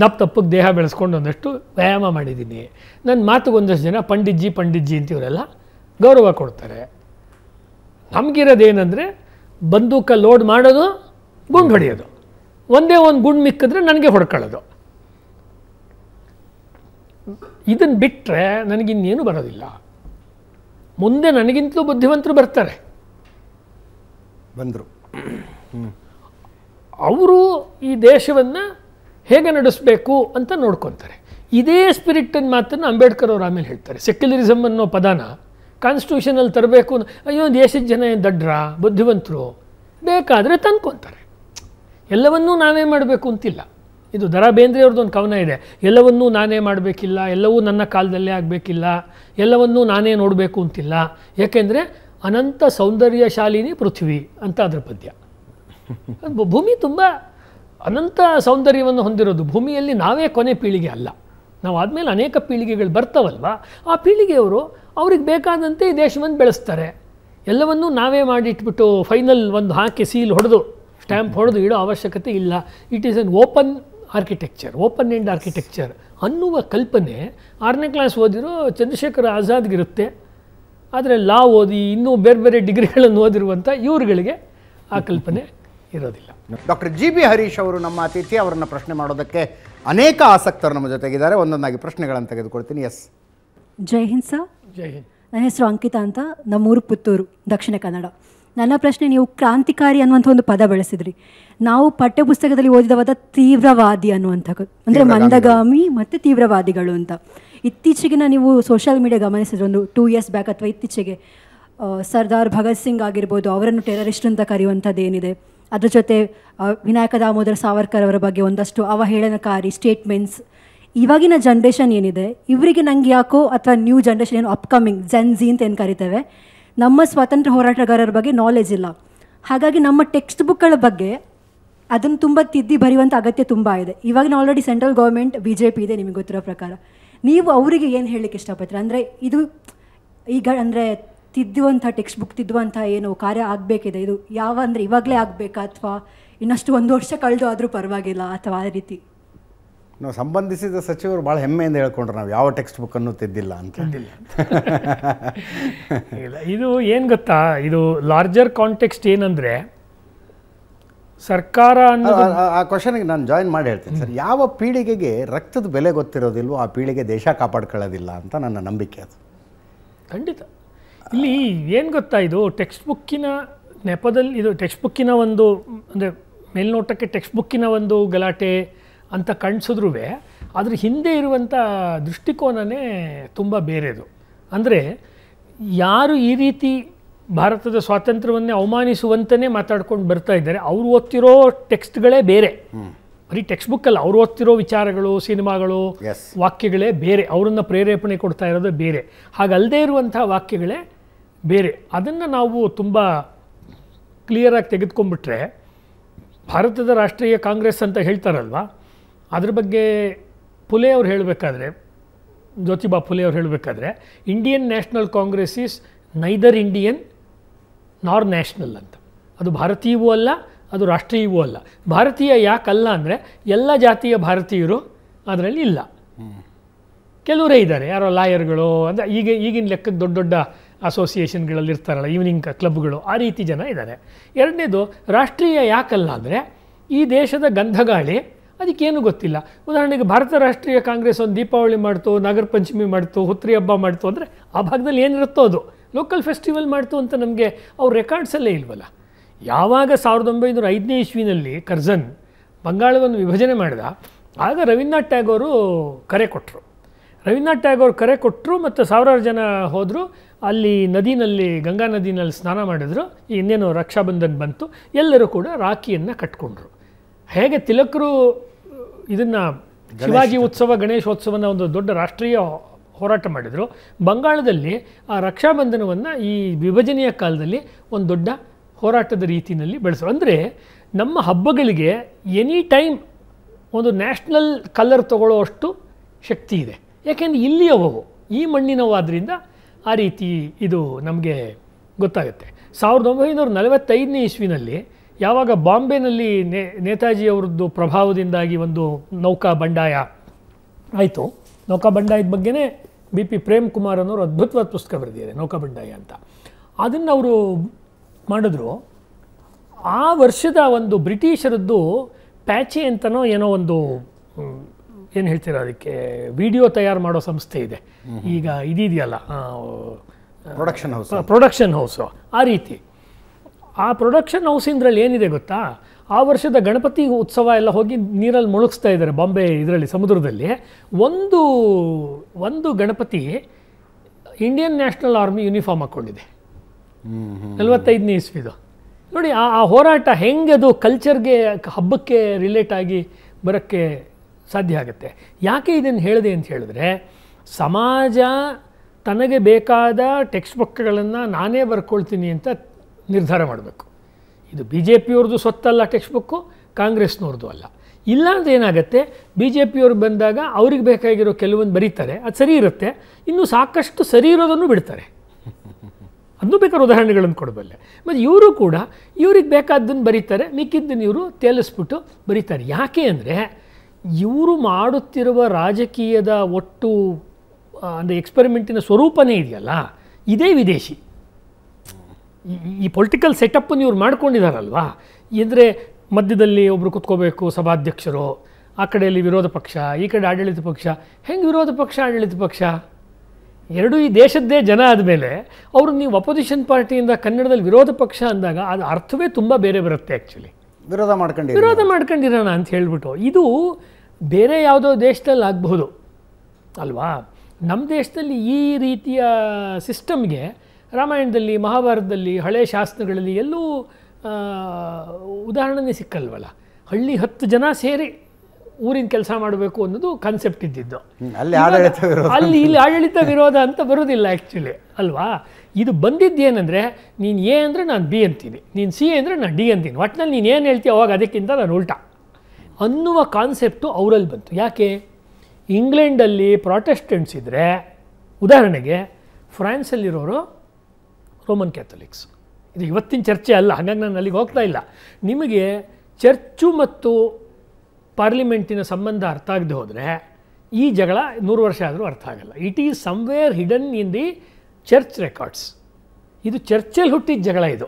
ದಪ್ಪ ತಪ್ಪಗೆ ದೇಹ ಬೆಳೆಸ್ಕೊಂಡು ಒಂದಷ್ಟು ವ್ಯಾಯಾಮ ಮಾಡಿದ್ದೀನಿ ನನ್ನ ಮಾತಿಗೆ ಒಂದಷ್ಟು ಜನ ಪಂಡಿತ್ಜಿ ಪಂಡಿತ್ಜಿ ಇವರೆಲ್ಲ ಗೌರವ ಕೊಡ್ತಾರೆ ನಮಗಿರೋದೇನೆಂದರೆ ಬಂದೂಕ ಲೋಡ್ ಮಾಡೋದು ಗುಂಡು ಹೊಡೆಯೋದು ಒಂದೇ ಒಂದು ಗುಂಡು ಮಿಕ್ಕಿದ್ರೆ ನನಗೆ ಹೊಡ್ಕೊಳ್ಳೋದು ಇದನ್ನು ಬಿಟ್ಟರೆ ನನಗಿನ್ನೇನು ಬರೋದಿಲ್ಲ ಮುಂದೆ ನನಗಿಂತಲೂ ಬುದ್ಧಿವಂತರು ಬರ್ತಾರೆ ಬಂದರು ಅವರು ಈ ದೇಶವನ್ನು ಹೇಗೆ ನಡೆಸಬೇಕು ಅಂತ ನೋಡ್ಕೊತಾರೆ ಇದೇ ಸ್ಪಿರಿಟನ್ನು ಮಾತನ್ನು ಅಂಬೇಡ್ಕರ್ ಅವರು ಆಮೇಲೆ ಹೇಳ್ತಾರೆ ಸೆಕ್ಯುಲರಿಸಮ್ ಅನ್ನೋ ಪದಾನ ಕಾನ್ಸ್ಟಿಟ್ಯೂಷನಲ್ಲಿ ತರಬೇಕು ಅಯ್ಯೋ ದೇಶದ ಜನ ದಡ್ರ ಬುದ್ಧಿವಂತರು ಬೇಕಾದರೆ ತಂದ್ಕೊತಾರೆ ಎಲ್ಲವನ್ನೂ ನಾವೇ ಮಾಡಬೇಕು ಅಂತಿಲ್ಲ ಇದು ದರಾ ಬೇಂದ್ರೆಯವ್ರದ್ದು ಒಂದು ಕವನ ಇದೆ ಎಲ್ಲವನ್ನೂ ನಾನೇ ಮಾಡಬೇಕಿಲ್ಲ ಎಲ್ಲವೂ ನನ್ನ ಕಾಲದಲ್ಲೇ ಆಗಬೇಕಿಲ್ಲ ಎಲ್ಲವನ್ನೂ ನಾನೇ ನೋಡಬೇಕು ಅಂತಿಲ್ಲ ಏಕೆಂದರೆ ಅನಂತ ಸೌಂದರ್ಯ ಶಾಲಿನಿ ಪೃಥ್ವಿ ಅಂತ ಅದರ ಪದ್ಯ ಭೂಮಿ ತುಂಬ ಅನಂತ ಸೌಂದರ್ಯವನ್ನು ಹೊಂದಿರೋದು ಭೂಮಿಯಲ್ಲಿ ನಾವೇ ಕೊನೆ ಪೀಳಿಗೆ ಅಲ್ಲ ನಾವು ಆದಮೇಲೆ ಅನೇಕ ಪೀಳಿಗೆಗಳು ಬರ್ತಾವಲ್ವ ಆ ಪೀಳಿಗೆಯವರು ಅವ್ರಿಗೆ ಬೇಕಾದಂತೆ ಈ ದೇಶವನ್ನು ಬೆಳೆಸ್ತಾರೆ ಎಲ್ಲವನ್ನೂ ನಾವೇ ಮಾಡಿಟ್ಬಿಟ್ಟು ಫೈನಲ್ ಒಂದು ಹಾಕಿ ಸೀಲ್ ಹೊಡೆದು ಸ್ಟ್ಯಾಂಪ್ ಹೊಡೆದು ಇಡೋ ಅವಶ್ಯಕತೆ ಇಲ್ಲ it is an open architecture open end architecture ಅನ್ನುವ ಕಲ್ಪನೆ ಆರನೇ ಕ್ಲಾಸ್ ಓದಿರೋ ಚಂದ್ರಶೇಖರ್ ಆಜಾದ್ಗಿರುತ್ತೆ ಆದರೆ ಲಾ ಓದಿ ಇನ್ನೂ ಬೇರೆ ಬೇರೆ ಡಿಗ್ರಿಗಳನ್ನು ಓದಿರುವಂಥ ಇವರುಗಳಿಗೆ ಆ ಕಲ್ಪನೆ ಇರೋದಿಲ್ಲ ಡಾಕ್ಟರ್ ಜಿ ಬಿ ಹರೀಶ್ ಅವರು ನಮ್ಮ ಅತಿಥಿ ಅವರನ್ನು ಪ್ರಶ್ನೆ ಮಾಡೋದಕ್ಕೆ ಅನೇಕ ಆಸಕ್ತರು ನಮ್ಮ ಜೊತೆಗಿದ್ದಾರೆ ಒಂದೊಂದಾಗಿ ಪ್ರಶ್ನೆಗಳನ್ನು ತೆಗೆದುಕೊಳ್ತೀನಿ ಎಸ್ ಜೈ ಹಿಂದ್ ಸರ್ ಜೈ ಹಿಂದ್ ನನ್ನ ಹೆಸರು ಅಂಕಿತಾ ಅಂತ ನಮ್ಮೂರು ಪುತ್ತೂರು ದಕ್ಷಿಣ ಕನ್ನಡ ನನ್ನ ಪ್ರಶ್ನೆ ನೀವು ಕ್ರಾಂತಿಕಾರಿ ಅನ್ನುವಂಥ ಒಂದು ಪದ ಬಳಸಿದ್ರಿ ನಾವು ಪಠ್ಯಪುಸ್ತಕದಲ್ಲಿ ಓದಿದವಾದ ತೀವ್ರವಾದಿ ಅನ್ನುವಂಥದ್ದು ಅಂದರೆ ಮಂದಗಾಮಿ ಮತ್ತು ತೀವ್ರವಾದಿಗಳು ಅಂತ ಇತ್ತೀಚೆಗಿನ ನೀವು ಸೋಷಿಯಲ್ ಮೀಡಿಯಾ ಗಮನಿಸಿದ್ರೆ ಒಂದು ಟೂ ಇಯರ್ಸ್ ಬ್ಯಾಕ್ ಅಥವಾ ಇತ್ತೀಚೆಗೆ ಸರ್ದಾರ್ ಭಗತ್ ಸಿಂಗ್ ಆಗಿರ್ಬೋದು ಅವರನ್ನು ಟೆರರಿಸ್ಟ್ ಅಂತ ಏನಿದೆ ಅದ್ರ ಜೊತೆ ವಿನಾಯಕ ದಾಮೋದರ ಸಾವರ್ಕರ್ ಅವರ ಬಗ್ಗೆ ಒಂದಷ್ಟು ಅವಹೇಳನಕಾರಿ ಸ್ಟೇಟ್ಮೆಂಟ್ಸ್ ಇವಾಗಿನ ಜನ್ರೇಷನ್ ಏನಿದೆ ಇವರಿಗೆ ನಂಗೆ ಯಾಕೋ ಅಥವಾ ನ್ಯೂ ಜನ್ರೇಷನ್ ಏನು ಅಪ್ಕಮಿಂಗ್ ಜೆನ್ಜಿ ಅಂತ ಏನು ಕರಿತೇವೆ ನಮ್ಮ ಸ್ವಾತಂತ್ರ್ಯ ಹೋರಾಟಗಾರರ ಬಗ್ಗೆ ನಾಲೆಜ್ ಇಲ್ಲ ಹಾಗಾಗಿ ನಮ್ಮ ಟೆಕ್ಸ್ಟ್ ಬುಕ್ಗಳ ಬಗ್ಗೆ ಅದನ್ನು ತುಂಬ ತಿದ್ದಿ ಬರೆಯುವಂಥ ಅಗತ್ಯ ತುಂಬ ಇದೆ ಇವಾಗಿನ already central government B J P ಇದೆ ನಿಮಗೆ ಗೊತ್ತಿರೋ ಪ್ರಕಾರ ನೀವು ಅವರಿಗೆ ಏನು ಹೇಳಲಿಕ್ಕೆ ಇಷ್ಟಪಡ್ತೀರಾ ಅಂದರೆ ಇದು ಈಗ ಅಂದರೆ ತಿದ್ದುವಂಥ ಟೆಕ್ಸ್ಟ್ ಬುಕ್ ತಿದ್ದುವಂತ ಏನು ಕಾರ್ಯ ಆಗಬೇಕಿದೆ ಇದು ಯಾವ ಅಂದರೆ ಇವಾಗಲೇ ಆಗಬೇಕಾ ಅಥವಾ ಇನ್ನಷ್ಟು ಒಂದು ವರ್ಷ ಕಳೆದು ಆದರೂ ಪರವಾಗಿಲ್ಲ ಅಥವಾ ಆ ರೀತಿ ನಾವು ಸಂಬಂಧಿಸಿದ ಸಚಿವರು ಭಾಳ ಹೆಮ್ಮೆಯಿಂದ ಹೇಳ್ಕೊಂಡ್ರೆ ನಾವು ಯಾವ ಟೆಕ್ಸ್ಟ್ ಬುಕ್ ಅನ್ನು ತಿದ್ದಿಲ್ಲ ಅಂತ ಇದು ಏನು ಗೊತ್ತಾ ಇದು ಲಾರ್ಜರ್ ಕಾಂಟೆಕ್ಸ್ಟ್ ಏನಂದರೆ ಸರ್ಕಾರ ಆ ಕ್ವಶನ್ಗೆ ನಾನು ಜಾಯಿನ್ ಮಾಡಿ ಹೇಳ್ತೀನಿ ಸರ್ ಯಾವ ಪೀಳಿಗೆಗೆ ರಕ್ತದ ಬೆಲೆ ಗೊತ್ತಿರೋದಿಲ್ವೋ ಆ ಪೀಳಿಗೆ ದೇಶ ಕಾಪಾಡ್ಕೊಳ್ಳೋದಿಲ್ಲ ಅಂತ ನನ್ನ ನಂಬಿಕೆ ಅದು ಖಂಡಿತ ಇಲ್ಲಿ ಏನು ಗೊತ್ತಾ ಇದು ಟೆಕ್ಸ್ಟ್ ಬುಕ್ಕಿನ ನೆಪದಲ್ಲಿ ಇದು ಟೆಕ್ಸ್ಟ್ ಬುಕ್ಕಿನ ಒಂದು ಅಂದರೆ ಮೇಲ್ನೋಟಕ್ಕೆ ಟೆಕ್ಸ್ಟ್ ಬುಕ್ಕಿನ ಒಂದು ಗಲಾಟೆ ಅಂತ ಕಾಣಿಸಿದ್ರು ಅದ್ರ ಹಿಂದೆ ಇರುವಂಥ ದೃಷ್ಟಿಕೋನವೇ ತುಂಬ ಬೇರೆದು ಅಂದರೆ ಯಾರು ಈ ರೀತಿ ಭಾರತದ ಸ್ವಾತಂತ್ರ್ಯವನ್ನೇ ಅವಮಾನಿಸುವಂತನೇ ಮಾತಾಡ್ಕೊಂಡು ಬರ್ತಾ ಇದ್ದಾರೆ ಅವರು ಓದ್ತಿರೋ ಟೆಕ್ಸ್ಟ್ಗಳೇ ಬೇರೆ ಬರೀ ಟೆಕ್ಸ್ಟ್ ಬುಕ್ಕಲ್ಲ ಅವ್ರು ಓದ್ತಿರೋ ವಿಚಾರಗಳು ಸಿನಿಮಾಗಳು ವಾಕ್ಯಗಳೇ ಬೇರೆ ಅವರನ್ನು ಪ್ರೇರೇಪಣೆ ಕೊಡ್ತಾ ಇರೋದು ಬೇರೆ ಹಾಗಲ್ಲದೆ ಇರುವಂಥ ವಾಕ್ಯಗಳೇ ಬೇರೆ ಅದನ್ನು ನಾವು ತುಂಬ ಕ್ಲಿಯರಾಗಿ ತೆಗೆದುಕೊಂಡ್ಬಿಟ್ರೆ ಭಾರತದ ರಾಷ್ಟ್ರೀಯ ಕಾಂಗ್ರೆಸ್ ಅಂತ ಹೇಳ್ತಾರಲ್ವ ಅದ್ರ ಬಗ್ಗೆ ಪುಲೆ ಅವ್ರು ಹೇಳಬೇಕಾದ್ರೆ ಜ್ಯೋತಿಬಾ ಫುಲೆ ಅವ್ರು ಹೇಳಬೇಕಾದ್ರೆ Indian National Congress is neither Indian nor national ಅಂತ ಅದು ಭಾರತೀಯವೂ ಅಲ್ಲ ಅದು ರಾಷ್ಟ್ರೀಯವೂ ಅಲ್ಲ ಭಾರತೀಯ ಯಾಕಲ್ಲ ಅಂದರೆ ಎಲ್ಲ ಜಾತಿಯ ಭಾರತೀಯರು ಅದರಲ್ಲಿ ಇಲ್ಲ ಕೆಲವರೇ ಇದ್ದಾರೆ ಯಾರೋ ಲಾಯರ್ಗಳು ಅಂದರೆ ಈಗ ಈಗಿನ ಲೆಕ್ಕಕ್ಕೆ ದೊಡ್ಡ ದೊಡ್ಡ ಅಸೋಸಿಯೇಷನ್ಗಳಲ್ಲಿ ಇರ್ತಾರಲ್ಲ ಈವ್ನಿಂಗ್ ಕ್ಲಬ್ಗಳು ಆ ರೀತಿ ಜನ ಇದ್ದಾರೆ ಎರಡನೇದು ರಾಷ್ಟ್ರೀಯ ಯಾಕಲ್ಲ ಅಂದರೆ ಈ ದೇಶದ ಗಂಧಗಾಳಿ ಅದಕ್ಕೇನು ಗೊತ್ತಿಲ್ಲ ಉದಾಹರಣೆಗೆ ಭಾರತ ರಾಷ್ಟ್ರೀಯ ಕಾಂಗ್ರೆಸ್ ಒಂದು ದೀಪಾವಳಿ ಮಾಡ್ತು ನಾಗರ ಪಂಚಮಿ ಮಾಡ್ತು ಹುತ್ರಿ ಹಬ್ಬ ಮಾಡ್ತು ಅಂದರೆ ಆ ಭಾಗದಲ್ಲಿ ಏನಿರುತ್ತೋ ಅದು ಲೋಕಲ್ ಫೆಸ್ಟಿವಲ್ ಮಾಡ್ತು ಅಂತ ನಮಗೆ ಅವ್ರ ರೆಕಾರ್ಡ್ಸಲ್ಲೇ ಇಲ್ವಲ್ಲ ಯಾವಾಗ ಸಾವಿರದ ಒಂಬೈನೂರ ಐದನೇ ಇಸ್ವಿನಲ್ಲಿ ಕರ್ಜನ್ ಬಂಗಾಳವನ್ನು ವಿಭಜನೆ ಮಾಡಿದ ಆಗ ರವೀಂದ್ರನಾಥ್ ಟ್ಯಾಗೋರು ಕರೆ ಕೊಟ್ಟರು ರವೀಂದ್ರನಾಥ್ ಟ್ಯಾಗೋರ್ ಕರೆ ಕೊಟ್ಟರು ಮತ್ತು ಸಾವಿರಾರು ಜನ ಹೋದರು ಅಲ್ಲಿ ನದಿನಲ್ಲಿ ಗಂಗಾ ನದಿನಲ್ಲಿ ಸ್ನಾನ ಮಾಡಿದ್ರು ಇನ್ನೇನು ರಕ್ಷಾಬಂಧನ್ ಬಂತು ಎಲ್ಲರೂ ಕೂಡ ರಾಖಿಯನ್ನು ಕಟ್ಕೊಂಡ್ರು ಹೇಗೆ ತಿಲಕರು ಇದನ್ನು ಶಿವಾಜಿ ಉತ್ಸವ ಗಣೇಶೋತ್ಸವನ ಒಂದು ದೊಡ್ಡ ರಾಷ್ಟ್ರೀಯ ಹೋರಾಟ ಮಾಡಿದರು ಬಂಗಾಳದಲ್ಲಿ ಆ ರಕ್ಷಾಬಂಧನವನ್ನು ಈ ವಿಭಜನೆಯ ಕಾಲದಲ್ಲಿ ಒಂದು ದೊಡ್ಡ ಹೋರಾಟದ ರೀತಿಯಲ್ಲಿ ಬೆಳೆಸೋ ಅಂದರೆ ನಮ್ಮ ಹಬ್ಬಗಳಿಗೆ ಎನಿ ಟೈಮ್ ಒಂದು ನ್ಯಾಷನಲ್ ಕಲರ್ ಅಷ್ಟು ಶಕ್ತಿ ಇದೆ ಯಾಕೆಂದರೆ ಇಲ್ಲಿಯವು ಈ ಮಣ್ಣಿನವಾದ್ರಿಂದ ಆ ರೀತಿ ಇದು ನಮಗೆ ಗೊತ್ತಾಗುತ್ತೆ ಸಾವಿರದ ಒಂಬೈನೂರ ನಲವತ್ತೈದನೇ ಇಸ್ವಿನಲ್ಲಿ ಯಾವಾಗ ಬಾಂಬೆನಲ್ಲಿ ನೇ ನೇತಾಜಿಯವರದ್ದು ಪ್ರಭಾವದಿಂದಾಗಿ ಒಂದು ನೌಕಾ ಬಂಡಾಯ ಆಯಿತು ನೌಕಾ ಬಂಡಾಯದ ಬಗ್ಗೆನೇ ಬಿ ಪಿ ಪ್ರೇಮ್ ಕುಮಾರ್ ಅನ್ನೋರು ಅದ್ಭುತವಾದ ಪುಸ್ತಕ ಬರೆದಿದ್ದಾರೆ ನೌಕಾಬಂಡಾಯ ಅಂತ ಅದನ್ನು ಅವರು ಮಾಡಿದ್ರು ಆ ವರ್ಷದ ಒಂದು ಬ್ರಿಟಿಷರದ್ದು ಪ್ಯಾಚಿ ಅಂತನೋ ಏನೋ ಒಂದು ಏನು ಹೇಳ್ತೀರಾ ಅದಕ್ಕೆ ವಿಡಿಯೋ ತಯಾರು ಮಾಡೋ ಸಂಸ್ಥೆ ಇದೆ ಈಗ ಇದಿದೆಯಲ್ಲ ಪ್ರೊಡಕ್ಷನ್ ಹೌಸ್ ಪ್ರೊಡಕ್ಷನ್ ಹೌಸು ಆ ರೀತಿ ಆ ಪ್ರೊಡಕ್ಷನ್ ಹೌಸಿಂದ್ರಲ್ಲಿ ಏನಿದೆ ಗೊತ್ತಾ ಆ ವರ್ಷದ ಗಣಪತಿ ಉತ್ಸವ ಎಲ್ಲ ಹೋಗಿ ನೀರಲ್ಲಿ ಮುಳುಗಿಸ್ತಾ ಇದ್ದಾರೆ ಬಾಂಬೆ ಇದರಲ್ಲಿ ಸಮುದ್ರದಲ್ಲಿ ಒಂದು ಒಂದು Ganapati Indian National Army uniform ಹಾಕ್ಕೊಂಡಿದೆ ನಲವತ್ತೈದನೇ ಇಸ್ವಿದು ನೋಡಿ ಆ ಆ ಹೋರಾಟ ಹೆಂಗೆ ಅದು ಕಲ್ಚರ್ಗೆ ಹಬ್ಬಕ್ಕೆ ರಿಲೇಟ್ ಆಗಿ ಬರೋಕ್ಕೆ ಸಾಧ್ಯ ಆಗುತ್ತೆ ಯಾಕೆ ಇದನ್ನು ಹೇಳಿದೆ ಅಂತ ಹೇಳಿದ್ರೆ ಸಮಾಜ ತನಗೆ ಬೇಕಾದ ಟೆಕ್ಸ್ಟ್ ಬುಕ್ಗಳನ್ನು ನಾನೇ ಬರ್ಕೊಳ್ತೀನಿ ಅಂತ ನಿರ್ಧಾರ ಮಾಡಬೇಕು ಇದು ಬಿ ಜೆ ಪಿಯವ್ರದ್ದು ಸ್ವತ್ತಲ್ಲ ಟೆಕ್ಸ್ಟ್ ಬುಕ್ಕು ಕಾಂಗ್ರೆಸ್ನವ್ರದ್ದು ಅಲ್ಲ ಇಲ್ಲಾಂದರೆ ಏನಾಗುತ್ತೆ ಬಿ ಜೆ ಪಿಯವ್ರು ಬಂದಾಗ ಅವ್ರಿಗೆ ಬೇಕಾಗಿರೋ ಕೆಲವೊಂದು ಬರೀತಾರೆ ಅದು ಸರಿ ಇರುತ್ತೆ ಇನ್ನೂ ಸಾಕಷ್ಟು ಸರಿ ಇರೋದನ್ನು ಬಿಡ್ತಾರೆ ಅದನ್ನು ಬೇಕಾದ್ರೆ ಉದಾಹರಣೆಗಳನ್ನು ಕೊಡಬಲ್ಲೆ ಮತ್ತು ಇವರು ಕೂಡ ಇವ್ರಿಗೆ ಬೇಕಾದ್ದನ್ನು ಬರೀತಾರೆ ಮಿಕ್ಕಿದ್ದನ್ನು ಇವರು ತೇಲಿಸ್ಬಿಟ್ಟು ಬರೀತಾರೆ ಯಾಕೆ ಅಂದರೆ ಇವರು ಮಾಡುತ್ತಿರುವ ರಾಜಕೀಯದ ಒಟ್ಟು ಅಂದರೆ ಎಕ್ಸ್ಪೆರಿಮೆಂಟಿನ ಸ್ವರೂಪನೇ ಇದೆಯಲ್ಲ ಇದೇ ವಿದೇಶಿ ಈ ಪೊಲಿಟಿಕಲ್ ಸೆಟಪ್ಪನ್ನು ಇವ್ರು ಮಾಡ್ಕೊಂಡಿದ್ದಾರಲ್ವಾ ಇದ್ರೆ ಮಧ್ಯದಲ್ಲಿ ಒಬ್ಬರು ಕುತ್ಕೋಬೇಕು ಸಭಾಧ್ಯಕ್ಷರು ಆ ಕಡೆಯಲ್ಲಿ ವಿರೋಧ ಪಕ್ಷ ಈ ಕಡೆ ಆಡಳಿತ ಪಕ್ಷ ಹೆಂಗೆ ವಿರೋಧ ಪಕ್ಷ ಆಡಳಿತ ಪಕ್ಷ ಎರಡೂ ಈ ದೇಶದ್ದೇ ಜನ ಆದಮೇಲೆ ಅವರು ನೀವು ಅಪೋಸಿಷನ್ ಪಾರ್ಟಿಯಿಂದ ಕನ್ನಡದಲ್ಲಿ ವಿರೋಧ ಪಕ್ಷ ಅಂದಾಗ ಅದು ಅರ್ಥವೇ ತುಂಬ ಬೇರೆ ಬರುತ್ತೆ ಆ್ಯಕ್ಚುಲಿ ವಿರೋಧ ಮಾಡ್ಕೊಂಡು ವಿರೋಧ ಮಾಡ್ಕೊಂಡಿರೋಣ ಅಂತ ಹೇಳಿಬಿಟ್ಟು ಇದು ಬೇರೆ ಯಾವುದೋ ದೇಶದಲ್ಲಿ ಆಗ್ಬೋದು ಅಲ್ವಾ ನಮ್ಮ ದೇಶದಲ್ಲಿ ಈ ರೀತಿಯ ಸಿಸ್ಟಮ್ಗೆ ರಾಮಾಯಣದಲ್ಲಿ ಮಹಾಭಾರತದಲ್ಲಿ ಹಳೆ ಶಾಸನಗಳಲ್ಲಿ ಎಲ್ಲೂ ಉದಾಹರಣೆ ಸಿಕ್ಕಲ್ವಲ್ಲ ಹಳ್ಳಿ ಹತ್ತು ಜನ ಸೇರಿ ಊರಿನ ಕೆಲಸ ಮಾಡಬೇಕು ಅನ್ನೋದು ಕಾನ್ಸೆಪ್ಟ್ ಇದ್ದಿದ್ದು ಅಲ್ಲಿ ಇಲ್ಲಿ ಆಡಳಿತ ವಿರೋಧ ಅಂತ ಬರೋದಿಲ್ಲ ಆ್ಯಕ್ಚುಲಿ ಅಲ್ವಾ ಇದು ಬಂದಿದ್ದೇನೆಂದರೆ ನೀನು ಎ ಅಂದರೆ ನಾನು ಬಿ ಅಂತೀನಿ ನೀನು ಸಿ ಅಂದರೆ ನಾನು ಡಿ ಅಂತೀನಿ ಒಟ್ನಲ್ಲಿ ನೀನು ಏನು ಹೇಳ್ತೀಯ ಅವಾಗ ಅದಕ್ಕಿಂತ ನಾನು ಉಲ್ಟಾ ಅನ್ನುವ ಕಾನ್ಸೆಪ್ಟು ಅವರಲ್ಲಿ ಬಂತು ಯಾಕೆ ಇಂಗ್ಲೆಂಡಲ್ಲಿ ಪ್ರಾಟೆಸ್ಟೆಂಟ್ಸ್ ಇದ್ದರೆ ಉದಾಹರಣೆಗೆ ಫ್ರಾನ್ಸಲ್ಲಿರೋರು ರೋಮನ್ ಕ್ಯಾಥೊಲಿಕ್ಸ್ ಇದು ಇವತ್ತಿನ ಚರ್ಚೆ ಅಲ್ಲ ಹಾಗಾಗಿ ನಾನು ಅಲ್ಲಿಗೆ ಹೋಗ್ತಾ ಇಲ್ಲ ನಿಮಗೆ ಚರ್ಚು ಮತ್ತು ಪಾರ್ಲಿಮೆಂಟಿನ ಸಂಬಂಧ ಅರ್ಥ ಆಗದೆ ಹೋದರೆ ಈ ಜಗಳ ನೂರು ವರ್ಷ ಆದರೂ ಅರ್ಥ ಆಗಲ್ಲ it is somewhere hidden in the church records ಇದು ಚರ್ಚಲ್ಲಿ ಹುಟ್ಟಿದ ಜಗಳ ಇದು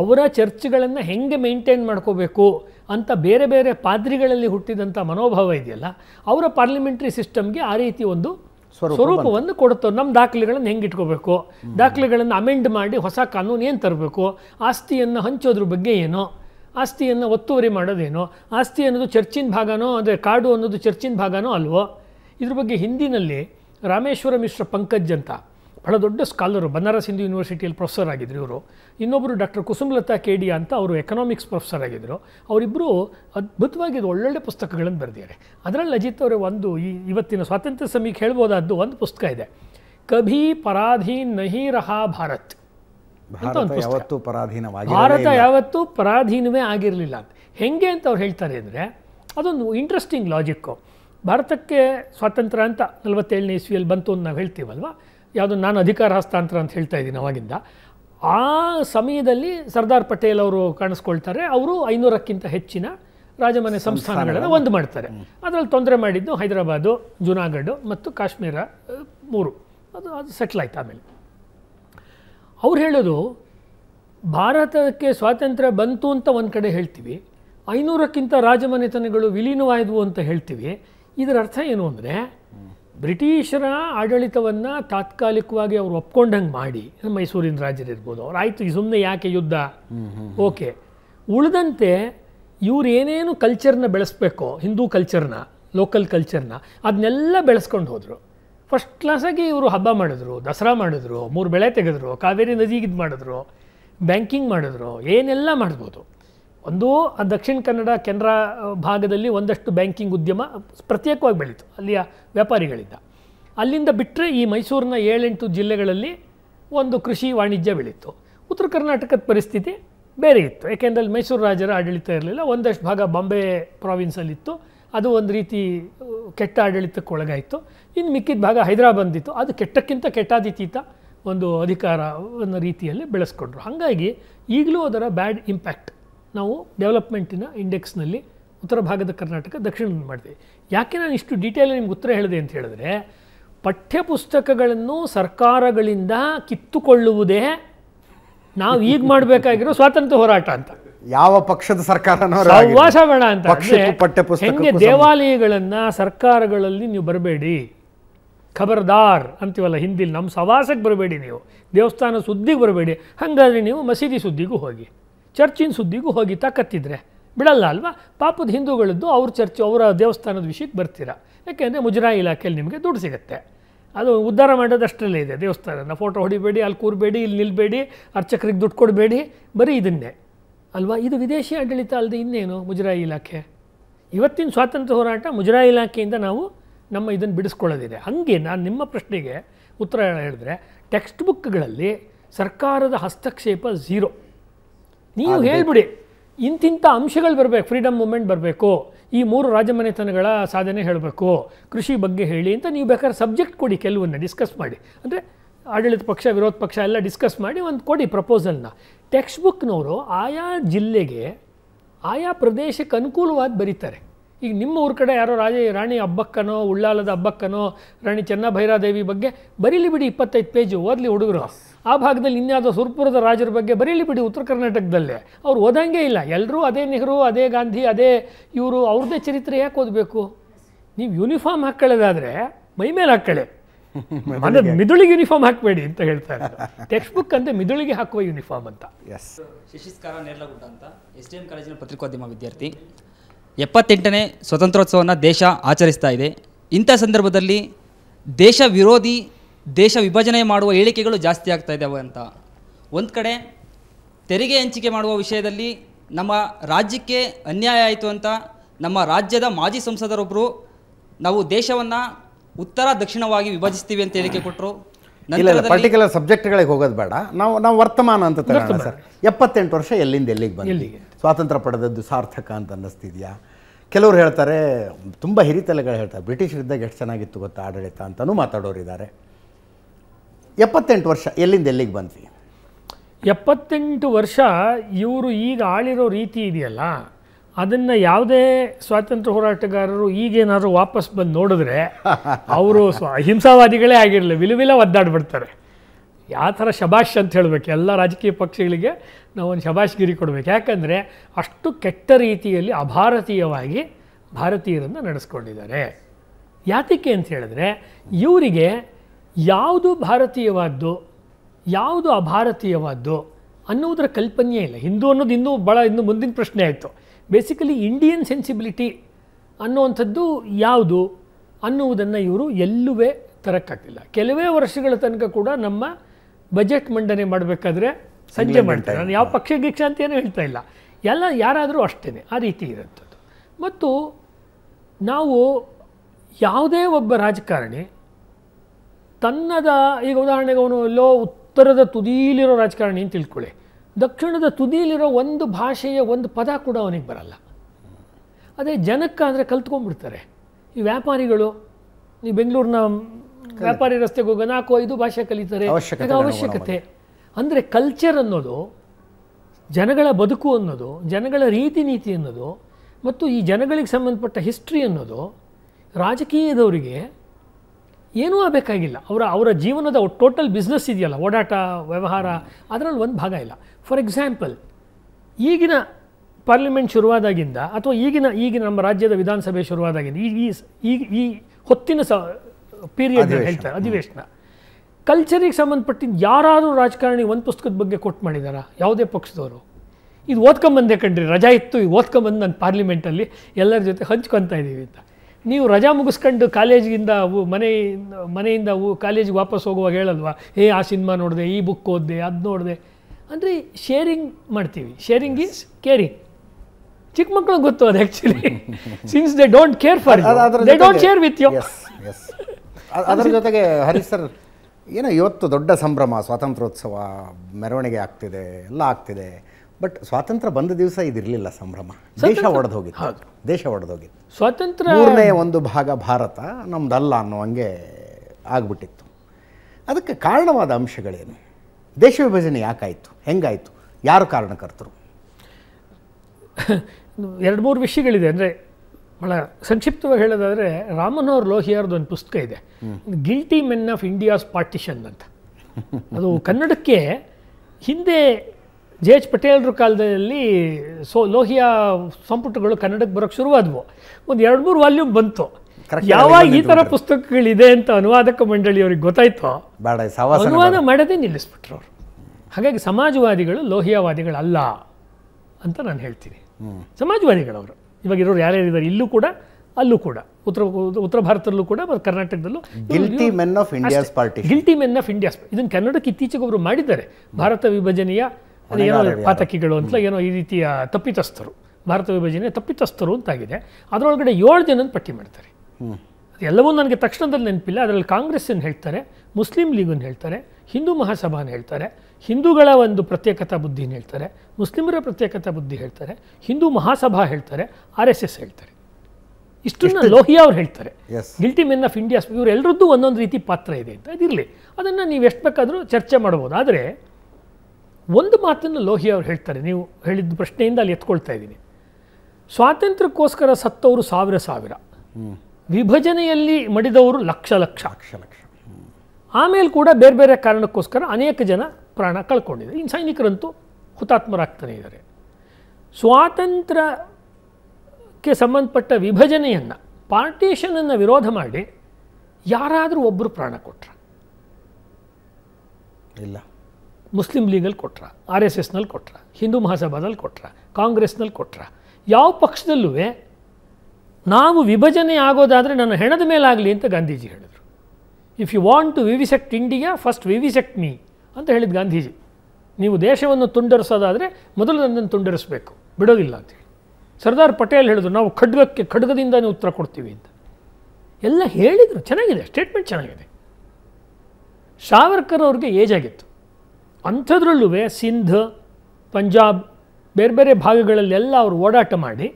ಅವರ ಚರ್ಚ್ಗಳನ್ನು ಹೆಂಗೆ ಮೇಂಟೈನ್ ಮಾಡ್ಕೋಬೇಕು ಅಂತ ಬೇರೆ ಬೇರೆ ಪಾದ್ರಿಗಳಲ್ಲಿ ಹುಟ್ಟಿದಂಥ ಮನೋಭಾವ ಇದೆಯಲ್ಲ ಅವರ ಪಾರ್ಲಿಮೆಂಟ್ರಿ ಸಿಸ್ಟಮ್ಗೆ ಆ ರೀತಿ ಒಂದು ಸ್ವರೂಪವನ್ನು ಕೊಡುತ್ತೆ ನಮ್ಮ ದಾಖಲೆಗಳನ್ನು ಹೆಂಗೆ ಇಟ್ಕೋಬೇಕು ದಾಖಲೆಗಳನ್ನು ಅಮೆಂಡ್ ಮಾಡಿ ಹೊಸ ಕಾನೂನು ಏನು ತರಬೇಕು ಆಸ್ತಿಯನ್ನು ಹಂಚೋದ್ರ ಬಗ್ಗೆ ಏನು ಆಸ್ತಿಯನ್ನು ಒತ್ತುವರಿ ಮಾಡೋದೇನು ಆಸ್ತಿ ಅನ್ನೋದು ಚರ್ಚಿನ ಭಾಗನೋ ಅಂದರೆ ಕಾಡು ಅನ್ನೋದು ಚರ್ಚಿನ ಭಾಗನೋ ಅಲ್ವೋ ಇದ್ರ ಬಗ್ಗೆ ಹಿಂದಿನಲ್ಲಿ ರಾಮೇಶ್ವರ ಮಿಶ್ರ ಪಂಕಜ್ ಅಂತ ಬಹಳ ದೊಡ್ಡ ಸ್ಕಾಲರು ಬನಾರಸ್ ಹಿಂದೂ ಯೂನಿವರ್ಸಿಟಿಯಲ್ಲಿ ಪ್ರೊಫೆಸರ್ ಆಗಿದ್ದರು ಇವರು ಇನ್ನೊಬ್ಬರು ಡಾಕ್ಟರ್ ಕುಸುಮಲತಾ ಕೇಡಿಯಾ ಅಂತ ಅವರು ಎಕನಾಮಿಕ್ಸ್ ಪ್ರೊಫೆಸರ್ ಆಗಿದ್ದರು ಅವರಿಬ್ಬರು ಅದ್ಭುತವಾಗಿ ಒಳ್ಳೊಳ್ಳೆ ಪುಸ್ತಕಗಳನ್ನು ಬರೆದಿದ್ದಾರೆ ಅದರಲ್ಲಿ ಅಜಿತ್ ಅವರ ಒಂದು ಈ ಇವತ್ತಿನ ಸ್ವಾತಂತ್ರ್ಯ ಸಮೀಕ್ಷೆ ಹೇಳ್ಬೋದಾದ್ದು ಒಂದು ಪುಸ್ತಕ ಇದೆ ಕಭಿ ಪರಾಧೀನ್ ನಹಿ ರಹಾ ಭಾರತ್ ಯಾವತ್ತೂ ಭಾರತ ಯಾವತ್ತೂ ಪರಾಧೀನವೇ ಆಗಿರಲಿಲ್ಲ ಹೆಂಗೆ ಅಂತ ಅವ್ರು ಹೇಳ್ತಾರೆ ಅಂದರೆ ಅದೊಂದು ಇಂಟ್ರೆಸ್ಟಿಂಗ್ ಲಾಜಿಕ್ಕು ಭಾರತಕ್ಕೆ ಸ್ವಾತಂತ್ರ್ಯ ಅಂತ ನಲವತ್ತೇಳನೇ ಇಸ್ವಿಯಲ್ಲಿ ಬಂತು ಅಂತ ನಾವು ಹೇಳ್ತೀವಲ್ವ ಯಾವುದು ನಾನು ಅಧಿಕಾರ ಹಸ್ತಾಂತರ ಅಂತ ಹೇಳ್ತಾ ಇದ್ದೀನಿ ಅವಾಗಿಂದ ಆ ಸಮಯದಲ್ಲಿ ಸರ್ದಾರ್ ಪಟೇಲ್ ಅವರು ಕಾಣಿಸ್ಕೊಳ್ತಾರೆ ಅವರು ಐನೂರಕ್ಕಿಂತ ಹೆಚ್ಚಿನ ರಾಜಮನೆ ಸಂಸ್ಥಾನಗಳನ್ನು ಒಂದು ಮಾಡ್ತಾರೆ ಅದರಲ್ಲಿ ತೊಂದರೆ ಮಾಡಿದ್ದು ಹೈದರಾಬಾದು ಜುನಾಗಢು ಮತ್ತು ಕಾಶ್ಮೀರ ಮೂರು ಅದು ಅದು ಸೆಟ್ಲ್ ಆಯ್ತು ಆಮೇಲೆ ಅವ್ರು ಹೇಳೋದು ಭಾರತಕ್ಕೆ ಸ್ವಾತಂತ್ರ್ಯ ಬಂತು ಅಂತ ಒಂದು ಕಡೆ ಹೇಳ್ತೀವಿ ಐನೂರಕ್ಕಿಂತ ರಾಜಮನೆತನಗಳು ವಿಲೀನವಾಯಿತು ಅಂತ ಹೇಳ್ತೀವಿ ಇದರ ಅರ್ಥ ಏನು ಅಂದರೆ ಬ್ರಿಟಿಷರ ಆಡಳಿತವನ್ನು ತಾತ್ಕಾಲಿಕವಾಗಿ ಅವ್ರು ಒಪ್ಕೊಂಡಂಗೆ ಮಾಡಿ ಮೈಸೂರಿನ ರಾಜರಿರ್ಬೋದು ಅವ್ರು ಆಯಿತು ಸುಮ್ಮನೆ ಯಾಕೆ ಯುದ್ಧ ಓಕೆ ಉಳಿದಂತೆ ಇವ್ರು ಏನೇನು ಕಲ್ಚರ್ನ ಬೆಳೆಸ್ಬೇಕೋ ಹಿಂದೂ ಕಲ್ಚರ್ನ ಲೋಕಲ್ ಕಲ್ಚರ್ನ ಅದನ್ನೆಲ್ಲ ಬೆಳೆಸ್ಕೊಂಡು ಹೋದರು ಫಸ್ಟ್ ಕ್ಲಾಸಾಗಿ ಇವರು ಹಬ್ಬ ಮಾಡಿದ್ರು ದಸರಾ ಮಾಡಿದ್ರು ಮೂರು ಬೆಳೆ ತೆಗೆದ್ರು ಕಾವೇರಿ ನದಿಗೆ ಇದು ಮಾಡಿದ್ರು ಬ್ಯಾಂಕಿಂಗ್ ಮಾಡಿದ್ರು ಏನೆಲ್ಲ ಮಾಡ್ಬೋದು ಒಂದು ದಕ್ಷಿಣ ಕನ್ನಡ ಕೆನರಾ ಭಾಗದಲ್ಲಿ ಒಂದಷ್ಟು ಬ್ಯಾಂಕಿಂಗ್ ಉದ್ಯಮ ಪ್ರತ್ಯೇಕವಾಗಿ ಬೆಳೀತು ಅಲ್ಲಿಯ ವ್ಯಾಪಾರಿಗಳಿಂದ ಅಲ್ಲಿಂದ ಬಿಟ್ಟರೆ ಈ ಮೈಸೂರಿನ ಏಳೆಂಟು ಜಿಲ್ಲೆಗಳಲ್ಲಿ ಒಂದು ಕೃಷಿ ವಾಣಿಜ್ಯ ಬೆಳೀತು ಉತ್ತರ ಕರ್ನಾಟಕದ ಪರಿಸ್ಥಿತಿ ಬೇರೆ ಇತ್ತು ಏಕೆಂದರೆ ಮೈಸೂರು ರಾಜರ ಆಡಳಿತ ಇರಲಿಲ್ಲ ಒಂದಷ್ಟು ಭಾಗ ಬಾಂಬೆ ಪ್ರಾವಿನ್ಸಲ್ಲಿತ್ತು ಅದು ಒಂದು ರೀತಿ ಕೆಟ್ಟ ಆಡಳಿತಕ್ಕೆ ಒಳಗಾಯಿತು ಇನ್ನು ಮಿಕ್ಕಿದ ಭಾಗ ಇತ್ತು ಅದು ಕೆಟ್ಟಕ್ಕಿಂತ ಕೆಟ್ಟಾದಿತೀತ ಒಂದು ಅಧಿಕಾರ ರೀತಿಯಲ್ಲಿ ಬೆಳೆಸ್ಕೊಂಡ್ರು ಹಾಗಾಗಿ ಈಗಲೂ ಅದರ ಬ್ಯಾಡ್ ಇಂಪ್ಯಾಕ್ಟ್ ನಾವು ಡೆವಲಪ್ಮೆಂಟಿನ ಇಂಡೆಕ್ಸ್ನಲ್ಲಿ ಉತ್ತರ ಭಾಗದ ಕರ್ನಾಟಕ ದಕ್ಷಿಣ ಮಾಡ್ತೀವಿ ಯಾಕೆ ನಾನು ಇಷ್ಟು ಡೀಟೇಲ್ ನಿಮ್ಗೆ ಉತ್ತರ ಹೇಳಿದೆ ಅಂತ ಹೇಳಿದ್ರೆ ಪಠ್ಯಪುಸ್ತಕಗಳನ್ನು ಸರ್ಕಾರಗಳಿಂದ ಕಿತ್ತುಕೊಳ್ಳುವುದೇ ನಾವು ಈಗ ಮಾಡಬೇಕಾಗಿರೋ ಸ್ವಾತಂತ್ರ್ಯ ಹೋರಾಟ ಅಂತ ಯಾವ ಪಕ್ಷದ ಸರ್ಕಾರ ಅಂತ ಹೆಂಗೆ ದೇವಾಲಯಗಳನ್ನು ಸರ್ಕಾರಗಳಲ್ಲಿ ನೀವು ಬರಬೇಡಿ ಖಬರ್ದಾರ್ ಅಂತೀವಲ್ಲ ಹಿಂದಿಲಿ ನಮ್ಮ ಸವಾಸಕ್ಕೆ ಬರಬೇಡಿ ನೀವು ದೇವಸ್ಥಾನ ಸುದ್ದಿಗೆ ಬರಬೇಡಿ ಹಾಗಾದರೆ ನೀವು ಮಸೀದಿ ಸುದ್ದಿಗೂ ಹೋಗಿ ಚರ್ಚಿನ ಸುದ್ದಿಗೂ ಹೋಗಿತಾ ಕತ್ತಿದ್ರೆ ಬಿಡಲ್ಲ ಅಲ್ವಾ ಪಾಪದ ಹಿಂದೂಗಳದ್ದು ಅವ್ರ ಚರ್ಚ್ ಅವರ ದೇವಸ್ಥಾನದ ವಿಷಯಕ್ಕೆ ಬರ್ತೀರಾ ಯಾಕೆಂದರೆ ಮುಜರಾಯಿ ಇಲಾಖೆಯಲ್ಲಿ ನಿಮಗೆ ದುಡ್ಡು ಸಿಗುತ್ತೆ ಅದು ಉದ್ಧಾರ ಮಾಡೋದು ಅಷ್ಟರಲ್ಲೇ ಇದೆ ದೇವಸ್ಥಾನನ ಫೋಟೋ ಹೊಡಿಬೇಡಿ ಅಲ್ಲಿ ಕೂರಬೇಡಿ ಇಲ್ಲಿ ನಿಲ್ಲಬೇಡಿ ಅರ್ಚಕರಿಗೆ ದುಡ್ಡು ಕೊಡಬೇಡಿ ಬರೀ ಇದನ್ನೇ ಅಲ್ವಾ ಇದು ವಿದೇಶಿ ಆಡಳಿತ ಅಲ್ಲದೆ ಇನ್ನೇನು ಮುಜರಾಯಿ ಇಲಾಖೆ ಇವತ್ತಿನ ಸ್ವಾತಂತ್ರ್ಯ ಹೋರಾಟ ಮುಜರಾಯಿ ಇಲಾಖೆಯಿಂದ ನಾವು ನಮ್ಮ ಇದನ್ನು ಬಿಡಿಸ್ಕೊಳ್ಳೋದಿದೆ ಹಾಗೆ ನಾನು ನಿಮ್ಮ ಪ್ರಶ್ನೆಗೆ ಉತ್ತರ ಹೇಳಿದ್ರೆ ಟೆಕ್ಸ್ಟ್ ಬುಕ್ಗಳಲ್ಲಿ ಸರ್ಕಾರದ ಹಸ್ತಕ್ಷೇಪ ಝೀರೋ ನೀವು ಹೇಳ್ಬಿಡಿ ಇಂತಿಂಥ ಅಂಶಗಳು ಬರಬೇಕು ಫ್ರೀಡಮ್ ಮೂಮೆಂಟ್ ಬರಬೇಕು ಈ ಮೂರು ರಾಜಮನೆತನಗಳ ಸಾಧನೆ ಹೇಳಬೇಕು ಕೃಷಿ ಬಗ್ಗೆ ಹೇಳಿ ಅಂತ ನೀವು ಬೇಕಾದ್ರೆ ಸಬ್ಜೆಕ್ಟ್ ಕೊಡಿ ಕೆಲವನ್ನ ಡಿಸ್ಕಸ್ ಮಾಡಿ ಅಂದರೆ ಆಡಳಿತ ಪಕ್ಷ ವಿರೋಧ ಪಕ್ಷ ಎಲ್ಲ ಡಿಸ್ಕಸ್ ಮಾಡಿ ಒಂದು ಕೊಡಿ ಪ್ರಪೋಸಲ್ನ ಟೆಕ್ಸ್ಟ್ ಬುಕ್ನವರು ಆಯಾ ಜಿಲ್ಲೆಗೆ ಆಯಾ ಪ್ರದೇಶಕ್ಕೆ ಅನುಕೂಲವಾದ ಬರೀತಾರೆ ಈಗ ನಿಮ್ಮ ಊರ ಕಡೆ ಯಾರೋ ರಾಜ ರಾಣಿ ಹಬ್ಬಕ್ಕನೋ ಉಳ್ಳಾಲದ ಹಬ್ಬಕ್ಕನೋ ರಾಣಿ ಚೆನ್ನಭೈರಾದೇವಿ ಬಗ್ಗೆ ಬರೀಲಿ ಬಿಡಿ ಇಪ್ಪತ್ತೈದು ಪೇಜು ಓದಲಿ ಹುಡುಗರು ಆ ಭಾಗದಲ್ಲಿ ಇನ್ಯಾವುದೋ ಸುರ್ಪುರದ ರಾಜರ ಬಗ್ಗೆ ಬರೀಲಿ ಬಿಡಿ ಉತ್ತರ ಕರ್ನಾಟಕದಲ್ಲೇ ಅವ್ರು ಓದಂಗೆ ಇಲ್ಲ ಎಲ್ಲರೂ ಅದೇ ನೆಹರು ಅದೇ ಗಾಂಧಿ ಅದೇ ಇವರು ಅವ್ರದ್ದೇ ಚರಿತ್ರೆ ಯಾಕೆ ಓದಬೇಕು ನೀವು ಯೂನಿಫಾರ್ಮ್ ಹಾಕ್ಕೊಳ್ಳೋದಾದರೆ ಮೈ ಮೇಲೆ ಹಾಕ್ಕೊಳ್ಳಿ ಅಂದ್ರೆ ಮಿದುಳಿಗೆ ಯೂನಿಫಾರ್ಮ್ ಹಾಕಬೇಡಿ ಅಂತ ಹೇಳ್ತಾರೆ ಟೆಕ್ಸ್ಟ್ ಬುಕ್ ಅಂತ ಮಿದುಳಿಗೆ ಹಾಕುವ ಯೂನಿಫಾರ್ಮ್ ಅಂತ ಎಸ್ ಶಿಶಿಸ್ಕಾರ ನೇರ್ಲಗುಡ್ಡ ಅಂತ ಎಸ್ ಡಿ ಎಂ ಕಾಲೇಜಿನ ಪತ್ರಿಕೋದ್ಯಮ ವಿದ್ಯಾರ್ಥಿ ಎಪ್ಪತ್ತೆಂಟನೇ ಸ್ವತಂತ್ರೋತ್ಸವವನ್ನು ದೇಶ ಆಚರಿಸ್ತಾ ಇದೆ ಇಂಥ ಸಂದರ್ಭದಲ್ಲಿ ದೇಶ ವಿರೋಧಿ ದೇಶ ವಿಭಜನೆ ಮಾಡುವ ಹೇಳಿಕೆಗಳು ಜಾಸ್ತಿ ಆಗ್ತಾ ಇದ್ದಾವೆ ಅಂತ ಒಂದು ಕಡೆ ತೆರಿಗೆ ಹಂಚಿಕೆ ಮಾಡುವ ವಿಷಯದಲ್ಲಿ ನಮ್ಮ ರಾಜ್ಯಕ್ಕೆ ಅನ್ಯಾಯ ಆಯಿತು ಅಂತ ನಮ್ಮ ರಾಜ್ಯದ ಮಾಜಿ ಸಂಸದರೊಬ್ಬರು ನಾವು ದೇಶವನ್ನು ಉತ್ತರ ದಕ್ಷಿಣವಾಗಿ ವಿಭಜಿಸ್ತೀವಿ ಅಂತ ಹೇಳಿಕೆ ಕೊಟ್ಟರು ಇಲ್ಲ ಇಲ್ಲ ಪರ್ಟಿಕ್ಯುಲರ್ ಸಬ್ಜೆಕ್ಟ್ಗಳಿಗೆ ಹೋಗೋದು ಬೇಡ ನಾವು ನಾವು ವರ್ತಮಾನ ಅಂತ ತಗೋಣ ಸರ್ ಎಪ್ಪತ್ತೆಂಟು ವರ್ಷ ಎಲ್ಲಿಂದ ಎಲ್ಲಿಗೆ ಬಂದು ಸ್ವಾತಂತ್ರ್ಯ ಪಡೆದದ್ದು ಸಾರ್ಥಕ ಅಂತ ಅನ್ನಿಸ್ತಿದೆಯಾ ಕೆಲವ್ರು ಹೇಳ್ತಾರೆ ತುಂಬ ಹಿರಿತಲೆಗಳು ಹೇಳ್ತಾರೆ ಬ್ರಿಟಿಷರಿದ್ದಾಗ ಎಷ್ಟು ಚೆನ್ನಾಗಿತ್ತು ಗೊತ್ತ ಆಡಳಿತ ಅಂತಲೂ ಇದ್ದಾರೆ ಎಪ್ಪತ್ತೆಂಟು ವರ್ಷ ಎಲ್ಲಿಂದ ಎಲ್ಲಿಗೆ ಬಂದ್ವಿ ಎಪ್ಪತ್ತೆಂಟು ವರ್ಷ ಇವರು ಈಗ ಆಳಿರೋ ರೀತಿ ಇದೆಯಲ್ಲ ಅದನ್ನು ಯಾವುದೇ ಸ್ವಾತಂತ್ರ್ಯ ಹೋರಾಟಗಾರರು ಈಗೇನಾದರೂ ವಾಪಸ್ ಬಂದು ನೋಡಿದ್ರೆ ಅವರು ಸ್ವ ಅಹಿಂಸಾವಾದಿಗಳೇ ಆಗಿರಲಿ ವಿಲುವಿಲ ಒದ್ದಾಡ್ಬಿಡ್ತಾರೆ ಯಾವ ಥರ ಶಬಾಷ್ ಅಂತ ಹೇಳಬೇಕು ಎಲ್ಲ ರಾಜಕೀಯ ಪಕ್ಷಗಳಿಗೆ ನಾವೊಂದು ಗಿರಿ ಕೊಡಬೇಕು ಯಾಕಂದರೆ ಅಷ್ಟು ಕೆಟ್ಟ ರೀತಿಯಲ್ಲಿ ಅಭಾರತೀಯವಾಗಿ ಭಾರತೀಯರನ್ನು ನಡೆಸ್ಕೊಂಡಿದ್ದಾರೆ ಯಾತಕ್ಕೆ ಅಂತ ಹೇಳಿದ್ರೆ ಇವರಿಗೆ ಯಾವುದು ಭಾರತೀಯವಾದ್ದು ಯಾವುದು ಅಭಾರತೀಯವಾದ್ದು ಅನ್ನುವುದರ ಕಲ್ಪನೆಯೇ ಇಲ್ಲ ಹಿಂದೂ ಅನ್ನೋದು ಇನ್ನೂ ಭಾಳ ಇನ್ನು ಮುಂದಿನ ಪ್ರಶ್ನೆ ಆಯಿತು ಬೇಸಿಕಲಿ ಇಂಡಿಯನ್ ಸೆನ್ಸಿಬಿಲಿಟಿ ಅನ್ನುವಂಥದ್ದು ಯಾವುದು ಅನ್ನುವುದನ್ನು ಇವರು ಎಲ್ಲೂ ತರಕ್ಕಾಗ್ತಿಲ್ಲ ಕೆಲವೇ ವರ್ಷಗಳ ತನಕ ಕೂಡ ನಮ್ಮ ಬಜೆಟ್ ಮಂಡನೆ ಮಾಡಬೇಕಾದ್ರೆ ಸಂಜೆ ಮಾಡ್ತಾರೆ ನಾನು ಯಾವ ಪಕ್ಷ ಗೀಕ್ಷ ಅಂತ ಹೇಳ್ತಾ ಇಲ್ಲ ಎಲ್ಲ ಯಾರಾದರೂ ಅಷ್ಟೇ ಆ ರೀತಿ ಇರೋಂಥದ್ದು ಮತ್ತು ನಾವು ಯಾವುದೇ ಒಬ್ಬ ರಾಜಕಾರಣಿ ತನ್ನದ ಈಗ ಉದಾಹರಣೆಗೆ ಅವನು ಎಲ್ಲೋ ಉತ್ತರದ ತುದಿಲಿರೋ ರಾಜಕಾರಣಿ ಅಂತ ತಿಳ್ಕೊಳ್ಳಿ ದಕ್ಷಿಣದ ತುದಿಯಲ್ಲಿರೋ ಒಂದು ಭಾಷೆಯ ಒಂದು ಪದ ಕೂಡ ಅವನಿಗೆ ಬರಲ್ಲ ಅದೇ ಜನಕ್ಕೆ ಅಂದರೆ ಕಲ್ತ್ಕೊಂಡ್ಬಿಡ್ತಾರೆ ಈ ವ್ಯಾಪಾರಿಗಳು ಈ ಬೆಂಗಳೂರಿನ ವ್ಯಾಪಾರಿ ರಸ್ತೆಗೆ ಹೋಗೋ ನಾಲ್ಕು ಐದು ಭಾಷೆ ಕಲಿತಾರೆ ಅವಶ್ಯಕತೆ ಅಂದರೆ ಕಲ್ಚರ್ ಅನ್ನೋದು ಜನಗಳ ಬದುಕು ಅನ್ನೋದು ಜನಗಳ ರೀತಿ ನೀತಿ ಅನ್ನೋದು ಮತ್ತು ಈ ಜನಗಳಿಗೆ ಸಂಬಂಧಪಟ್ಟ ಹಿಸ್ಟ್ರಿ ಅನ್ನೋದು ರಾಜಕೀಯದವರಿಗೆ ಏನೂ ಆಗಬೇಕಾಗಿಲ್ಲ ಅವರ ಅವರ ಜೀವನದ ಟೋಟಲ್ ಬಿಸ್ನೆಸ್ ಇದೆಯಲ್ಲ ಓಡಾಟ ವ್ಯವಹಾರ ಅದರಲ್ಲಿ ಒಂದು ಭಾಗ ಇಲ್ಲ ಫಾರ್ ಎಕ್ಸಾಂಪಲ್ ಈಗಿನ ಪಾರ್ಲಿಮೆಂಟ್ ಶುರುವಾದಾಗಿಂದ ಅಥವಾ ಈಗಿನ ಈಗಿನ ನಮ್ಮ ರಾಜ್ಯದ ವಿಧಾನಸಭೆ ಶುರುವಾದಾಗಿಂದ ಈ ಈ ಈ ಹೊತ್ತಿನ ಸ ಪೀರಿಯಡ್ ಹೇಳ್ತಾರೆ ಅಧಿವೇಶನ ಕಲ್ಚರಿಗೆ ಸಂಬಂಧಪಟ್ಟಿದ್ದು ಯಾರಾದರೂ ರಾಜಕಾರಣಿ ಒಂದು ಪುಸ್ತಕದ ಬಗ್ಗೆ ಕೊಟ್ಟು ಮಾಡಿದಾರಾ ಯಾವುದೇ ಪಕ್ಷದವರು ಇದು ಓದ್ಕೊಂಬಂದೆ ಕಣ್ರಿ ರಜಾ ಇತ್ತು ಈಗ ಓದ್ಕೊಂಬಂದು ನಾನು ಪಾರ್ಲಿಮೆಂಟಲ್ಲಿ ಎಲ್ಲರ ಜೊತೆ ಹಂಚ್ಕೊತಾ ಇದ್ದೀವಿ ಅಂತ ನೀವು ರಜಾ ಮುಗಿಸ್ಕೊಂಡು ಕಾಲೇಜಿಗಿಂದ ಮನೆ ಮನೆಯಿಂದ ಕಾಲೇಜಿಗೆ ವಾಪಸ್ ಹೋಗುವಾಗ ಹೇಳಲ್ವಾ ಏ ಆ ಸಿನಿಮಾ ನೋಡಿದೆ ಈ ಬುಕ್ ಓದಿದೆ ಅದು ನೋಡಿದೆ ಅಂದರೆ ಶೇರಿಂಗ್ ಮಾಡ್ತೀವಿ ಶೇರಿಂಗ್ ಈಸ್ ಕೇರಿಂಗ್ ಚಿಕ್ಕ ಮಕ್ಕಳು ಗೊತ್ತು ಅದು actually since they don't care for they don't share with you ಅದರ ಜೊತೆಗೆ ಹರೀಶ್ ಸರ್ ಏನೋ ಇವತ್ತು ದೊಡ್ಡ ಸಂಭ್ರಮ ಸ್ವಾತಂತ್ರ್ಯೋತ್ಸವ ಮೆರವಣಿಗೆ ಆಗ್ತಿದೆ ಎಲ್ಲ ಆಗ್ತಿದೆ ಬಟ್ ಸ್ವಾತಂತ್ರ್ಯ ಬಂದ ದಿವಸ ಇದಿರಲಿಲ್ಲ ಸಂಭ್ರಮ ದೇಶ ಹೋಗಿತ್ತು ದೇಶ ಹೋಗಿತ್ತು ಸ್ವಾತಂತ್ರ್ಯ ಒಂದು ಭಾಗ ಭಾರತ ನಮ್ದಲ್ಲ ಅನ್ನೋ ಹಂಗೆ ಆಗ್ಬಿಟ್ಟಿತ್ತು ಅದಕ್ಕೆ ಕಾರಣವಾದ ಅಂಶಗಳೇನು ದೇಶ ವಿಭಜನೆ ಯಾಕಾಯಿತು ಹೆಂಗಾಯಿತು ಯಾರು ಕಾರಣಕರ್ತರು ಎರಡು ಮೂರು ವಿಷಯಗಳಿದೆ ಅಂದರೆ ಭಾಳ ಸಂಕ್ಷಿಪ್ತವಾಗಿ ಹೇಳೋದಾದರೆ ರಾಮನೋರ್ ಲೋಹಿಯಾರ್ದು ಒಂದು ಪುಸ್ತಕ ಇದೆ guilty men of India's partition ಅಂತ ಅದು ಕನ್ನಡಕ್ಕೆ ಹಿಂದೆ ಜೆ ಎಚ್ ಪಟೇಲ್ರ ಕಾಲದಲ್ಲಿ ಸೊ ಲೋಹಿಯಾ ಸಂಪುಟಗಳು ಕನ್ನಡಕ್ಕೆ ಬರೋಕ್ಕೆ ಶುರುವಾದವು ಒಂದು ಎರಡು ಮೂರು ವಾಲ್ಯೂಮ್ ಬಂತು ಯಾವಾಗ ಈ ತರ ಪುಸ್ತಕಗಳಿದೆ ಅಂತ ಅನುವಾದಕ ಅವ್ರಿಗೆ ಗೊತ್ತಾಯ್ತು ಅನುವಾದ ಮಾಡದೆ ನಿಲ್ಲಿಸ್ಬಿಟ್ರು ಅವರು ಹಾಗಾಗಿ ಸಮಾಜವಾದಿಗಳು ಅಲ್ಲ ಅಂತ ನಾನು ಹೇಳ್ತೀನಿ ಸಮಾಜವಾದಿಗಳವರು ಇವಾಗ ಇರೋರು ಇದ್ದಾರೆ ಇಲ್ಲೂ ಕೂಡ ಅಲ್ಲೂ ಕೂಡ ಉತ್ತರ ಉತ್ತರ ಭಾರತದಲ್ಲೂ ಕೂಡ ಮತ್ತು ಕರ್ನಾಟಕದಲ್ಲೂ guilty men of India's party guilty men of India's ಇದನ್ನು ಕನ್ನಡಕ್ಕೆ ಇತ್ತೀಚೆಗೆ ಒಬ್ಬರು ಮಾಡಿದ್ದಾರೆ ಭಾರತ ವಿಭಜನೆಯ ಏನೋ ಪಾತಕಿಗಳು ಅಂತ ಏನೋ ಈ ರೀತಿಯ ತಪ್ಪಿತಸ್ಥರು ಭಾರತ ವಿಭಜನೆ ತಪ್ಪಿತಸ್ಥರು ಅಂತಾಗಿದೆ ಅದರೊಳಗಡೆ ಏಳು ಜನನ ಪಟ್ಟಿ ಮಾಡ್ತಾರೆ ಎಲ್ಲವೂ ನನಗೆ ತಕ್ಷಣದಲ್ಲಿ ನೆನಪಿಲ್ಲ ಅದರಲ್ಲಿ ಕಾಂಗ್ರೆಸ್ಸನ್ನು ಹೇಳ್ತಾರೆ ಮುಸ್ಲಿಂ ಲೀಗನ್ನು ಹೇಳ್ತಾರೆ ಹಿಂದೂ ಮಹಾಸಭಾನ ಹೇಳ್ತಾರೆ ಹಿಂದೂಗಳ ಒಂದು ಪ್ರತ್ಯೇಕತಾ ಬುದ್ಧಿನ ಹೇಳ್ತಾರೆ ಮುಸ್ಲಿಮರ ಪ್ರತ್ಯೇಕತಾ ಬುದ್ಧಿ ಹೇಳ್ತಾರೆ ಹಿಂದೂ ಮಹಾಸಭಾ ಹೇಳ್ತಾರೆ ಆರ್ ಎಸ್ ಎಸ್ ಹೇಳ್ತಾರೆ ಇಷ್ಟನ್ನು ಲೋಹಿಯಾ ಅವ್ರು ಹೇಳ್ತಾರೆ ಗಿಲ್ಟಿ ಮೆನ್ ಆಫ್ ಇಂಡಿಯಾ ಇವರೆಲ್ಲರದ್ದು ಒಂದೊಂದು ರೀತಿ ಪಾತ್ರ ಇದೆ ಅಂತ ಅದಿರಲಿ ಅದನ್ನು ನೀವು ಎಷ್ಟು ಬೇಕಾದರೂ ಚರ್ಚೆ ಮಾಡ್ಬೋದು ಆದರೆ ಒಂದು ಮಾತನ್ನು ಲೋಹಿಯಾ ಅವ್ರು ಹೇಳ್ತಾರೆ ನೀವು ಹೇಳಿದ ಪ್ರಶ್ನೆಯಿಂದ ಅಲ್ಲಿ ಎತ್ಕೊಳ್ತಾ ಇದ್ದೀನಿ ಸ್ವಾತಂತ್ರ್ಯಕ್ಕೋಸ್ಕರ ಸತ್ತವರು ಸಾವಿರ ಸಾವಿರ ವಿಭಜನೆಯಲ್ಲಿ ಮಡಿದವರು ಲಕ್ಷ ಲಕ್ಷ ಲಕ್ಷ ಲಕ್ಷ ಆಮೇಲೆ ಕೂಡ ಬೇರೆ ಬೇರೆ ಕಾರಣಕ್ಕೋಸ್ಕರ ಅನೇಕ ಜನ ಪ್ರಾಣ ಕಳ್ಕೊಂಡಿದ್ದಾರೆ ಇನ್ನು ಸೈನಿಕರಂತೂ ಹುತಾತ್ಮರಾಗ್ತಾನೆ ಇದ್ದಾರೆ ಸ್ವಾತಂತ್ರ್ಯಕ್ಕೆ ಸಂಬಂಧಪಟ್ಟ ವಿಭಜನೆಯನ್ನು ಪಾರ್ಟೇಷನನ್ನು ವಿರೋಧ ಮಾಡಿ ಯಾರಾದರೂ ಒಬ್ಬರು ಪ್ರಾಣ ಕೊಟ್ರ ಇಲ್ಲ ಮುಸ್ಲಿಂ ಲೀಗಲ್ಲಿ ಕೊಟ್ರ ಆರ್ ಎಸ್ ಎಸ್ನಲ್ಲಿ ಕೊಟ್ರ ಹಿಂದೂ ಮಹಾಸಭಾದಲ್ಲಿ ಕೊಟ್ರ ಕಾಂಗ್ರೆಸ್ನಲ್ಲಿ ಕೊಟ್ರ ಯಾವ ಪಕ್ಷದಲ್ಲೂ ನಾವು ವಿಭಜನೆ ಆಗೋದಾದರೆ ನನ್ನ ಹೆಣದ ಮೇಲಾಗಲಿ ಅಂತ ಗಾಂಧೀಜಿ ಹೇಳಿದರು if you want to vivisect India first vivisect me ಅಂತ ಹೇಳಿದ ಗಾಂಧೀಜಿ ನೀವು ದೇಶವನ್ನು ತುಂಡರಿಸೋದಾದರೆ ಮೊದಲು ನನ್ನನ್ನು ತುಂಡರಿಸಬೇಕು ಬಿಡೋದಿಲ್ಲ ಅಂತೇಳಿ ಸರ್ದಾರ್ ಪಟೇಲ್ ಹೇಳಿದ್ರು ನಾವು ಖಡ್ಗಕ್ಕೆ ನೀವು ಉತ್ತರ ಕೊಡ್ತೀವಿ ಅಂತ ಎಲ್ಲ ಹೇಳಿದರು ಚೆನ್ನಾಗಿದೆ ಸ್ಟೇಟ್ಮೆಂಟ್ ಚೆನ್ನಾಗಿದೆ ಸಾವರ್ಕರ್ ಅವ್ರಿಗೆ ಏಜ್ ಆಗಿತ್ತು ಅಂಥದ್ರಲ್ಲೂ ಸಿಂಧ್ ಪಂಜಾಬ್ ಬೇರೆ ಬೇರೆ ಭಾಗಗಳಲ್ಲೆಲ್ಲ ಅವರು ಓಡಾಟ ಮಾಡಿ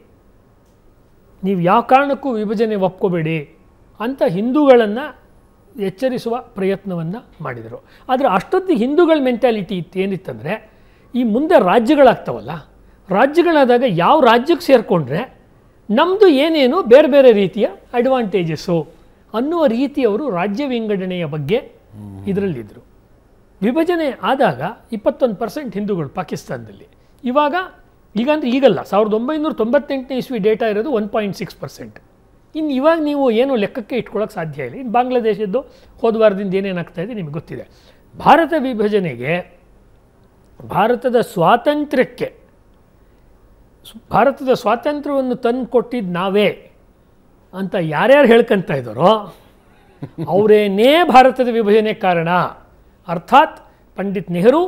ನೀವು ಯಾವ ಕಾರಣಕ್ಕೂ ವಿಭಜನೆ ಒಪ್ಕೋಬೇಡಿ ಅಂತ ಹಿಂದೂಗಳನ್ನು ಎಚ್ಚರಿಸುವ ಪ್ರಯತ್ನವನ್ನು ಮಾಡಿದರು ಆದರೆ ಅಷ್ಟೊತ್ತು ಹಿಂದೂಗಳ ಮೆಂಟ್ಯಾಲಿಟಿ ಇತ್ತು ಏನಿತ್ತಂದರೆ ಈ ಮುಂದೆ ರಾಜ್ಯಗಳಾಗ್ತಾವಲ್ಲ ರಾಜ್ಯಗಳಾದಾಗ ಯಾವ ರಾಜ್ಯಕ್ಕೆ ಸೇರಿಕೊಂಡ್ರೆ ನಮ್ಮದು ಏನೇನು ಬೇರೆ ಬೇರೆ ರೀತಿಯ ಅಡ್ವಾಂಟೇಜಸ್ಸು ಅನ್ನುವ ರೀತಿಯವರು ರಾಜ್ಯ ವಿಂಗಡಣೆಯ ಬಗ್ಗೆ ಇದರಲ್ಲಿದ್ದರು ವಿಭಜನೆ ಆದಾಗ ಇಪ್ಪತ್ತೊಂದು ಪರ್ಸೆಂಟ್ ಹಿಂದೂಗಳು ಪಾಕಿಸ್ತಾನದಲ್ಲಿ ಇವಾಗ ಈಗ ಅಂದರೆ ಈಗಲ್ಲ ಸಾವಿರದ ಒಂಬೈನೂರ ತೊಂಬತ್ತೆಂಟನೇ ಇಸ್ವಿ ಡೇಟಾ ಇರೋದು ಒನ್ ಪಾಯಿಂಟ್ ಸಿಕ್ಸ್ ಪರ್ಸೆಂಟ್ ಇನ್ನು ಇವಾಗ ನೀವು ಏನು ಲೆಕ್ಕಕ್ಕೆ ಇಟ್ಕೊಳ್ಳೋಕೆ ಸಾಧ್ಯ ಇಲ್ಲ ಇನ್ನು ಬಾಂಗ್ಲಾದೇಶದ್ದು ಹೋದ ವಾರದಿಂದ ಏನೇನಾಗ್ತಾ ಇದೆ ನಿಮಗೆ ಗೊತ್ತಿದೆ ಭಾರತ ವಿಭಜನೆಗೆ ಭಾರತದ ಸ್ವಾತಂತ್ರ್ಯಕ್ಕೆ ಭಾರತದ ಸ್ವಾತಂತ್ರ್ಯವನ್ನು ತಂದು ಕೊಟ್ಟಿದ್ದು ನಾವೇ ಅಂತ ಯಾರ್ಯಾರು ಹೇಳ್ಕೊಂತ ಇದ್ದಾರೋ ಅವರೇನೇ ಭಾರತದ ವಿಭಜನೆ ಕಾರಣ ಅರ್ಥಾತ್ ಪಂಡಿತ್ ನೆಹರು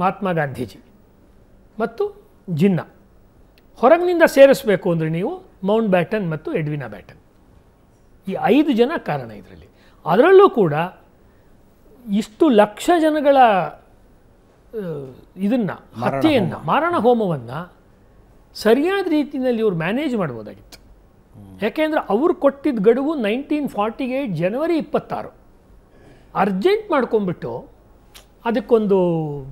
ಮಹಾತ್ಮ ಗಾಂಧೀಜಿ ಮತ್ತು ಜಿನ್ನ ಹೊರಗಿನಿಂದ ಸೇರಿಸಬೇಕು ಅಂದರೆ ನೀವು ಮೌಂಟ್ ಬ್ಯಾಟನ್ ಮತ್ತು ಎಡ್ವಿನ ಬ್ಯಾಟನ್ ಈ ಐದು ಜನ ಕಾರಣ ಇದರಲ್ಲಿ ಅದರಲ್ಲೂ ಕೂಡ ಇಷ್ಟು ಲಕ್ಷ ಜನಗಳ ಇದನ್ನು ಹತ್ಯೆಯನ್ನು ಮಾರಣ ಹೋಮವನ್ನು ಸರಿಯಾದ ರೀತಿಯಲ್ಲಿ ಇವರು ಮ್ಯಾನೇಜ್ ಮಾಡ್ಬೋದಾಗಿತ್ತು ಯಾಕೆಂದರೆ ಅವರು ಕೊಟ್ಟಿದ್ದ ಗಡುವು ನೈನ್ಟೀನ್ ಫಾರ್ಟಿ ಏಯ್ಟ್ ಜನವರಿ ಇಪ್ಪತ್ತಾರು ಅರ್ಜೆಂಟ್ ಮಾಡ್ಕೊಂಬಿಟ್ಟು ಅದಕ್ಕೊಂದು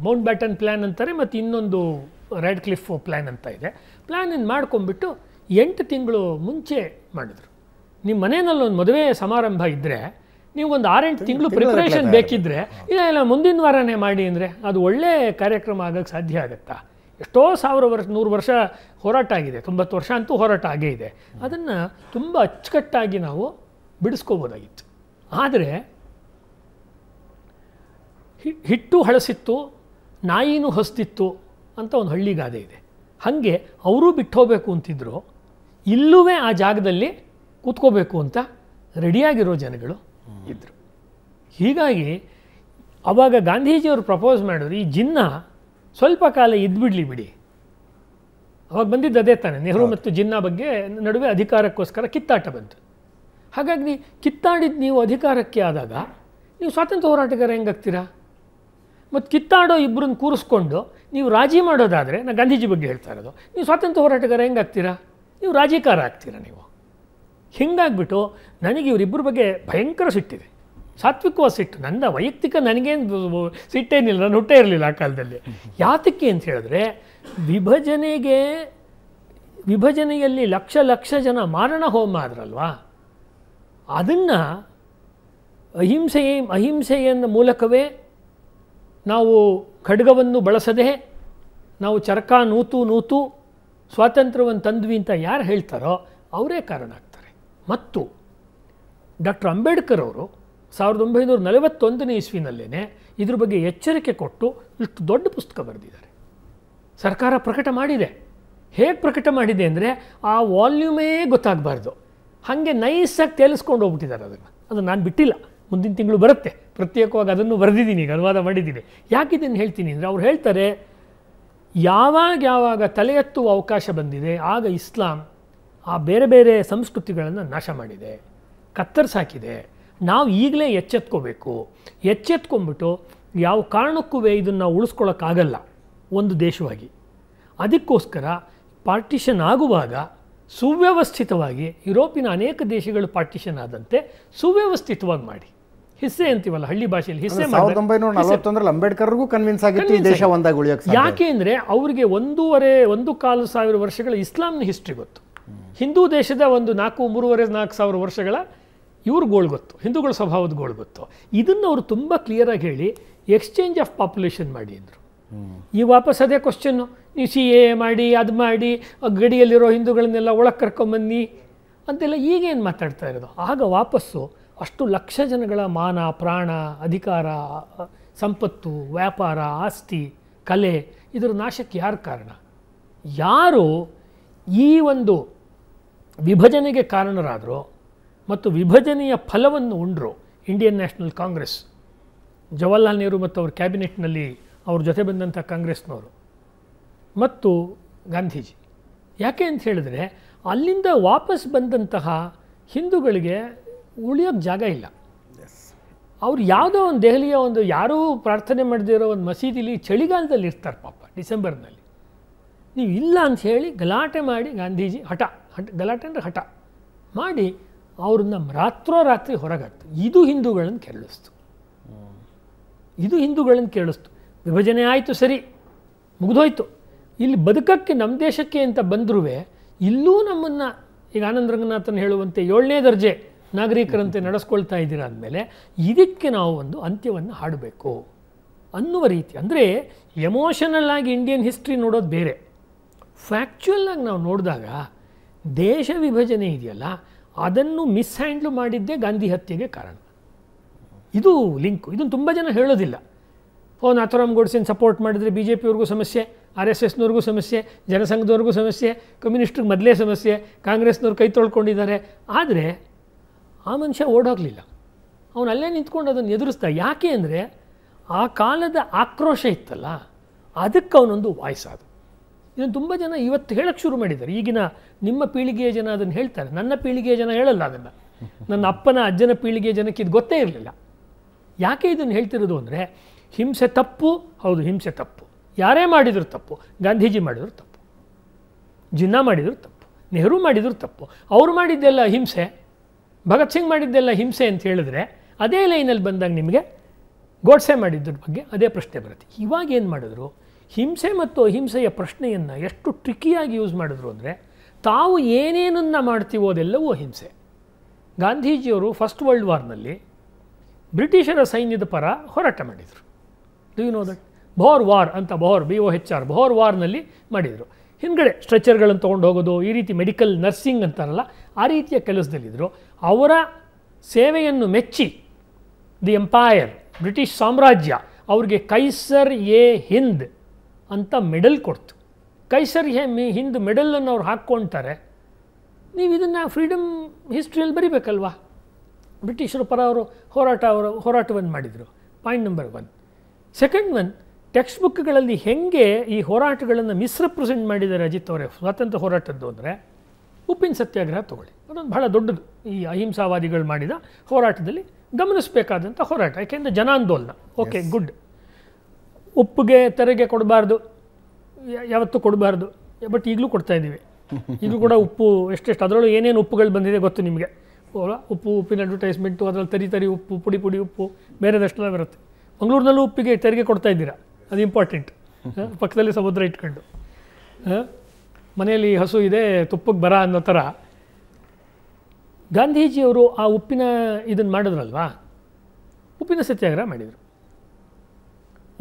ಮೌಂಟ್ ಬ್ಯಾಟನ್ ಪ್ಲ್ಯಾನ್ ಅಂತಾರೆ ಮತ್ತು ಇನ್ನೊಂದು ರೆಡ್ ಕ್ಲಿಫ್ ಪ್ಲ್ಯಾನ್ ಅಂತ ಇದೆ ಪ್ಲ್ಯಾನನ್ನು ಮಾಡ್ಕೊಂಬಿಟ್ಟು ಎಂಟು ತಿಂಗಳು ಮುಂಚೆ ಮಾಡಿದ್ರು ನಿಮ್ಮ ಮನೆಯಲ್ಲಿ ಒಂದು ಮದುವೆ ಸಮಾರಂಭ ಇದ್ದರೆ ನೀವೊಂದು ಆರೆಂಟು ತಿಂಗಳು ಪ್ರಿಪ್ರೇಷನ್ ಬೇಕಿದ್ದರೆ ಇಲ್ಲ ಮುಂದಿನ ವಾರನೇ ಮಾಡಿ ಅಂದರೆ ಅದು ಒಳ್ಳೆ ಕಾರ್ಯಕ್ರಮ ಆಗೋಕ್ಕೆ ಸಾಧ್ಯ ಆಗುತ್ತಾ ಎಷ್ಟೋ ಸಾವಿರ ವರ್ಷ ನೂರು ವರ್ಷ ಹೋರಾಟ ಆಗಿದೆ ತೊಂಬತ್ತು ವರ್ಷ ಅಂತೂ ಹೋರಾಟ ಆಗೇ ಇದೆ ಅದನ್ನು ತುಂಬ ಅಚ್ಚುಕಟ್ಟಾಗಿ ನಾವು ಬಿಡಿಸ್ಕೋಬೋದಾಗಿತ್ತು ಆದರೆ ಹಿಟ್ಟು ಹಳಸಿತ್ತು ನಾಯಿನೂ ಹಸ್ತಿತ್ತು ಅಂತ ಒಂದು ಹಳ್ಳಿ ಗಾದೆ ಇದೆ ಹಾಗೆ ಅವರೂ ಬಿಟ್ಟು ಹೋಗಬೇಕು ಅಂತಿದ್ರು ಇಲ್ಲೂ ಆ ಜಾಗದಲ್ಲಿ ಕೂತ್ಕೋಬೇಕು ಅಂತ ರೆಡಿಯಾಗಿರೋ ಜನಗಳು ಇದ್ದರು ಹೀಗಾಗಿ ಅವಾಗ ಗಾಂಧೀಜಿಯವರು ಪ್ರಪೋಸ್ ಮಾಡಿದ್ರು ಈ ಜಿನ್ನ ಸ್ವಲ್ಪ ಕಾಲ ಇದ್ಬಿಡಲಿ ಬಿಡಿ ಅವಾಗ ಬಂದಿದ್ದು ಅದೇ ತಾನೆ ನೆಹರು ಮತ್ತು ಜಿನ್ನ ಬಗ್ಗೆ ನಡುವೆ ಅಧಿಕಾರಕ್ಕೋಸ್ಕರ ಕಿತ್ತಾಟ ಬಂತು ಹಾಗಾಗಿ ಕಿತ್ತಾಡಿದ್ದು ನೀವು ಅಧಿಕಾರಕ್ಕೆ ಆದಾಗ ನೀವು ಸ್ವಾತಂತ್ರ್ಯ ಹೋರಾಟಗಾರ ಹೆಂಗಾಗ್ತೀರಾ ಮತ್ತು ಕಿತ್ತಾಡೋ ಇಬ್ಬರನ್ನ ಕೂರಿಸ್ಕೊಂಡು ನೀವು ರಾಜಿ ಮಾಡೋದಾದರೆ ನಾನು ಗಾಂಧೀಜಿ ಬಗ್ಗೆ ಹೇಳ್ತಾ ಇರೋದು ನೀವು ಸ್ವಾತಂತ್ರ್ಯ ಹೋರಾಟಗಾರ ಹೆಂಗಾಗ್ತೀರಾ ನೀವು ರಾಜಿಕಾರ ಆಗ್ತೀರಾ ನೀವು ಹಿಂಗಾಗ್ಬಿಟ್ಟು ನನಗೆ ಇವರಿಬ್ಬರ ಬಗ್ಗೆ ಭಯಂಕರ ಸಿಟ್ಟಿದೆ ಸಾತ್ವಿಕವಾದ ಸಿಟ್ಟು ನನ್ನ ವೈಯಕ್ತಿಕ ನನಗೇನು ಸಿಟ್ಟೇನಿಲ್ಲ ನಾನು ಹುಟ್ಟೇ ಇರಲಿಲ್ಲ ಆ ಕಾಲದಲ್ಲಿ ಯಾತಕ್ಕೆ ಅಂತ ಹೇಳಿದ್ರೆ ವಿಭಜನೆಗೆ ವಿಭಜನೆಯಲ್ಲಿ ಲಕ್ಷ ಲಕ್ಷ ಜನ ಮಾರಣ ಹೋಮ ಆದ್ರಲ್ವಾ ಅದನ್ನು ಅಹಿಂಸೆಯ ಅಹಿಂಸೆಯ ಮೂಲಕವೇ ನಾವು ಖಡ್ಗವನ್ನು ಬಳಸದೆ ನಾವು ಚರಕ ನೂತು ನೂತು ಸ್ವಾತಂತ್ರ್ಯವನ್ನು ತಂದ್ವಿ ಅಂತ ಯಾರು ಹೇಳ್ತಾರೋ ಅವರೇ ಕಾರಣ ಆಗ್ತಾರೆ ಮತ್ತು ಡಾಕ್ಟರ್ ಅಂಬೇಡ್ಕರ್ ಅವರು ಸಾವಿರದ ಒಂಬೈನೂರ ನಲವತ್ತೊಂದನೇ ಇಸ್ವಿನಲ್ಲೇ ಇದ್ರ ಬಗ್ಗೆ ಎಚ್ಚರಿಕೆ ಕೊಟ್ಟು ಇಷ್ಟು ದೊಡ್ಡ ಪುಸ್ತಕ ಬರೆದಿದ್ದಾರೆ ಸರ್ಕಾರ ಪ್ರಕಟ ಮಾಡಿದೆ ಹೇಗೆ ಪ್ರಕಟ ಮಾಡಿದೆ ಅಂದರೆ ಆ ವಾಲ್ಯೂಮೇ ಗೊತ್ತಾಗಬಾರ್ದು ಹಾಗೆ ನೈಸಾಗಿ ತೇಲಿಸ್ಕೊಂಡು ಹೋಗ್ಬಿಟ್ಟಿದ್ದಾರೆ ಅದನ್ನು ಅದು ನಾನು ಬಿಟ್ಟಿಲ್ಲ ಮುಂದಿನ ತಿಂಗಳು ಬರುತ್ತೆ ಪ್ರತ್ಯೇಕವಾಗಿ ಅದನ್ನು ಬರೆದಿದ್ದೀನಿ ಈಗ ಅನುವಾದ ಮಾಡಿದ್ದೀನಿ ಯಾಕಿದನ್ನು ಹೇಳ್ತೀನಿ ಅಂದರೆ ಅವ್ರು ಹೇಳ್ತಾರೆ ಯಾವಾಗ ಯಾವಾಗ ತಲೆ ಎತ್ತುವ ಅವಕಾಶ ಬಂದಿದೆ ಆಗ ಇಸ್ಲಾಂ ಆ ಬೇರೆ ಬೇರೆ ಸಂಸ್ಕೃತಿಗಳನ್ನು ನಾಶ ಮಾಡಿದೆ ಕತ್ತರಿಸಾಕಿದೆ ನಾವು ಈಗಲೇ ಎಚ್ಚೆತ್ಕೋಬೇಕು ಎಚ್ಚೆತ್ಕೊಂಡ್ಬಿಟ್ಟು ಯಾವ ಕಾರಣಕ್ಕೂ ಇದನ್ನು ಉಳಿಸ್ಕೊಳ್ಳೋಕ್ಕಾಗಲ್ಲ ಒಂದು ದೇಶವಾಗಿ ಅದಕ್ಕೋಸ್ಕರ ಪಾರ್ಟಿಷನ್ ಆಗುವಾಗ ಸುವ್ಯವಸ್ಥಿತವಾಗಿ ಯುರೋಪಿನ ಅನೇಕ ದೇಶಗಳು ಪಾರ್ಟಿಷನ್ ಆದಂತೆ ಸುವ್ಯವಸ್ಥಿತವಾಗಿ ಮಾಡಿ ಹಿಸ್ಸೆ ಅಂತೀವಲ್ಲ ಹಳ್ಳಿ ಭಾಷೆಯಲ್ಲಿ ಹಿಸ್ಸೆ ಅಂಬೇಡ್ಕರ್ಗೂ ಕನ್ವಿನ್ಸ್ ಆಗಿತ್ತು ಈ ದೇಶ ಒಂದಾಗಿ ಉಳಿಯೋಕೆ ಅವರಿಗೆ ಒಂದೂವರೆ ಒಂದು ಕಾಲು ಸಾವಿರ ವರ್ಷಗಳ ಇಸ್ಲಾಂನ ಹಿಸ್ಟ್ರಿ ಗೊತ್ತು ಹಿಂದೂ ದೇಶದ ಒಂದು ನಾಲ್ಕು ಮೂರುವರೆ ನಾಲ್ಕು ಸಾವಿರ ವರ್ಷಗಳ ಇವ್ರ ಗೋಳ್ ಗೊತ್ತು ಹಿಂದೂಗಳ ಸ್ವಭಾವದ ಗೋಳ್ ಗೊತ್ತು ಇದನ್ನು ಅವರು ತುಂಬ ಆಗಿ ಹೇಳಿ ಎಕ್ಸ್ಚೇಂಜ್ ಆಫ್ ಪಾಪ್ಯುಲೇಷನ್ ಮಾಡಿ ಅಂದರು ಈ ವಾಪಸ್ ಅದೇ ಕ್ವಶನ್ನು ನೀವು ಸಿ ಎ ಮಾಡಿ ಅದು ಮಾಡಿ ಗಡಿಯಲ್ಲಿರೋ ಹಿಂದೂಗಳನ್ನೆಲ್ಲ ಒಳಗೆ ಕರ್ಕೊಂಬನ್ನಿ ಅಂತೆಲ್ಲ ಈಗೇನು ಮಾತಾಡ್ತಾ ಇರೋದು ಆಗ ವಾಪಸ್ಸು ಅಷ್ಟು ಲಕ್ಷ ಜನಗಳ ಮಾನ ಪ್ರಾಣ ಅಧಿಕಾರ ಸಂಪತ್ತು ವ್ಯಾಪಾರ ಆಸ್ತಿ ಕಲೆ ಇದರ ನಾಶಕ್ಕೆ ಯಾರು ಕಾರಣ ಯಾರು ಈ ಒಂದು ವಿಭಜನೆಗೆ ಕಾರಣರಾದರು ಮತ್ತು ವಿಭಜನೆಯ ಫಲವನ್ನು ಉಂಡರು Indian National Congress Jawaharlal Nehru ಮತ್ತು ಅವ್ರ ಕ್ಯಾಬಿನೆಟ್ನಲ್ಲಿ ಅವ್ರ ಜೊತೆ ಬಂದಂಥ ಕಾಂಗ್ರೆಸ್ನವರು ಮತ್ತು ಗಾಂಧೀಜಿ ಯಾಕೆ ಅಂತ ಹೇಳಿದ್ರೆ ಅಲ್ಲಿಂದ ವಾಪಸ್ ಬಂದಂತಹ ಹಿಂದೂಗಳಿಗೆ ಉಳಿಯೋಕ್ಕೆ ಜಾಗ ಇಲ್ಲ ಅವ್ರು ಯಾವುದೋ ಒಂದು ದೆಹಲಿಯ ಒಂದು ಯಾರೂ ಪ್ರಾರ್ಥನೆ ಮಾಡದಿರೋ ಒಂದು ಮಸೀದಿಲಿ ಚಳಿಗಾಲದಲ್ಲಿ ಇರ್ತಾರೆ ಪಾಪ ಡಿಸೆಂಬರ್ನಲ್ಲಿ ನೀವು ಇಲ್ಲ ಅಂತ ಹೇಳಿ ಗಲಾಟೆ ಮಾಡಿ ಗಾಂಧೀಜಿ ಹಠ ಹಠ ಗಲಾಟೆ ಅಂದರೆ ಹಠ ಮಾಡಿ ಅವ್ರನ್ನ ರಾತ್ರೋರಾತ್ರಿ ಹೊರಗಾಯ್ತು ಇದು ಹಿಂದೂಗಳನ್ನು ಕೇಳಿಸ್ತು ಇದು ಹಿಂದೂಗಳನ್ನು ಕೇಳಿಸ್ತು ವಿಭಜನೆ ಆಯಿತು ಸರಿ ಮುಗಿದೋಯ್ತು ಇಲ್ಲಿ ಬದುಕಕ್ಕೆ ನಮ್ಮ ದೇಶಕ್ಕೆ ಅಂತ ಬಂದರೂ ಇಲ್ಲೂ ನಮ್ಮನ್ನು ಈಗ ಆನಂದ ರಂಗನಾಥನ್ ಹೇಳುವಂತೆ ಏಳನೇ ದರ್ಜೆ ನಾಗರಿಕರಂತೆ ನಡೆಸ್ಕೊಳ್ತಾ ಇದ್ದೀರ ಅಂದಮೇಲೆ ಇದಕ್ಕೆ ನಾವು ಒಂದು ಅಂತ್ಯವನ್ನು ಹಾಡಬೇಕು ಅನ್ನುವ ರೀತಿ ಅಂದರೆ ಎಮೋಷನಲ್ ಆಗಿ ಇಂಡಿಯನ್ ಹಿಸ್ಟ್ರಿ ನೋಡೋದು ಬೇರೆ ಫ್ಯಾಕ್ಚುಯಲ್ ಆಗಿ ನಾವು ನೋಡಿದಾಗ ದೇಶ ವಿಭಜನೆ ಇದೆಯಲ್ಲ ಅದನ್ನು ಹ್ಯಾಂಡ್ಲ್ ಮಾಡಿದ್ದೇ ಗಾಂಧಿ ಹತ್ಯೆಗೆ ಕಾರಣ ಇದು ಲಿಂಕು ಇದನ್ನು ತುಂಬ ಜನ ಹೇಳೋದಿಲ್ಲ ಓ ನಾಥರಾಮ್ ಗೋಡ್ಸೆನ್ ಸಪೋರ್ಟ್ ಮಾಡಿದರೆ ಬಿ ಜೆ ಪಿಯವ್ರಿಗೂ ಸಮಸ್ಯೆ ಆರ್ ಎಸ್ ಎಸ್ನವ್ರಿಗೂ ಸಮಸ್ಯೆ ಜನಸಂಘದವ್ರಿಗೂ ಸಮಸ್ಯೆ ಕಮ್ಯುನಿಸ್ಟ್ರಿಗೆ ಮೊದಲೇ ಸಮಸ್ಯೆ ಕಾಂಗ್ರೆಸ್ನವ್ರು ಕೈ ತೊಳ್ಕೊಂಡಿದ್ದಾರೆ ಆದರೆ ಆ ಮನುಷ್ಯ ಓಡೋಗಲಿಲ್ಲ ಅವನು ಅಲ್ಲೇ ನಿಂತ್ಕೊಂಡು ಅದನ್ನು ಎದುರಿಸ್ತಾ ಯಾಕೆ ಅಂದರೆ ಆ ಕಾಲದ ಆಕ್ರೋಶ ಇತ್ತಲ್ಲ ಅದಕ್ಕೆ ಅವನೊಂದು ವಾಯ್ಸ್ ಅದು ಇದನ್ನು ತುಂಬ ಜನ ಇವತ್ತು ಹೇಳಕ್ಕೆ ಶುರು ಮಾಡಿದ್ದಾರೆ ಈಗಿನ ನಿಮ್ಮ ಪೀಳಿಗೆಯ ಜನ ಅದನ್ನು ಹೇಳ್ತಾರೆ ನನ್ನ ಪೀಳಿಗೆಯ ಜನ ಹೇಳಲ್ಲ ಅದನ್ನು ನನ್ನ ಅಪ್ಪನ ಅಜ್ಜನ ಪೀಳಿಗೆಯ ಜನಕ್ಕೆ ಇದು ಗೊತ್ತೇ ಇರಲಿಲ್ಲ ಯಾಕೆ ಇದನ್ನು ಹೇಳ್ತಿರೋದು ಅಂದರೆ ಹಿಂಸೆ ತಪ್ಪು ಹೌದು ಹಿಂಸೆ ತಪ್ಪು ಯಾರೇ ಮಾಡಿದ್ರು ತಪ್ಪು ಗಾಂಧೀಜಿ ಮಾಡಿದ್ರು ತಪ್ಪು ಜಿನ್ನ ಮಾಡಿದ್ರು ತಪ್ಪು ನೆಹರು ಮಾಡಿದ್ರು ತಪ್ಪು ಅವರು ಮಾಡಿದ್ದೆಲ್ಲ ಹಿಂಸೆ ಭಗತ್ ಸಿಂಗ್ ಮಾಡಿದ್ದೆಲ್ಲ ಹಿಂಸೆ ಅಂತ ಹೇಳಿದ್ರೆ ಅದೇ ಲೈನಲ್ಲಿ ಬಂದಾಗ ನಿಮಗೆ ಗೋಡ್ಸೆ ಮಾಡಿದ್ದ್ರ ಬಗ್ಗೆ ಅದೇ ಪ್ರಶ್ನೆ ಬರುತ್ತೆ ಇವಾಗ ಏನು ಮಾಡಿದ್ರು ಹಿಂಸೆ ಮತ್ತು ಅಹಿಂಸೆಯ ಪ್ರಶ್ನೆಯನ್ನು ಎಷ್ಟು ಟ್ರಿಕಿಯಾಗಿ ಯೂಸ್ ಮಾಡಿದ್ರು ಅಂದರೆ ತಾವು ಏನೇನನ್ನು ಅದೆಲ್ಲವೂ ಅಹಿಂಸೆ ಗಾಂಧೀಜಿಯವರು ಫಸ್ಟ್ ವರ್ಲ್ಡ್ ವಾರ್ನಲ್ಲಿ ಬ್ರಿಟಿಷರ ಸೈನ್ಯದ ಪರ ಹೋರಾಟ ಮಾಡಿದರು do you know that Boer war ಅಂತ ಬಹೋರ್ B O H R Boer ವಾರ್ನಲ್ಲಿ ಮಾಡಿದರು ಹಿಂದುಗಡೆ ಸ್ಟ್ರೆಚರ್ಗಳನ್ನು ತೊಗೊಂಡು ಹೋಗೋದು ಈ ರೀತಿ ಮೆಡಿಕಲ್ ನರ್ಸಿಂಗ್ ಅಂತಾರಲ್ಲ ಆ ರೀತಿಯ ಕೆಲಸದಲ್ಲಿದ್ದರು ಅವರ ಸೇವೆಯನ್ನು ಮೆಚ್ಚಿ ದಿ ಎಂಪಾಯರ್ ಬ್ರಿಟಿಷ್ ಸಾಮ್ರಾಜ್ಯ ಅವ್ರಿಗೆ ಕೈಸರ್ ಎ ಹಿಂದ್ ಅಂತ ಮೆಡಲ್ ಕೊಡ್ತು ಕೈಸರ್ ಎ ಹಿಂದ್ ಮೆಡಲನ್ನು ಅವ್ರು ಹಾಕ್ಕೊಳ್ತಾರೆ ನೀವು ಇದನ್ನು ಫ್ರೀಡಮ್ ಹಿಸ್ಟ್ರಿಯಲ್ಲಿ ಬರಿಬೇಕಲ್ವಾ ಬ್ರಿಟಿಷರ ಪರ ಅವರು ಹೋರಾಟ ಅವರು ಹೋರಾಟವನ್ನು ಮಾಡಿದರು point number one second one text ಬುಕ್ಗಳಲ್ಲಿ ಹೆಂಗೆ ಈ ಹೋರಾಟಗಳನ್ನು ಮಿಸ್ರೆಪ್ರೆಸೆಂಟ್ ಮಾಡಿದ್ದಾರೆ ಅಜಿತ್ ಅವರೇ ಸ್ವಾತಂತ್ರ್ಯ ಹೋರಾಟದ್ದು ಅಂದರೆ ಉಪ್ಪಿನ ಸತ್ಯಾಗ್ರಹ ತಗೊಳ್ಳಿ ಅದೊಂದು ಬಹಳ ದೊಡ್ಡದು ಈ ಅಹಿಂಸಾವಾದಿಗಳು ಮಾಡಿದ ಹೋರಾಟದಲ್ಲಿ ಗಮನಿಸಬೇಕಾದಂಥ ಹೋರಾಟ ಯಾಕೆಂದರೆ ಜನಾಂದೋಲನ ಓಕೆ ಗುಡ್ ಉಪ್ಪಿಗೆ ತೆರಿಗೆ ಕೊಡಬಾರ್ದು ಯಾವತ್ತೂ ಕೊಡಬಾರ್ದು ಬಟ್ ಈಗಲೂ ಕೊಡ್ತಾ ಇದ್ದೀವಿ ಈಗಲೂ ಕೂಡ ಉಪ್ಪು ಎಷ್ಟೆಷ್ಟು ಅದರಲ್ಲೂ ಏನೇನು ಉಪ್ಪುಗಳು ಬಂದಿದೆ ಗೊತ್ತು ನಿಮಗೆ ಉಪ್ಪು ಉಪ್ಪಿನ ಅಡ್ವರ್ಟೈಸ್ಮೆಂಟು ಅದರಲ್ಲಿ ತರಿ ತರಿ ಉಪ್ಪು ಪುಡಿ ಪುಡಿ ಉಪ್ಪು ಬೇರೆದಷ್ಟೆಲ್ಲ ಬರುತ್ತೆ ಮಂಗಳೂರಿನಲ್ಲೂ ಉಪ್ಪಿಗೆ ತೆರಿಗೆ ಕೊಡ್ತಾ ಇದ್ದೀರಾ ಅದು ಇಂಪಾರ್ಟೆಂಟ್ ಪಕ್ಕದಲ್ಲಿ ಸಮುದ್ರ ಇಟ್ಕೊಂಡು ಮನೆಯಲ್ಲಿ ಹಸು ಇದೆ ತುಪ್ಪಕ್ಕೆ ಬರ ಅನ್ನೋ ಥರ ಗಾಂಧೀಜಿಯವರು ಆ ಉಪ್ಪಿನ ಇದನ್ನು ಮಾಡಿದ್ರಲ್ವಾ ಉಪ್ಪಿನ ಸತ್ಯಾಗ್ರಹ ಮಾಡಿದರು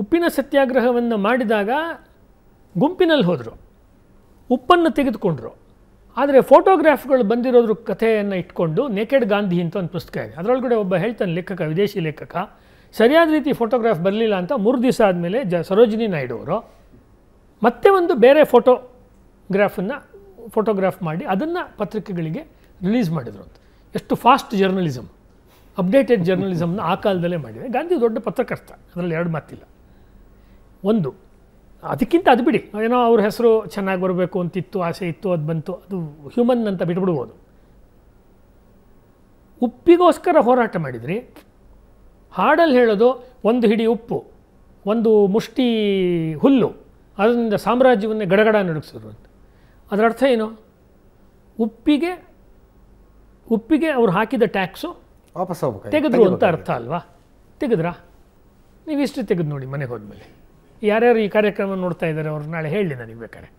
ಉಪ್ಪಿನ ಸತ್ಯಾಗ್ರಹವನ್ನು ಮಾಡಿದಾಗ ಗುಂಪಿನಲ್ಲಿ ಹೋದರು ಉಪ್ಪನ್ನು ತೆಗೆದುಕೊಂಡ್ರು ಆದರೆ ಫೋಟೋಗ್ರಾಫ್ಗಳು ಬಂದಿರೋದ್ರ ಕಥೆಯನ್ನು ಇಟ್ಕೊಂಡು ನೇಕೆಡ್ ಗಾಂಧಿ ಅಂತ ಒಂದು ಪುಸ್ತಕ ಇದೆ ಅದರೊಳಗಡೆ ಒಬ್ಬ ಹೇಳ್ತಾನೆ ಲೇಖಕ ವಿದೇಶಿ ಲೇಖಕ ಸರಿಯಾದ ರೀತಿ ಫೋಟೋಗ್ರಾಫ್ ಬರಲಿಲ್ಲ ಅಂತ ಮೂರು ದಿವಸ ಆದಮೇಲೆ ಜ ಸರೋಜಿನಿ ನಾಯ್ಡು ಅವರು ಮತ್ತೆ ಒಂದು ಬೇರೆ ಫೋಟೋ ಗ್ರಾಫನ್ನು ಫೋಟೋಗ್ರಾಫ್ ಮಾಡಿ ಅದನ್ನು ಪತ್ರಿಕೆಗಳಿಗೆ ರಿಲೀಸ್ ಮಾಡಿದರು ಅಂತ ಎಷ್ಟು ಫಾಸ್ಟ್ ಜರ್ನಲಿಸಮ್ ಅಪ್ಡೇಟೆಡ್ ಜರ್ನಲಿಸಮ್ನ ಆ ಕಾಲದಲ್ಲೇ ಮಾಡಿದೆ ಗಾಂಧಿ ದೊಡ್ಡ ಪತ್ರಕರ್ತ ಅದರಲ್ಲಿ ಎರಡು ಮಾತಿಲ್ಲ ಒಂದು ಅದಕ್ಕಿಂತ ಅದು ಬಿಡಿ ಏನೋ ಅವ್ರ ಹೆಸರು ಚೆನ್ನಾಗಿ ಬರಬೇಕು ಅಂತಿತ್ತು ಆಸೆ ಇತ್ತು ಅದು ಬಂತು ಅದು ಹ್ಯೂಮನ್ ಅಂತ ಬಿಟ್ಬಿಡ್ಬೋದು ಉಪ್ಪಿಗೋಸ್ಕರ ಹೋರಾಟ ಮಾಡಿದ್ರಿ ಹಾಡಲ್ಲಿ ಹೇಳೋದು ಒಂದು ಹಿಡಿ ಉಪ್ಪು ಒಂದು ಮುಷ್ಟಿ ಹುಲ್ಲು ಅದರಿಂದ ಸಾಮ್ರಾಜ್ಯವನ್ನೇ ಗಡಗಡ ನಡುಗಿಸಿದ್ರು ಅಂತ ಅದರ ಅರ್ಥ ಏನು ಉಪ್ಪಿಗೆ ಉಪ್ಪಿಗೆ ಅವರು ಹಾಕಿದ ಟ್ಯಾಕ್ಸು ವಾಪಸ್ ತೆಗೆದ್ರು ಅಂತ ಅರ್ಥ ಅಲ್ವಾ ತೆಗೆದ್ರಾ ನೀವು ಇಷ್ಟು ತೆಗೆದು ನೋಡಿ ಮನೆಗೆ ಹೋದ್ಮೇಲೆ ಯಾರ್ಯಾರು ಈ ಕಾರ್ಯಕ್ರಮ ನೋಡ್ತಾ ಇದ್ದಾರೆ ಅವ್ರು ನಾಳೆ ಹೇಳಿ ನನಗೆ ಬೇಕಾದ್ರೆ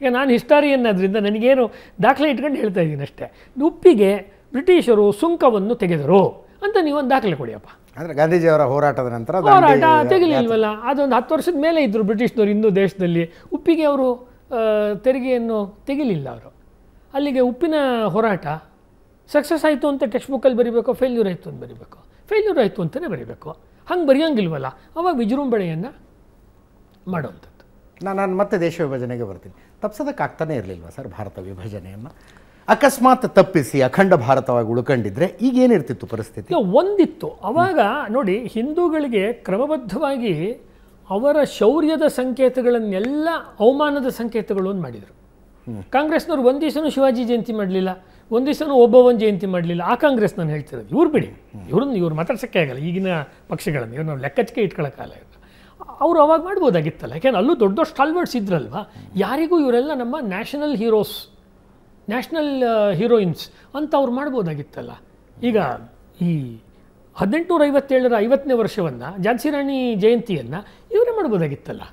ಈಗ ನಾನು ಹಿಸ್ಟಾರಿಯನ್ ಅದರಿಂದ ನನಗೇನು ದಾಖಲೆ ಇಟ್ಕೊಂಡು ಹೇಳ್ತಾ ಇದ್ದೀನಿ ಅಷ್ಟೇ ಉಪ್ಪಿಗೆ ಬ್ರಿಟಿಷರು ಸುಂಕವನ್ನು ತೆಗೆದರು ಅಂತ ನೀವೊಂದು ದಾಖಲೆ ಕೊಡಿಯಪ್ಪ ಅಂದರೆ ಗಾಂಧೀಜಿಯವರ ಹೋರಾಟದ ನಂತರ ಹೋರಾಟ ತೆಗಲಿಲ್ವಲ್ಲ ಅದೊಂದು ಹತ್ತು ವರ್ಷದ ಮೇಲೆ ಇದ್ದರು ಬ್ರಿಟಿಷ್ನವರು ಇನ್ನೂ ದೇಶದಲ್ಲಿ ಉಪ್ಪಿಗೆ ಅವರು ತೆರಿಗೆಯನ್ನು ತೆಗಿಲಿಲ್ಲ ಅವರು ಅಲ್ಲಿಗೆ ಉಪ್ಪಿನ ಹೋರಾಟ ಸಕ್ಸಸ್ ಆಯಿತು ಅಂತ ಟೆಕ್ಸ್ಟ್ ಬುಕ್ಕಲ್ಲಿ ಬರಿಬೇಕು ಫೇಲ್ಯೂರ್ ಆಯಿತು ಅಂತ ಬರಿಬೇಕು ಫೇಲ್ಯೂರ್ ಆಯಿತು ಅಂತಲೇ ಬರಿಬೇಕು ಹಂಗೆ ಬರೆಯೋಂಗಿಲ್ವಲ್ಲ ಅವಾಗ ವಿಜೃಂಭಣೆಯನ್ನು ಮಾಡುವಂಥದ್ದು ನಾನು ನಾನು ಮತ್ತೆ ದೇಶ ವಿಭಜನೆಗೆ ಬರ್ತೀನಿ ತಪ್ಸೋದಕ್ಕಾಗ್ತಾನೆ ಇರಲಿಲ್ವ ಸರ್ ಭಾರತ ವಿಭಜನೆಯನ್ನು ಅಕಸ್ಮಾತ್ ತಪ್ಪಿಸಿ ಅಖಂಡ ಭಾರತವಾಗಿ ಉಳ್ಕೊಂಡಿದ್ರೆ ಈಗೇನಿರ್ತಿತ್ತು ಪರಿಸ್ಥಿತಿ ಒಂದಿತ್ತು ಅವಾಗ ನೋಡಿ ಹಿಂದೂಗಳಿಗೆ ಕ್ರಮಬದ್ಧವಾಗಿ ಅವರ ಶೌರ್ಯದ ಸಂಕೇತಗಳನ್ನೆಲ್ಲ ಅವಮಾನದ ಸಂಕೇತಗಳು ಅಂತ ಮಾಡಿದರು ಕಾಂಗ್ರೆಸ್ನವ್ರು ಒಂದಿವ್ಸನೂ ಶಿವಾಜಿ ಜಯಂತಿ ಮಾಡಲಿಲ್ಲ ಒಂದಿವ್ಸನೂ ಒಬ್ಬವನ್ ಜಯಂತಿ ಮಾಡಲಿಲ್ಲ ಆ ಕಾಂಗ್ರೆಸ್ ನಾನು ಹೇಳ್ತಿರೋದು ಇವ್ರು ಬಿಡಿ ಇವ್ರನ್ನ ಇವ್ರು ಮಾತಾಡ್ಸೋಕ್ಕೆ ಆಗಲ್ಲ ಈಗಿನ ಪಕ್ಷಗಳನ್ನು ಇವ್ರನ್ನ ನಾವು ಲೆಕ್ಕಚ್ಚಿಕೆ ಇಟ್ಕೊಳ್ಳೋಕ್ಕಾಗಲ್ಲ ಅವರು ಅವಾಗ ಮಾಡ್ಬೋದಾಗಿತ್ತಲ್ಲ ಯಾಕೆಂದ್ರೆ ಅಲ್ಲೂ ದೊಡ್ಡ ದೊಡ್ಡ ಸ್ಟಾಲ್ವರ್ಡ್ಸ್ ಇದ್ರಲ್ವ ಯಾರಿಗೂ ಇವರೆಲ್ಲ ನಮ್ಮ ನ್ಯಾಷನಲ್ ಹೀರೋಸ್ ನ್ಯಾಷನಲ್ ಹೀರೋಯಿನ್ಸ್ ಅಂತ ಅವ್ರು ಮಾಡ್ಬೋದಾಗಿತ್ತಲ್ಲ ಈಗ ಈ ಹದಿನೆಂಟುನೂರ ಐವತ್ತೇಳರ ಐವತ್ತನೇ ವರ್ಷವನ್ನು ಝಾನ್ಸಿ ರಾಣಿ ಜಯಂತಿಯನ್ನು ಇವರೇ ಮಾಡ್ಬೋದಾಗಿತ್ತಲ್ಲ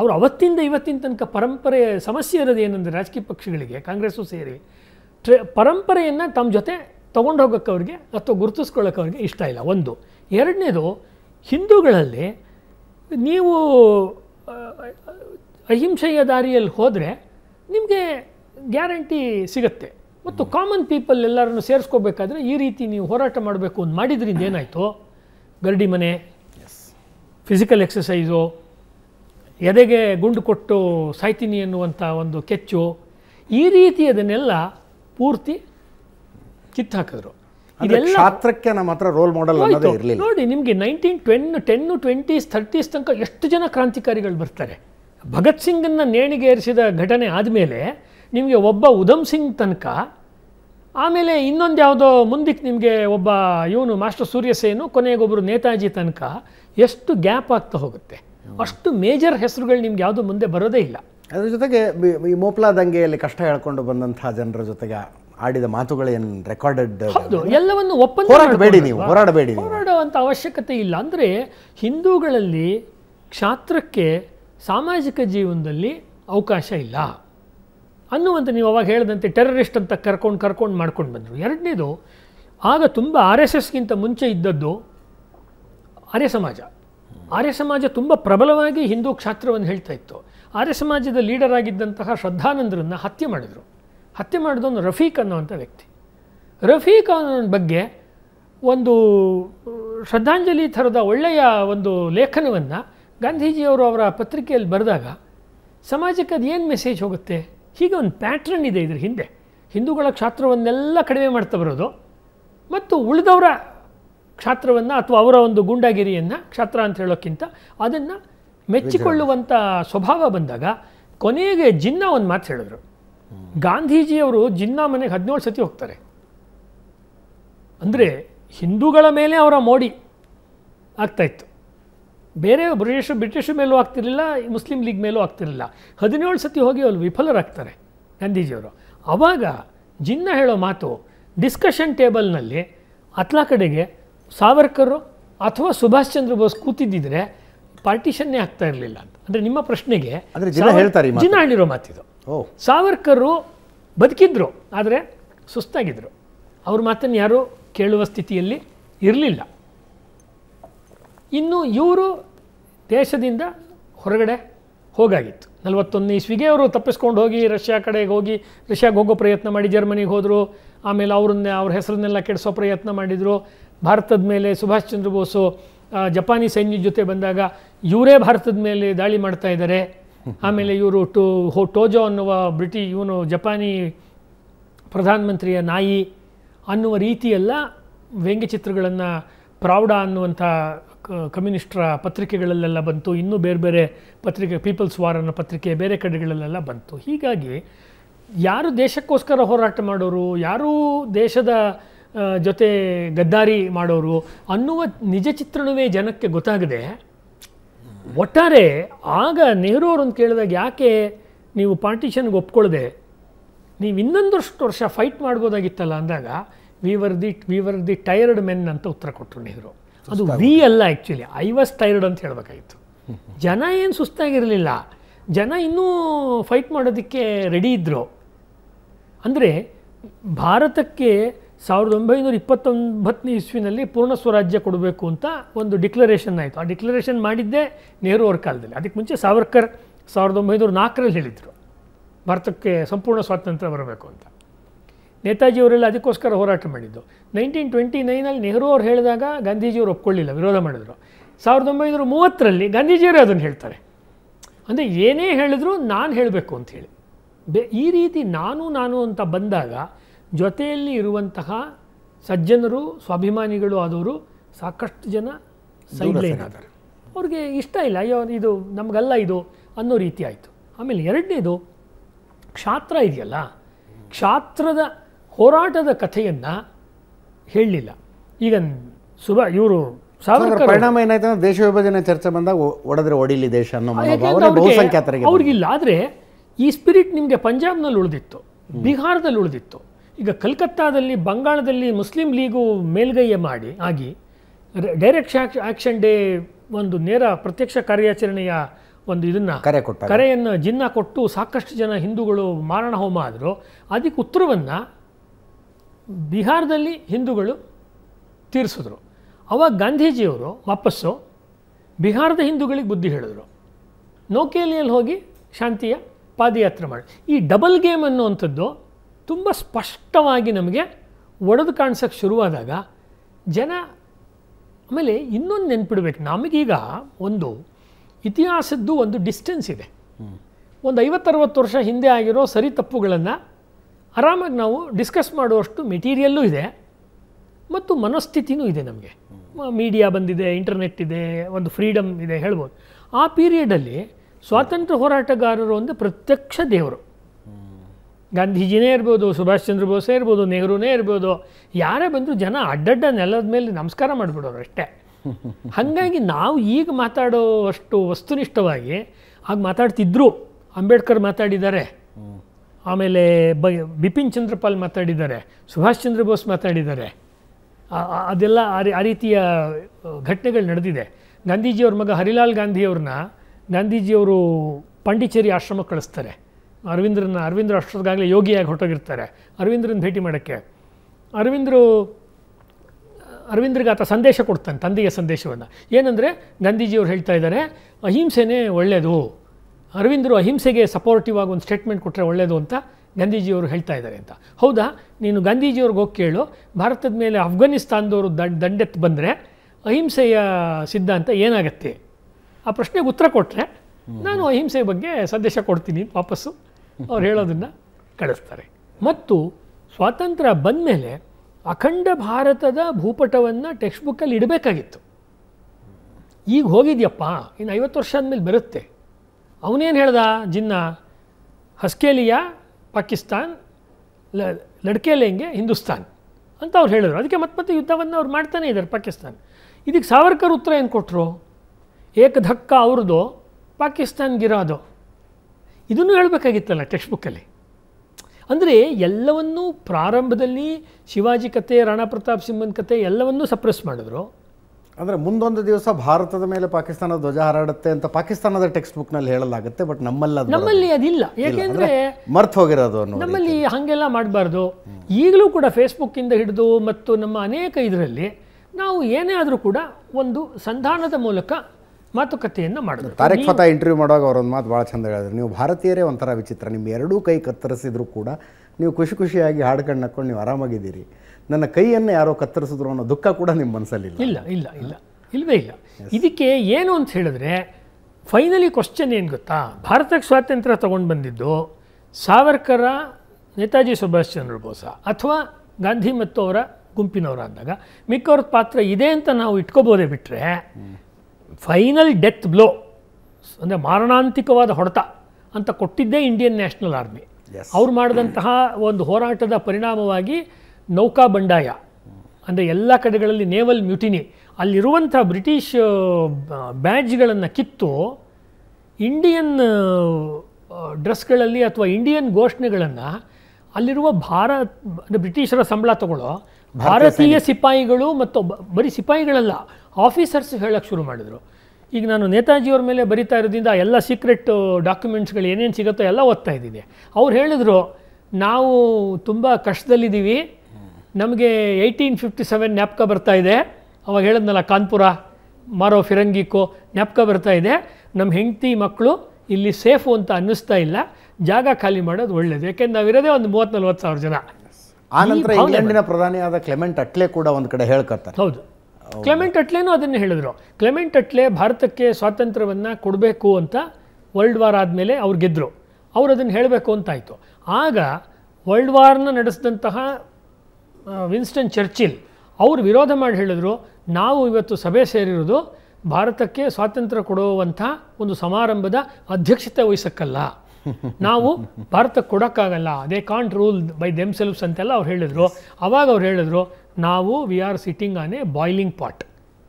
ಅವರು ಅವತ್ತಿಂದ ಇವತ್ತಿನ ತನಕ ಪರಂಪರೆ ಸಮಸ್ಯೆ ಇರೋದು ಏನಂದರೆ ರಾಜಕೀಯ ಪಕ್ಷಗಳಿಗೆ ಕಾಂಗ್ರೆಸ್ಸು ಸೇರಿ ಟ್ರೆ ಪರಂಪರೆಯನ್ನು ತಮ್ಮ ಜೊತೆ ತೊಗೊಂಡು ಹೋಗಕ್ಕೆ ಅವ್ರಿಗೆ ಅಥವಾ ಗುರುತಿಸ್ಕೊಳ್ಳೋಕೆ ಅವ್ರಿಗೆ ಇಷ್ಟ ಇಲ್ಲ ಒಂದು ಎರಡನೇದು ಹಿಂದೂಗಳಲ್ಲಿ ನೀವು ಅಹಿಂಸೆಯ ದಾರಿಯಲ್ಲಿ ಹೋದರೆ ನಿಮಗೆ ಗ್ಯಾರಂಟಿ ಸಿಗುತ್ತೆ ಮತ್ತು ಕಾಮನ್ ಪೀಪಲ್ ಎಲ್ಲರನ್ನು ಸೇರಿಸ್ಕೋಬೇಕಾದ್ರೆ ಈ ರೀತಿ ನೀವು ಹೋರಾಟ ಮಾಡಬೇಕು ಅಂತ ಮಾಡಿದ್ರಿಂದ ಏನಾಯಿತು ಗರಡಿ ಮನೆ ಫಿಸಿಕಲ್ ಎಕ್ಸಸೈಸು ಎದೆಗೆ ಗುಂಡು ಕೊಟ್ಟು ಸಾಯ್ತೀನಿ ಎನ್ನುವಂಥ ಒಂದು ಕೆಚ್ಚು ಈ ರೀತಿ ಅದನ್ನೆಲ್ಲ ಪೂರ್ತಿ ಕಿತ್ತಾಕಿದ್ರು ಶಾಸ್ತ್ರಕ್ಕೆ ನಮ್ಮ ಹತ್ರ ರೋಲ್ ಮಾಡೆಲ್ ಇರಲಿಲ್ಲ ನೋಡಿ ನಿಮಗೆ nineteen twenty twenties thirties ತನಕ ಎಷ್ಟು ಜನ ಕ್ರಾಂತಿಕಾರಿಗಳು ಬರ್ತಾರೆ ಭಗತ್ ಸಿಂಗನ್ನು ನೇಣಿಗೆ ಏರಿಸಿದ ಘಟನೆ ಆದಮೇಲೆ ನಿಮಗೆ ಒಬ್ಬ ಉಧಮ್ ಸಿಂಗ್ ತನಕ ಆಮೇಲೆ ಇನ್ನೊಂದು ಯಾವುದೋ ಮುಂದಕ್ಕೆ ನಿಮಗೆ ಒಬ್ಬ ಇವನು ಮಾಸ್ಟರ್ ಸೂರ್ಯಸೇನು ಕೊನೆಗೊಬ್ಬರು ನೇತಾಜಿ ತನಕ ಎಷ್ಟು ಗ್ಯಾಪ್ ಆಗ್ತಾ ಹೋಗುತ್ತೆ ಅಷ್ಟು ಮೇಜರ್ ಹೆಸರುಗಳು ನಿಮ್ಗೆ ಯಾವುದು ಮುಂದೆ ಬರೋದೇ ಇಲ್ಲ ಅದ್ರ ಜೊತೆಗೆ ಈ ಮೋಪ್ಲಾ ದಂಗೆಯಲ್ಲಿ ಕಷ್ಟ ಹೇಳ್ಕೊಂಡು ಬಂದಂತಹ ಜನರ ಜೊತೆಗೆ ಆಡಿದ ಮಾತುಗಳು ಏನು ರೆಕಾರ್ಡೆಡ್ ಎಲ್ಲವನ್ನು ಒಪ್ಪಂದ ಹೋರಾಡಬೇಡಿ ನೀವು ಹೋರಾಡಬೇಡಿ ಹೋರಾಡುವಂಥ ಅವಶ್ಯಕತೆ ಇಲ್ಲ ಅಂದರೆ ಹಿಂದೂಗಳಲ್ಲಿ ಕ್ಷಾತ್ರಕ್ಕೆ ಸಾಮಾಜಿಕ ಜೀವನದಲ್ಲಿ ಅವಕಾಶ ಇಲ್ಲ ಅನ್ನುವಂಥ ನೀವು ಅವಾಗ ಹೇಳಿದಂತೆ ಟೆರರಿಸ್ಟ್ ಅಂತ ಕರ್ಕೊಂಡು ಕರ್ಕೊಂಡು ಮಾಡ್ಕೊಂಡು ಬಂದರು ಎರಡನೇದು ಆಗ ತುಂಬ ಆರ್ ಎಸ್ ಎಸ್ಗಿಂತ ಮುಂಚೆ ಇದ್ದದ್ದು ಆರ್ಯ ಸಮಾಜ ಆರ್ಯ ಸಮಾಜ ತುಂಬ ಪ್ರಬಲವಾಗಿ ಹಿಂದೂ ಕ್ಷಾತ್ರವನ್ನು ಹೇಳ್ತಾ ಇತ್ತು ಆರ್ಯ ಸಮಾಜದ ಲೀಡರ್ ಆಗಿದ್ದಂತಹ ಶ್ರದ್ಧಾನಂದರನ್ನು ಹತ್ಯೆ ಮಾಡಿದರು ಹತ್ಯೆ ಮಾಡಿದವನು ರಫೀಕ್ ಅನ್ನೋವಂಥ ವ್ಯಕ್ತಿ ರಫೀಕ್ ಅನ್ನೋ ಬಗ್ಗೆ ಒಂದು ಶ್ರದ್ಧಾಂಜಲಿ ಥರದ ಒಳ್ಳೆಯ ಒಂದು ಲೇಖನವನ್ನು ಗಾಂಧೀಜಿಯವರು ಅವರ ಪತ್ರಿಕೆಯಲ್ಲಿ ಬರೆದಾಗ ಸಮಾಜಕ್ಕೆ ಅದು ಏನು ಮೆಸೇಜ್ ಹೋಗುತ್ತೆ ಹೀಗೆ ಒಂದು ಪ್ಯಾಟ್ರನ್ ಇದೆ ಇದ್ರ ಹಿಂದೆ ಹಿಂದೂಗಳ ಕ್ಷಾತ್ರವನ್ನೆಲ್ಲ ಕಡಿಮೆ ಮಾಡ್ತಾ ಬರೋದು ಮತ್ತು ಉಳಿದವರ ಕ್ಷಾತ್ರವನ್ನು ಅಥವಾ ಅವರ ಒಂದು ಗೂಂಡಾಗಿರಿಯನ್ನು ಕ್ಷಾತ್ರ ಅಂತ ಹೇಳೋಕ್ಕಿಂತ ಅದನ್ನು ಮೆಚ್ಚಿಕೊಳ್ಳುವಂಥ ಸ್ವಭಾವ ಬಂದಾಗ ಕೊನೆಗೆ ಜಿನ್ನ ಒಂದು ಮಾತು ಹೇಳಿದ್ರು ಗಾಂಧೀಜಿಯವರು ಜಿನ್ನ ಮನೆಗೆ ಹದಿನೇಳು ಸತಿ ಹೋಗ್ತಾರೆ ಅಂದರೆ ಹಿಂದೂಗಳ ಮೇಲೆ ಅವರ ಮೋಡಿ ಆಗ್ತಾಯಿತ್ತು ಬೇರೆ ಬ್ರಿಟಿಷ್ ಬ್ರಿಟಿಷ್ ಮೇಲೂ ಆಗ್ತಿರಲಿಲ್ಲ ಮುಸ್ಲಿಂ ಲೀಗ್ ಮೇಲೂ ಆಗ್ತಿರಲಿಲ್ಲ ಹದಿನೇಳು ಸತಿ ಹೋಗಿ ಅವ್ರು ವಿಫಲರಾಗ್ತಾರೆ ಗಾಂಧೀಜಿಯವರು ಆವಾಗ ಜಿನ್ನ ಹೇಳೋ ಮಾತು ಡಿಸ್ಕಷನ್ ಟೇಬಲ್ನಲ್ಲಿ ಅತ್ಲಾ ಕಡೆಗೆ ಸಾವರ್ಕರು ಅಥವಾ ಸುಭಾಷ್ ಚಂದ್ರ ಬೋಸ್ ಕೂತಿದ್ದಿದ್ರೆ ಪಾರ್ಟಿಷನ್ನೇ ಆಗ್ತಾ ಇರಲಿಲ್ಲ ಅಂತ ಅಂದರೆ ನಿಮ್ಮ ಪ್ರಶ್ನೆಗೆ ಜಿನ್ನ ಹೇಳಿರೋ ಮಾತಿದು ಸಾವರ್ಕರು ಬದುಕಿದ್ರು ಆದರೆ ಸುಸ್ತಾಗಿದ್ದರು ಅವ್ರ ಮಾತನ್ನು ಯಾರೂ ಕೇಳುವ ಸ್ಥಿತಿಯಲ್ಲಿ ಇರಲಿಲ್ಲ ಇನ್ನು ಇವರು ದೇಶದಿಂದ ಹೊರಗಡೆ ಹೋಗಾಗಿತ್ತು ನಲವತ್ತೊಂದನೇ ಇಸ್ವಿಗೆ ಅವರು ತಪ್ಪಿಸ್ಕೊಂಡು ಹೋಗಿ ರಷ್ಯಾ ಕಡೆಗೆ ಹೋಗಿ ರಷ್ಯಾಗೆ ಹೋಗೋ ಪ್ರಯತ್ನ ಮಾಡಿ ಜರ್ಮನಿಗೆ ಹೋದರು ಆಮೇಲೆ ಅವ್ರನ್ನ ಅವ್ರ ಹೆಸರನ್ನೆಲ್ಲ ಕೆಡಿಸೋ ಪ್ರಯತ್ನ ಮಾಡಿದರು ಭಾರತದ ಮೇಲೆ ಸುಭಾಷ್ ಚಂದ್ರ ಬೋಸು ಜಪಾನಿ ಸೈನ್ಯದ ಜೊತೆ ಬಂದಾಗ ಇವರೇ ಭಾರತದ ಮೇಲೆ ದಾಳಿ ಮಾಡ್ತಾ ಇದ್ದಾರೆ ಆಮೇಲೆ ಇವರು ಟೋ ಹೋ ಟೋಜೋ ಅನ್ನುವ ಬ್ರಿಟಿ ಇವನು ಜಪಾನಿ ಪ್ರಧಾನಮಂತ್ರಿಯ ನಾಯಿ ಅನ್ನುವ ರೀತಿಯೆಲ್ಲ ವ್ಯಂಗ್ಯಚಿತ್ರಗಳನ್ನು ಪ್ರೌಢ ಅನ್ನುವಂಥ ಕಮ್ಯುನಿಸ್ಟ್ರ ಪತ್ರಿಕೆಗಳಲ್ಲೆಲ್ಲ ಬಂತು ಇನ್ನೂ ಬೇರೆ ಬೇರೆ ಪತ್ರಿಕೆ ಪೀಪಲ್ಸ್ ವಾರ್ ಅನ್ನೋ ಪತ್ರಿಕೆ ಬೇರೆ ಕಡೆಗಳಲ್ಲೆಲ್ಲ ಬಂತು ಹೀಗಾಗಿ ಯಾರು ದೇಶಕ್ಕೋಸ್ಕರ ಹೋರಾಟ ಮಾಡೋರು ಯಾರು ದೇಶದ ಜೊತೆ ಗದ್ದಾರಿ ಮಾಡೋರು ಅನ್ನುವ ನಿಜ ಚಿತ್ರಣವೇ ಜನಕ್ಕೆ ಗೊತ್ತಾಗದೆ ಒಟ್ಟಾರೆ ಆಗ ನೆಹರು ಅವರೊಂದು ಕೇಳಿದಾಗ ಯಾಕೆ ನೀವು ಪಾರ್ಟಿಷನ್ಗೆ ಒಪ್ಕೊಳ್ಳದೆ ನೀವು ಇನ್ನೊಂದಷ್ಟು ವರ್ಷ ಫೈಟ್ ಮಾಡ್ಬೋದಾಗಿತ್ತಲ್ಲ ಅಂದಾಗ we were the we were the tired men ಅಂತ ಉತ್ತರ ಕೊಟ್ಟರು ನೆಹರು ಅದು ವಿ ಅಲ್ಲ ಆ್ಯಕ್ಚುಲಿ ಐ ವಾಸ್ ಟೈರ್ಡ್ ಅಂತ ಹೇಳಬೇಕಾಗಿತ್ತು ಜನ ಏನು ಸುಸ್ತಾಗಿರಲಿಲ್ಲ ಜನ ಇನ್ನೂ ಫೈಟ್ ಮಾಡೋದಕ್ಕೆ ರೆಡಿ ಇದ್ದರು ಅಂದರೆ ಭಾರತಕ್ಕೆ ಸಾವಿರದ ಒಂಬೈನೂರ ಇಪ್ಪತ್ತೊಂಬತ್ತನೇ ಇಸ್ವಿನಲ್ಲಿ ಪೂರ್ಣ ಸ್ವರಾಜ್ಯ ಕೊಡಬೇಕು ಅಂತ ಒಂದು ಡಿಕ್ಲರೇಷನ್ ಆಯಿತು ಆ ಡಿಕ್ಲರೇಷನ್ ಮಾಡಿದ್ದೇ ನೆಹರು ಅವ್ರ ಕಾಲದಲ್ಲಿ ಅದಕ್ಕೆ ಮುಂಚೆ ಸಾವರ್ಕರ್ ಸಾವಿರದ ಒಂಬೈನೂರ ನಾಲ್ಕರಲ್ಲಿ ಹೇಳಿದರು ಭಾರತಕ್ಕೆ ಸಂಪೂರ್ಣ ಸ್ವಾತಂತ್ರ್ಯ ಬರಬೇಕು ಅಂತ ನೇತಾಜಿಯವರೆಲ್ಲ ಅದಕ್ಕೋಸ್ಕರ ಹೋರಾಟ ಮಾಡಿದ್ದು ನೈನ್ಟೀನ್ ಟ್ವೆಂಟಿ ನೈನಲ್ಲಿ ನೆಹರು ಅವ್ರು ಹೇಳಿದಾಗ ಗಾಂಧೀಜಿಯವರು ಒಪ್ಕೊಳ್ಳಿಲ್ಲ ವಿರೋಧ ಮಾಡಿದ್ರು ಸಾವಿರದ ಒಂಬೈನೂರ ಮೂವತ್ತರಲ್ಲಿ ಗಾಂಧೀಜಿಯವರೇ ಅದನ್ನು ಹೇಳ್ತಾರೆ ಅಂದರೆ ಏನೇ ಹೇಳಿದ್ರು ನಾನು ಹೇಳಬೇಕು ಅಂಥೇಳಿ ಬೆ ಈ ರೀತಿ ನಾನು ನಾನು ಅಂತ ಬಂದಾಗ ಜೊತೆಯಲ್ಲಿ ಇರುವಂತಹ ಸಜ್ಜನರು ಸ್ವಾಭಿಮಾನಿಗಳು ಆದವರು ಸಾಕಷ್ಟು ಜನ ಸೈಡ್ಲೈನ್ ಅವ್ರಿಗೆ ಇಷ್ಟ ಇಲ್ಲ ಅಯ್ಯೋ ಇದು ನಮಗಲ್ಲ ಇದು ಅನ್ನೋ ರೀತಿ ಆಯಿತು ಆಮೇಲೆ ಎರಡನೇದು ಕ್ಷಾತ್ರ ಇದೆಯಲ್ಲ ಕ್ಷಾತ್ರದ ಹೋರಾಟದ ಕಥೆಯನ್ನು ಹೇಳಲಿಲ್ಲ ಈಗ ಸುಭಾ ಇವರು ಸಾವಿರ ಪರಿಣಾಮ ಏನಾಯ್ತು ದೇಶ ವಿಭಜನೆ ಚರ್ಚೆ ಬಂದಾಗ ಒಡೆದ್ರೆ ಒಡಿಲಿ ದೇಶ ಅವ್ರಿಗಿಲ್ಲ ಆದರೆ ಈ ಸ್ಪಿರಿಟ್ ನಿಮಗೆ ಪಂಜಾಬ್ನಲ್ಲಿ ಉಳಿದಿತ್ತು ಬಿಹಾರದಲ್ಲಿ ಉಳಿದಿತ್ತು ಈಗ ಕಲ್ಕತ್ತಾದಲ್ಲಿ ಬಂಗಾಳದಲ್ಲಿ ಮುಸ್ಲಿಂ ಲೀಗು ಮೇಲ್ಗೈಯ ಮಾಡಿ ಆಗಿ ಡೈರೆಕ್ಟ್ ಆಕ್ಷನ್ ಡೇ ಒಂದು ನೇರ ಪ್ರತ್ಯಕ್ಷ ಕಾರ್ಯಾಚರಣೆಯ ಒಂದು ಇದನ್ನು ಕರೆ ಕೊಟ್ಟು ಕರೆಯನ್ನು ಜಿನ್ನ ಕೊಟ್ಟು ಸಾಕಷ್ಟು ಜನ ಹಿಂದೂಗಳು ಮಾರಣ ಹೋಮ ಆದರು ಅದಕ್ಕೆ ಉತ್ತರವನ್ನು ಬಿಹಾರದಲ್ಲಿ ಹಿಂದೂಗಳು ತೀರಿಸಿದ್ರು ಅವಾಗ ಗಾಂಧೀಜಿಯವರು ವಾಪಸ್ಸು ಬಿಹಾರದ ಹಿಂದೂಗಳಿಗೆ ಬುದ್ಧಿ ಹೇಳಿದ್ರು ನೌಕೇಲಿಯಲ್ಲಿ ಹೋಗಿ ಶಾಂತಿಯ ಪಾದಯಾತ್ರೆ ಮಾಡಿ ಈ ಡಬಲ್ ಗೇಮ್ ಅನ್ನುವಂಥದ್ದು ತುಂಬ ಸ್ಪಷ್ಟವಾಗಿ ನಮಗೆ ಒಡೆದು ಕಾಣಿಸೋಕ್ಕೆ ಶುರುವಾದಾಗ ಜನ ಆಮೇಲೆ ಇನ್ನೊಂದು ನೆನ್ಪಿಡ್ಬೇಕು ನಮಗೀಗ ಒಂದು ಇತಿಹಾಸದ್ದು ಒಂದು ಡಿಸ್ಟೆನ್ಸ್ ಇದೆ ಒಂದು ಐವತ್ತರವತ್ತು ವರ್ಷ ಹಿಂದೆ ಆಗಿರೋ ಸರಿ ತಪ್ಪುಗಳನ್ನು ಆರಾಮಾಗಿ ನಾವು ಡಿಸ್ಕಸ್ ಮಾಡುವಷ್ಟು ಮೆಟೀರಿಯಲ್ಲೂ ಇದೆ ಮತ್ತು ಮನಸ್ಥಿತಿನೂ ಇದೆ ನಮಗೆ ಮೀಡಿಯಾ ಬಂದಿದೆ ಇಂಟರ್ನೆಟ್ ಇದೆ ಒಂದು ಫ್ರೀಡಮ್ ಇದೆ ಹೇಳ್ಬೋದು ಆ ಪೀರಿಯಡಲ್ಲಿ ಸ್ವಾತಂತ್ರ್ಯ ಹೋರಾಟಗಾರರು ಒಂದು ಪ್ರತ್ಯಕ್ಷ ದೇವರು ಗಾಂಧೀಜಿನೇ ಇರ್ಬೋದು ಸುಭಾಷ್ ಚಂದ್ರ ಬೋಸೇ ಇರ್ಬೋದು ನೆಹರೂನೇ ಇರ್ಬೋದು ಯಾರೇ ಬಂದರೂ ಜನ ಅಡ್ಡಡ್ಡ ನೆಲದ ಮೇಲೆ ನಮಸ್ಕಾರ ಮಾಡಿಬಿಡೋರು ಅಷ್ಟೇ ಹಾಗಾಗಿ ನಾವು ಈಗ ಮಾತಾಡೋ ಅಷ್ಟು ವಸ್ತುನಿಷ್ಠವಾಗಿ ಆಗ ಮಾತಾಡ್ತಿದ್ರು ಅಂಬೇಡ್ಕರ್ ಮಾತಾಡಿದ್ದಾರೆ ಆಮೇಲೆ ಬ ಬಿಪಿನ್ ಚಂದ್ರಪಾಲ್ ಮಾತಾಡಿದ್ದಾರೆ ಸುಭಾಷ್ ಚಂದ್ರ ಬೋಸ್ ಮಾತಾಡಿದ್ದಾರೆ ಅದೆಲ್ಲ ಆ ರೀತಿಯ ಘಟನೆಗಳು ನಡೆದಿದೆ ಗಾಂಧೀಜಿಯವ್ರ ಮಗ ಹರಿಲಾಲ್ ಗಾಂಧಿಯವ್ರನ್ನ ಗಾಂಧೀಜಿಯವರು ಪಾಂಡಿಚೇರಿ ಆಶ್ರಮಕ್ಕೆ ಕಳಿಸ್ತಾರೆ ಅರವಿಂದ್ರನ್ನ ಅರವಿಂದ್ರ ಅಷ್ಟೊತ್ತಿಗಾಗಲೇ ಯೋಗಿಯಾಗಿ ಹೊರಟೋಗಿರ್ತಾರೆ ಅರವಿಂದ್ರನ್ನ ಭೇಟಿ ಮಾಡೋಕ್ಕೆ ಅರವಿಂದರು ಅರವಿಂದ್ರಿಗೆ ಆತ ಸಂದೇಶ ಕೊಡ್ತಾನೆ ತಂದೆಯ ಸಂದೇಶವನ್ನು ಏನಂದರೆ ಗಾಂಧೀಜಿಯವರು ಹೇಳ್ತಾ ಇದ್ದಾರೆ ಅಹಿಂಸೆನೇ ಒಳ್ಳೆಯದು ಅರವಿಂದರು ಅಹಿಂಸೆಗೆ ಸಪೋರ್ಟಿವ್ ಆಗಿ ಒಂದು ಸ್ಟೇಟ್ಮೆಂಟ್ ಕೊಟ್ಟರೆ ಒಳ್ಳೆಯದು ಅಂತ ಗಾಂಧೀಜಿಯವರು ಹೇಳ್ತಾ ಇದ್ದಾರೆ ಅಂತ ಹೌದಾ ನೀನು ಗಾಂಧೀಜಿಯವ್ರಿಗೆ ಹೋಗಿ ಕೇಳು ಭಾರತದ ಮೇಲೆ ಅಫ್ಘಾನಿಸ್ತಾನದವರು ದಂಡ್ ದಂಡೆತ್ತು ಬಂದರೆ ಅಹಿಂಸೆಯ ಸಿದ್ಧಾಂತ ಏನಾಗತ್ತೆ ಆ ಪ್ರಶ್ನೆಗೆ ಉತ್ತರ ಕೊಟ್ಟರೆ ನಾನು ಅಹಿಂಸೆ ಬಗ್ಗೆ ಸಂದೇಶ ಕೊಡ್ತೀನಿ ವಾಪಸ್ಸು ಅವ್ರು ಹೇಳೋದನ್ನು ಕಳಿಸ್ತಾರೆ ಮತ್ತು ಸ್ವಾತಂತ್ರ್ಯ ಬಂದ ಮೇಲೆ ಅಖಂಡ ಭಾರತದ ಭೂಪಟವನ್ನು ಟೆಕ್ಸ್ಟ್ ಬುಕ್ಕಲ್ಲಿ ಇಡಬೇಕಾಗಿತ್ತು ಈಗ ಹೋಗಿದ್ಯಪ್ಪ ಇನ್ನು ಐವತ್ತು ವರ್ಷ ಆದಮೇಲೆ ಬರುತ್ತೆ ಅವನೇನು ಹೇಳ್ದ ಜಿನ್ನ ಹಸ್ಕೇಲಿಯಾ ಪಾಕಿಸ್ತಾನ್ ಲ ಲಡ್ಕೇಲೆಂಗೆ ಹಿಂದೂಸ್ತಾನ್ ಅಂತ ಅವ್ರು ಹೇಳಿದರು ಅದಕ್ಕೆ ಮತ್ತೆ ಮತ್ತೆ ಯುದ್ಧವನ್ನು ಅವ್ರು ಮಾಡ್ತಾನೇ ಇದ್ದಾರೆ ಪಾಕಿಸ್ತಾನ್ ಇದಕ್ಕೆ ಸಾವರ್ಕರ್ ಉತ್ತರ ಏನು ಕೊಟ್ಟರು ಏಕಧಕ್ಕ ಅವ್ರದ್ದು ಪಾಕಿಸ್ತಾನ್ಗಿರೋದು ಇದನ್ನು ಹೇಳಬೇಕಾಗಿತ್ತಲ್ಲ ಟೆಕ್ಸ್ಟ್ ಬುಕ್ಕಲ್ಲಿ ಅಂದರೆ ಎಲ್ಲವನ್ನೂ ಪ್ರಾರಂಭದಲ್ಲಿ ಶಿವಾಜಿ ಕತೆ ರಾಣಾ ಪ್ರತಾಪ್ ಸಿಂಹನ್ ಕತೆ ಎಲ್ಲವನ್ನೂ ಸಪ್ರೆಸ್ ಮಾಡಿದ್ರು ಅಂದರೆ ಮುಂದೊಂದು ದಿವಸ ಭಾರತದ ಮೇಲೆ ಪಾಕಿಸ್ತಾನದ ಧ್ವಜ ಹಾರಾಡುತ್ತೆ ಅಂತ ಪಾಕಿಸ್ತಾನದ ಟೆಕ್ಸ್ಟ್ ಬುಕ್ ನಲ್ಲಿ ಹೇಳಲಾಗುತ್ತೆ ಬಟ್ ನಮ್ಮಲ್ಲಿ ನಮ್ಮಲ್ಲಿ ಅದಿಲ್ಲ ಯಾಕೆಂದ್ರೆ ಮರ್ತ್ ಹೋಗಿರೋದು ನಮ್ಮಲ್ಲಿ ಹಂಗೆಲ್ಲ ಮಾಡಬಾರ್ದು ಈಗಲೂ ಕೂಡ ಫೇಸ್ಬುಕ್ ಇಂದ ಹಿಡಿದು ಮತ್ತು ನಮ್ಮ ಅನೇಕ ಇದರಲ್ಲಿ ನಾವು ಏನೇ ಆದರೂ ಕೂಡ ಒಂದು ಸಂಧಾನದ ಮೂಲಕ ಮಾತುಕತೆಯನ್ನು ಮಾಡಿದ್ರು ತಾರಿಕ್ ಫತಾ ಇಂಟರ್ವ್ಯೂ ಮಾಡುವಾಗ ಅವರೊಂದು ಮಾತು ಭಾಳ ಚಂದ ಹೇಳಿದ್ರು ನೀವು ಭಾರತೀಯರೇ ಒಂಥರ ವಿಚಿತ್ರ ನಿಮ್ಮ ಎರಡೂ ಕೈ ಕತ್ತರಿಸಿದ್ರು ಕೂಡ ನೀವು ಖುಷಿ ಖುಷಿಯಾಗಿ ಹಾಡ್ಕೊಂಡು ಹಾಕೊಂಡು ನೀವು ಆರಾಮಾಗಿದ್ದೀರಿ ನನ್ನ ಕೈಯನ್ನು ಯಾರೋ ಕತ್ತರಿಸಿದ್ರು ಅನ್ನೋ ದುಃಖ ಕೂಡ ನಿಮ್ಮ ಮನಸ್ಸಲ್ಲಿ ಇಲ್ಲ ಇಲ್ಲ ಇಲ್ಲ ಇಲ್ಲವೇ ಇಲ್ಲ ಇದಕ್ಕೆ ಏನು ಅಂತ ಹೇಳಿದ್ರೆ ಫೈನಲಿ ಕ್ವಶನ್ ಏನು ಗೊತ್ತಾ ಭಾರತಕ್ಕೆ ಸ್ವಾತಂತ್ರ್ಯ ತೊಗೊಂಡು ಬಂದಿದ್ದು ಸಾವರ್ಕರ ನೇತಾಜಿ ಸುಭಾಷ್ ಚಂದ್ರ ಬೋಸ ಅಥವಾ ಗಾಂಧಿ ಮತ್ತು ಅವರ ಗುಂಪಿನವರಾದಾಗ ಅಂದಾಗ ಮಿಕ್ಕವ್ರ ಪಾತ್ರ ಇದೆ ಅಂತ ನಾವು ಇಟ್ಕೋಬೋದೇ ಬಿಟ್ಟರೆ ಫೈನಲ್ ಡೆತ್ ಬ್ಲೋ ಅಂದರೆ ಮಾರಣಾಂತಿಕವಾದ ಹೊಡೆತ ಅಂತ ಕೊಟ್ಟಿದ್ದೇ ಇಂಡಿಯನ್ ನ್ಯಾಷನಲ್ ಆರ್ಮಿ ಅವ್ರು ಮಾಡಿದಂತಹ ಒಂದು ಹೋರಾಟದ ಪರಿಣಾಮವಾಗಿ ನೌಕಾ ಬಂಡಾಯ ಅಂದರೆ ಎಲ್ಲ ಕಡೆಗಳಲ್ಲಿ ನೇವಲ್ ಮ್ಯೂಟಿನಿ ಅಲ್ಲಿರುವಂಥ ಬ್ರಿಟಿಷ್ ಬ್ಯಾಡ್ಜ್ಗಳನ್ನು ಕಿತ್ತು ಇಂಡಿಯನ್ ಡ್ರೆಸ್ಗಳಲ್ಲಿ ಅಥವಾ ಇಂಡಿಯನ್ ಘೋಷಣೆಗಳನ್ನು ಅಲ್ಲಿರುವ ಭಾರತ್ ಅಂದರೆ ಬ್ರಿಟಿಷರ ಸಂಬಳ ತಗೊಳ್ಳೋ ಭಾರತೀಯ ಸಿಪಾಯಿಗಳು ಮತ್ತು ಬರೀ ಸಿಪಾಯಿಗಳಲ್ಲ ಆಫೀಸರ್ಸ್ ಹೇಳಕ್ಕೆ ಶುರು ಮಾಡಿದರು ಈಗ ನಾನು ನೇತಾಜಿಯವ್ರ ಮೇಲೆ ಬರಿತಾ ಇರೋದ್ರಿಂದ ಎಲ್ಲ ಸೀಕ್ರೆಟ್ ಡಾಕ್ಯುಮೆಂಟ್ಸ್ಗಳು ಏನೇನು ಸಿಗುತ್ತೋ ಎಲ್ಲ ಓದ್ತಾ ಇದ್ದೀನಿ ಅವ್ರು ಹೇಳಿದ್ರು ನಾವು ತುಂಬ ಕಷ್ಟದಲ್ಲಿದ್ದೀವಿ ನಮಗೆ ಏಯ್ಟೀನ್ ಫಿಫ್ಟಿ ಸೆವೆನ್ ನ್ಯಾಪ್ಕ ಬರ್ತಾ ಇದೆ ಅವಾಗ ಹೇಳಿದ್ನಲ್ಲ ಕಾನ್ಪುರ ಮಾರೋ ಫಿರಂಗಿಕೋ ನ್ಯಾಪ್ಕ ಬರ್ತಾ ಇದೆ ನಮ್ಮ ಹೆಂಡತಿ ಮಕ್ಕಳು ಇಲ್ಲಿ ಸೇಫು ಅಂತ ಅನ್ನಿಸ್ತಾ ಇಲ್ಲ ಜಾಗ ಖಾಲಿ ಮಾಡೋದು ಒಳ್ಳೇದು ಯಾಕೆಂದ್ರೆ ನಾವಿರೋದೇ ಒಂದು ಮೂವತ್ತು ನಲ್ವತ್ತು ಸಾವಿರ ಜನ ಆ ನಂತರ ಇಂಗ್ಲೆಂಡಿನ ಪ್ರಧಾನಿಯಾದ ಕ್ಲೆಮೆಂಟ್ ಅಟ್ಲೆ ಕೂಡ ಒಂದು ಕಡೆ ಹೇಳ್ಕೊತಾರೆ ಹೌದು ಕ್ಲೆಮೆಂಟ್ ಅಟ್ಲೇನೂ ಅದನ್ನು ಹೇಳಿದ್ರು ಕ್ಲೆಮೆಂಟ್ ಅಟ್ಲೆ ಭಾರತಕ್ಕೆ ಸ್ವಾತಂತ್ರ್ಯವನ್ನು ಕೊಡಬೇಕು ಅಂತ ವರ್ಲ್ಡ್ ವಾರ್ ಆದಮೇಲೆ ಅವ್ರು ಗೆದ್ದರು ಅವ್ರು ಅದನ್ನು ಹೇಳಬೇಕು ಅಂತಾಯಿತು ಆಗ ವರ್ಲ್ಡ್ ವಾರ್ನ ನಡೆಸಿದಂತಹ ವಿನ್ಸ್ಟನ್ ಚರ್ಚಿಲ್ ಅವರು ವಿರೋಧ ಮಾಡಿ ಹೇಳಿದ್ರು ನಾವು ಇವತ್ತು ಸಭೆ ಸೇರಿರೋದು ಭಾರತಕ್ಕೆ ಸ್ವಾತಂತ್ರ್ಯ ಕೊಡುವಂಥ ಒಂದು ಸಮಾರಂಭದ ಅಧ್ಯಕ್ಷತೆ ವಹಿಸಕ್ಕಲ್ಲ ನಾವು ಭಾರತಕ್ಕೆ ಕೊಡೋಕ್ಕಾಗಲ್ಲ they can't rule by themselves ಅಂತೆಲ್ಲ ಅವ್ರು ಹೇಳಿದರು ಅವಾಗ ಅವ್ರು ಹೇಳಿದ್ರು ನಾವು we are sitting on a boiling pot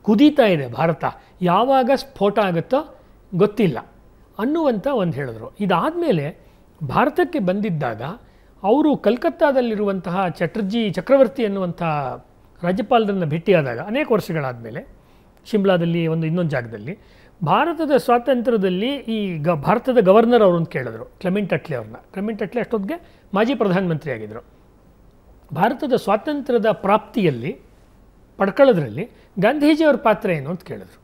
ಕುದೀತಾ ಇದೆ ಭಾರತ ಯಾವಾಗ ಸ್ಫೋಟ ಆಗುತ್ತೋ ಗೊತ್ತಿಲ್ಲ ಅನ್ನುವಂಥ ಒಂದು ಹೇಳಿದ್ರು ಇದಾದ ಮೇಲೆ ಭಾರತಕ್ಕೆ ಬಂದಿದ್ದಾಗ ಅವರು ಕಲ್ಕತ್ತಾದಲ್ಲಿರುವಂತಹ ಚಟರ್ಜಿ ಚಕ್ರವರ್ತಿ ಎನ್ನುವಂತಹ ರಾಜ್ಯಪಾಲರನ್ನು ಭೇಟಿಯಾದಾಗ ಅನೇಕ ವರ್ಷಗಳಾದಮೇಲೆ ಶಿಮ್ಲಾದಲ್ಲಿ ಒಂದು ಇನ್ನೊಂದು ಜಾಗದಲ್ಲಿ ಭಾರತದ ಸ್ವಾತಂತ್ರ್ಯದಲ್ಲಿ ಈ ಗ ಭಾರತದ ಗವರ್ನರ್ ಅಂತ ಕೇಳಿದ್ರು ಕ್ಲಮಿಂಟ್ ಅಟ್ಲೆ ಅವ್ರನ್ನ ಕ್ಲಮಿಂಟ್ ಅಟ್ಲಿ ಅಷ್ಟೊತ್ತಿಗೆ ಮಾಜಿ ಪ್ರಧಾನಮಂತ್ರಿ ಆಗಿದ್ದರು ಭಾರತದ ಸ್ವಾತಂತ್ರ್ಯದ ಪ್ರಾಪ್ತಿಯಲ್ಲಿ ಪಡ್ಕೊಳ್ಳೋದ್ರಲ್ಲಿ ಗಾಂಧೀಜಿಯವ್ರ ಪಾತ್ರ ಏನು ಅಂತ ಕೇಳಿದ್ರು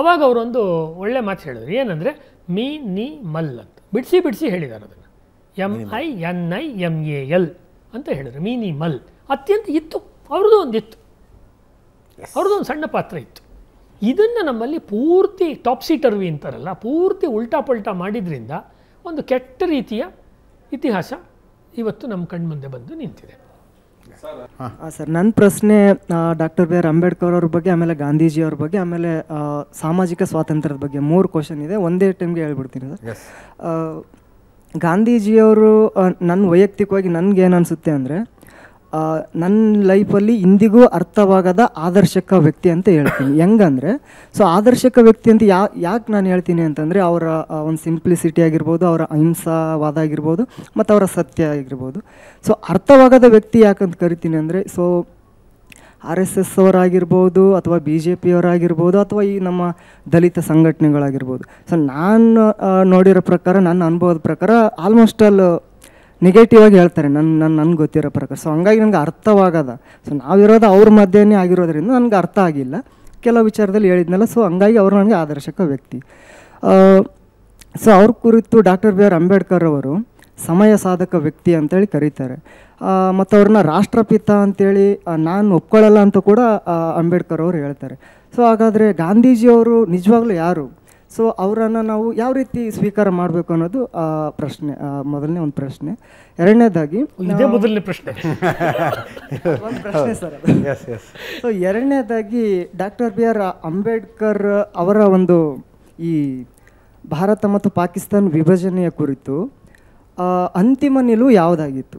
ಆವಾಗ ಅವರೊಂದು ಒಳ್ಳೆ ಮಾತು ಹೇಳಿದ್ರು ಏನಂದರೆ ಮೀ ನೀ ಮಲ್ ಅಂತ ಬಿಡಿಸಿ ಬಿಡಿಸಿ ಹೇಳಿದ್ದಾರೆ ಅದನ್ನು M I N I M A L ಅಂತ ಹೇಳಿದ್ರು ಮಿನಿಮಲ್ ಅತ್ಯಂತ ಇತ್ತು ಅವ್ರದ್ದು ಅವ್ರದ್ದು ಒಂದು ಸಣ್ಣ ಪಾತ್ರ ಇತ್ತು ಇದನ್ನು ನಮ್ಮಲ್ಲಿ ಪೂರ್ತಿ ಟಾಪ್ಸಿ ಟರ್ವಿ ಅಂತಾರಲ್ಲ ಪೂರ್ತಿ ಉಲ್ಟಾ ಪಲ್ಟಾ ಮಾಡಿದ್ರಿಂದ ಒಂದು ಕೆಟ್ಟ ರೀತಿಯ ಇತಿಹಾಸ ಇವತ್ತು ನಮ್ಮ ಕಣ್ಮುಂದೆ ಬಂದು ನಿಂತಿದೆ ಸರ್ ನನ್ನ ಪ್ರಶ್ನೆ ಡಾಕ್ಟರ್ ಬಿ ಆರ್ ಅಂಬೇಡ್ಕರ್ ಅವ್ರ ಬಗ್ಗೆ ಆಮೇಲೆ ಗಾಂಧೀಜಿ ಅವ್ರ ಬಗ್ಗೆ ಆಮೇಲೆ ಸಾಮಾಜಿಕ ಸ್ವಾತಂತ್ರ್ಯದ ಬಗ್ಗೆ ಮೂರು ಕ್ವಶನ್ ಇದೆ ಒಂದೇ ಟೈಮ್ಗೆ ಹೇಳ್ಬಿಡ್ತೀನಿ ಸರ್ ಗಾಂಧೀಜಿಯವರು ನನ್ನ ವೈಯಕ್ತಿಕವಾಗಿ ನನಗೇನು ಅನಿಸುತ್ತೆ ಅಂದರೆ ನನ್ನ ಲೈಫಲ್ಲಿ ಇಂದಿಗೂ ಅರ್ಥವಾಗದ ಆದರ್ಶಕ ವ್ಯಕ್ತಿ ಅಂತ ಹೇಳ್ತೀನಿ ಹೆಂಗಂದರೆ ಸೊ ಆದರ್ಶಕ ವ್ಯಕ್ತಿ ಅಂತ ಯಾ ಯಾಕೆ ನಾನು ಹೇಳ್ತೀನಿ ಅಂತಂದರೆ ಅವರ ಒಂದು ಸಿಂಪ್ಲಿಸಿಟಿ ಆಗಿರ್ಬೋದು ಅವರ ಅಹಿಂಸಾವಾದ ಆಗಿರ್ಬೋದು ಮತ್ತು ಅವರ ಸತ್ಯ ಆಗಿರ್ಬೋದು ಸೊ ಅರ್ಥವಾಗದ ವ್ಯಕ್ತಿ ಯಾಕಂತ ಕರಿತೀನಿ ಅಂದರೆ ಸೊ ಆರ್ ಎಸ್ ಎಸ್ ಅವರಾಗಿರ್ಬೋದು ಅಥವಾ ಬಿ ಜೆ ಪಿಯವರಾಗಿರ್ಬೋದು ಅಥವಾ ಈ ನಮ್ಮ ದಲಿತ ಸಂಘಟನೆಗಳಾಗಿರ್ಬೋದು ಸೊ ನಾನು ನೋಡಿರೋ ಪ್ರಕಾರ ನನ್ನ ಅನುಭವದ ಪ್ರಕಾರ ಆಲ್ಮೋಸ್ಟ್ ಆಲ್ ನೆಗೆಟಿವ್ ಆಗಿ ಹೇಳ್ತಾರೆ ನನ್ನ ನನ್ನ ನನಗೆ ಗೊತ್ತಿರೋ ಪ್ರಕಾರ ಸೊ ಹಂಗಾಗಿ ನನಗೆ ಅರ್ಥವಾಗದ ಸೊ ನಾವಿರೋದು ಅವ್ರ ಮಧ್ಯನೇ ಆಗಿರೋದ್ರಿಂದ ನನಗೆ ಅರ್ಥ ಆಗಿಲ್ಲ ಕೆಲವು ವಿಚಾರದಲ್ಲಿ ಹೇಳಿದ್ನಲ್ಲ ಸೊ ಹಂಗಾಗಿ ಅವರು ನನಗೆ ಆದರ್ಶಕ ವ್ಯಕ್ತಿ ಸೊ ಅವ್ರ ಕುರಿತು ಡಾಕ್ಟರ್ ಬಿ ಆರ್ ಅಂಬೇಡ್ಕರ್ ಅವರು ಸಮಯ ಸಾಧಕ ವ್ಯಕ್ತಿ ಅಂತೇಳಿ ಕರೀತಾರೆ ಮತ್ತು ಅವ್ರನ್ನ ರಾಷ್ಟ್ರಪಿತ ಅಂತೇಳಿ ನಾನು ಒಪ್ಕೊಳ್ಳಲ್ಲ ಅಂತ ಕೂಡ ಅಂಬೇಡ್ಕರ್ ಅವರು ಹೇಳ್ತಾರೆ ಸೊ ಹಾಗಾದರೆ ಗಾಂಧೀಜಿಯವರು ನಿಜವಾಗ್ಲೂ ಯಾರು ಸೊ ಅವರನ್ನು ನಾವು ಯಾವ ರೀತಿ ಸ್ವೀಕಾರ ಮಾಡಬೇಕು ಅನ್ನೋದು ಪ್ರಶ್ನೆ ಮೊದಲನೇ ಒಂದು ಪ್ರಶ್ನೆ ಎರಡನೇದಾಗಿ ಮೊದಲನೇ ಪ್ರಶ್ನೆ ಪ್ರಶ್ನೆ ಸರ್ ಸೊ ಎರಡನೇದಾಗಿ ಡಾಕ್ಟರ್ ಬಿ ಆರ್ ಅಂಬೇಡ್ಕರ್ ಅವರ ಒಂದು ಈ ಭಾರತ ಮತ್ತು ಪಾಕಿಸ್ತಾನ ವಿಭಜನೆಯ ಕುರಿತು ಅಂತಿಮ ನಿಲುವು ಯಾವುದಾಗಿತ್ತು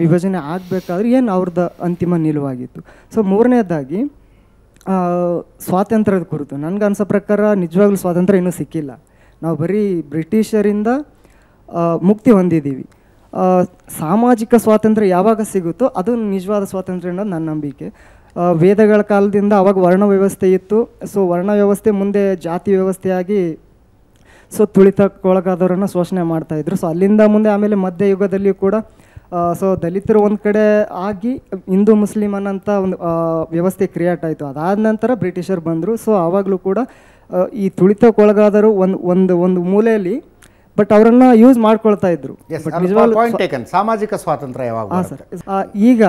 ವಿಭಜನೆ ಆಗಬೇಕಾದ್ರೆ ಏನು ಅವ್ರದ್ದು ಅಂತಿಮ ನಿಲುವಾಗಿತ್ತು ಸೊ ಮೂರನೇದಾಗಿ ಸ್ವಾತಂತ್ರ್ಯದ ಕುರಿತು ನನಗೆ ಅನ್ಸೋ ಪ್ರಕಾರ ನಿಜವಾಗ್ಲೂ ಸ್ವಾತಂತ್ರ್ಯ ಇನ್ನೂ ಸಿಕ್ಕಿಲ್ಲ ನಾವು ಬರೀ ಬ್ರಿಟಿಷರಿಂದ ಮುಕ್ತಿ ಹೊಂದಿದ್ದೀವಿ ಸಾಮಾಜಿಕ ಸ್ವಾತಂತ್ರ್ಯ ಯಾವಾಗ ಸಿಗುತ್ತೋ ಅದು ನಿಜವಾದ ಸ್ವಾತಂತ್ರ್ಯ ಅನ್ನೋದು ನನ್ನ ನಂಬಿಕೆ ವೇದಗಳ ಕಾಲದಿಂದ ಅವಾಗ ವರ್ಣ ವ್ಯವಸ್ಥೆ ಇತ್ತು ಸೊ ವರ್ಣ ವ್ಯವಸ್ಥೆ ಮುಂದೆ ಜಾತಿ ವ್ಯವಸ್ಥೆಯಾಗಿ ಸೊ ತುಳಿತಕ್ಕೊಳಗಾದವರನ್ನು ಶೋಷಣೆ ಮಾಡ್ತಾಯಿದ್ರು ಸೊ ಅಲ್ಲಿಂದ ಮುಂದೆ ಆಮೇಲೆ ಮಧ್ಯಯುಗದಲ್ಲಿಯೂ ಕೂಡ ಸೊ ದಲಿತರು ಒಂದು ಕಡೆ ಆಗಿ ಹಿಂದೂ ಮುಸ್ಲಿಮ್ ಅನ್ನೋಂಥ ಒಂದು ವ್ಯವಸ್ಥೆ ಕ್ರಿಯೇಟ್ ಆಯಿತು ಅದಾದ ನಂತರ ಬ್ರಿಟಿಷರು ಬಂದರು ಸೊ ಆವಾಗಲೂ ಕೂಡ ಈ ತುಳಿತಕ್ಕೊಳಗಾದರು ಒಂದು ಒಂದು ಒಂದು ಮೂಲೆಯಲ್ಲಿ ಬಟ್ ಅವರನ್ನ ಯೂಸ್ ಮಾಡ್ಕೊಳ್ತಾ ಇದ್ರು ಸಾಮಾಜಿಕ ಸ್ವಾತಂತ್ರ್ಯ ಈಗ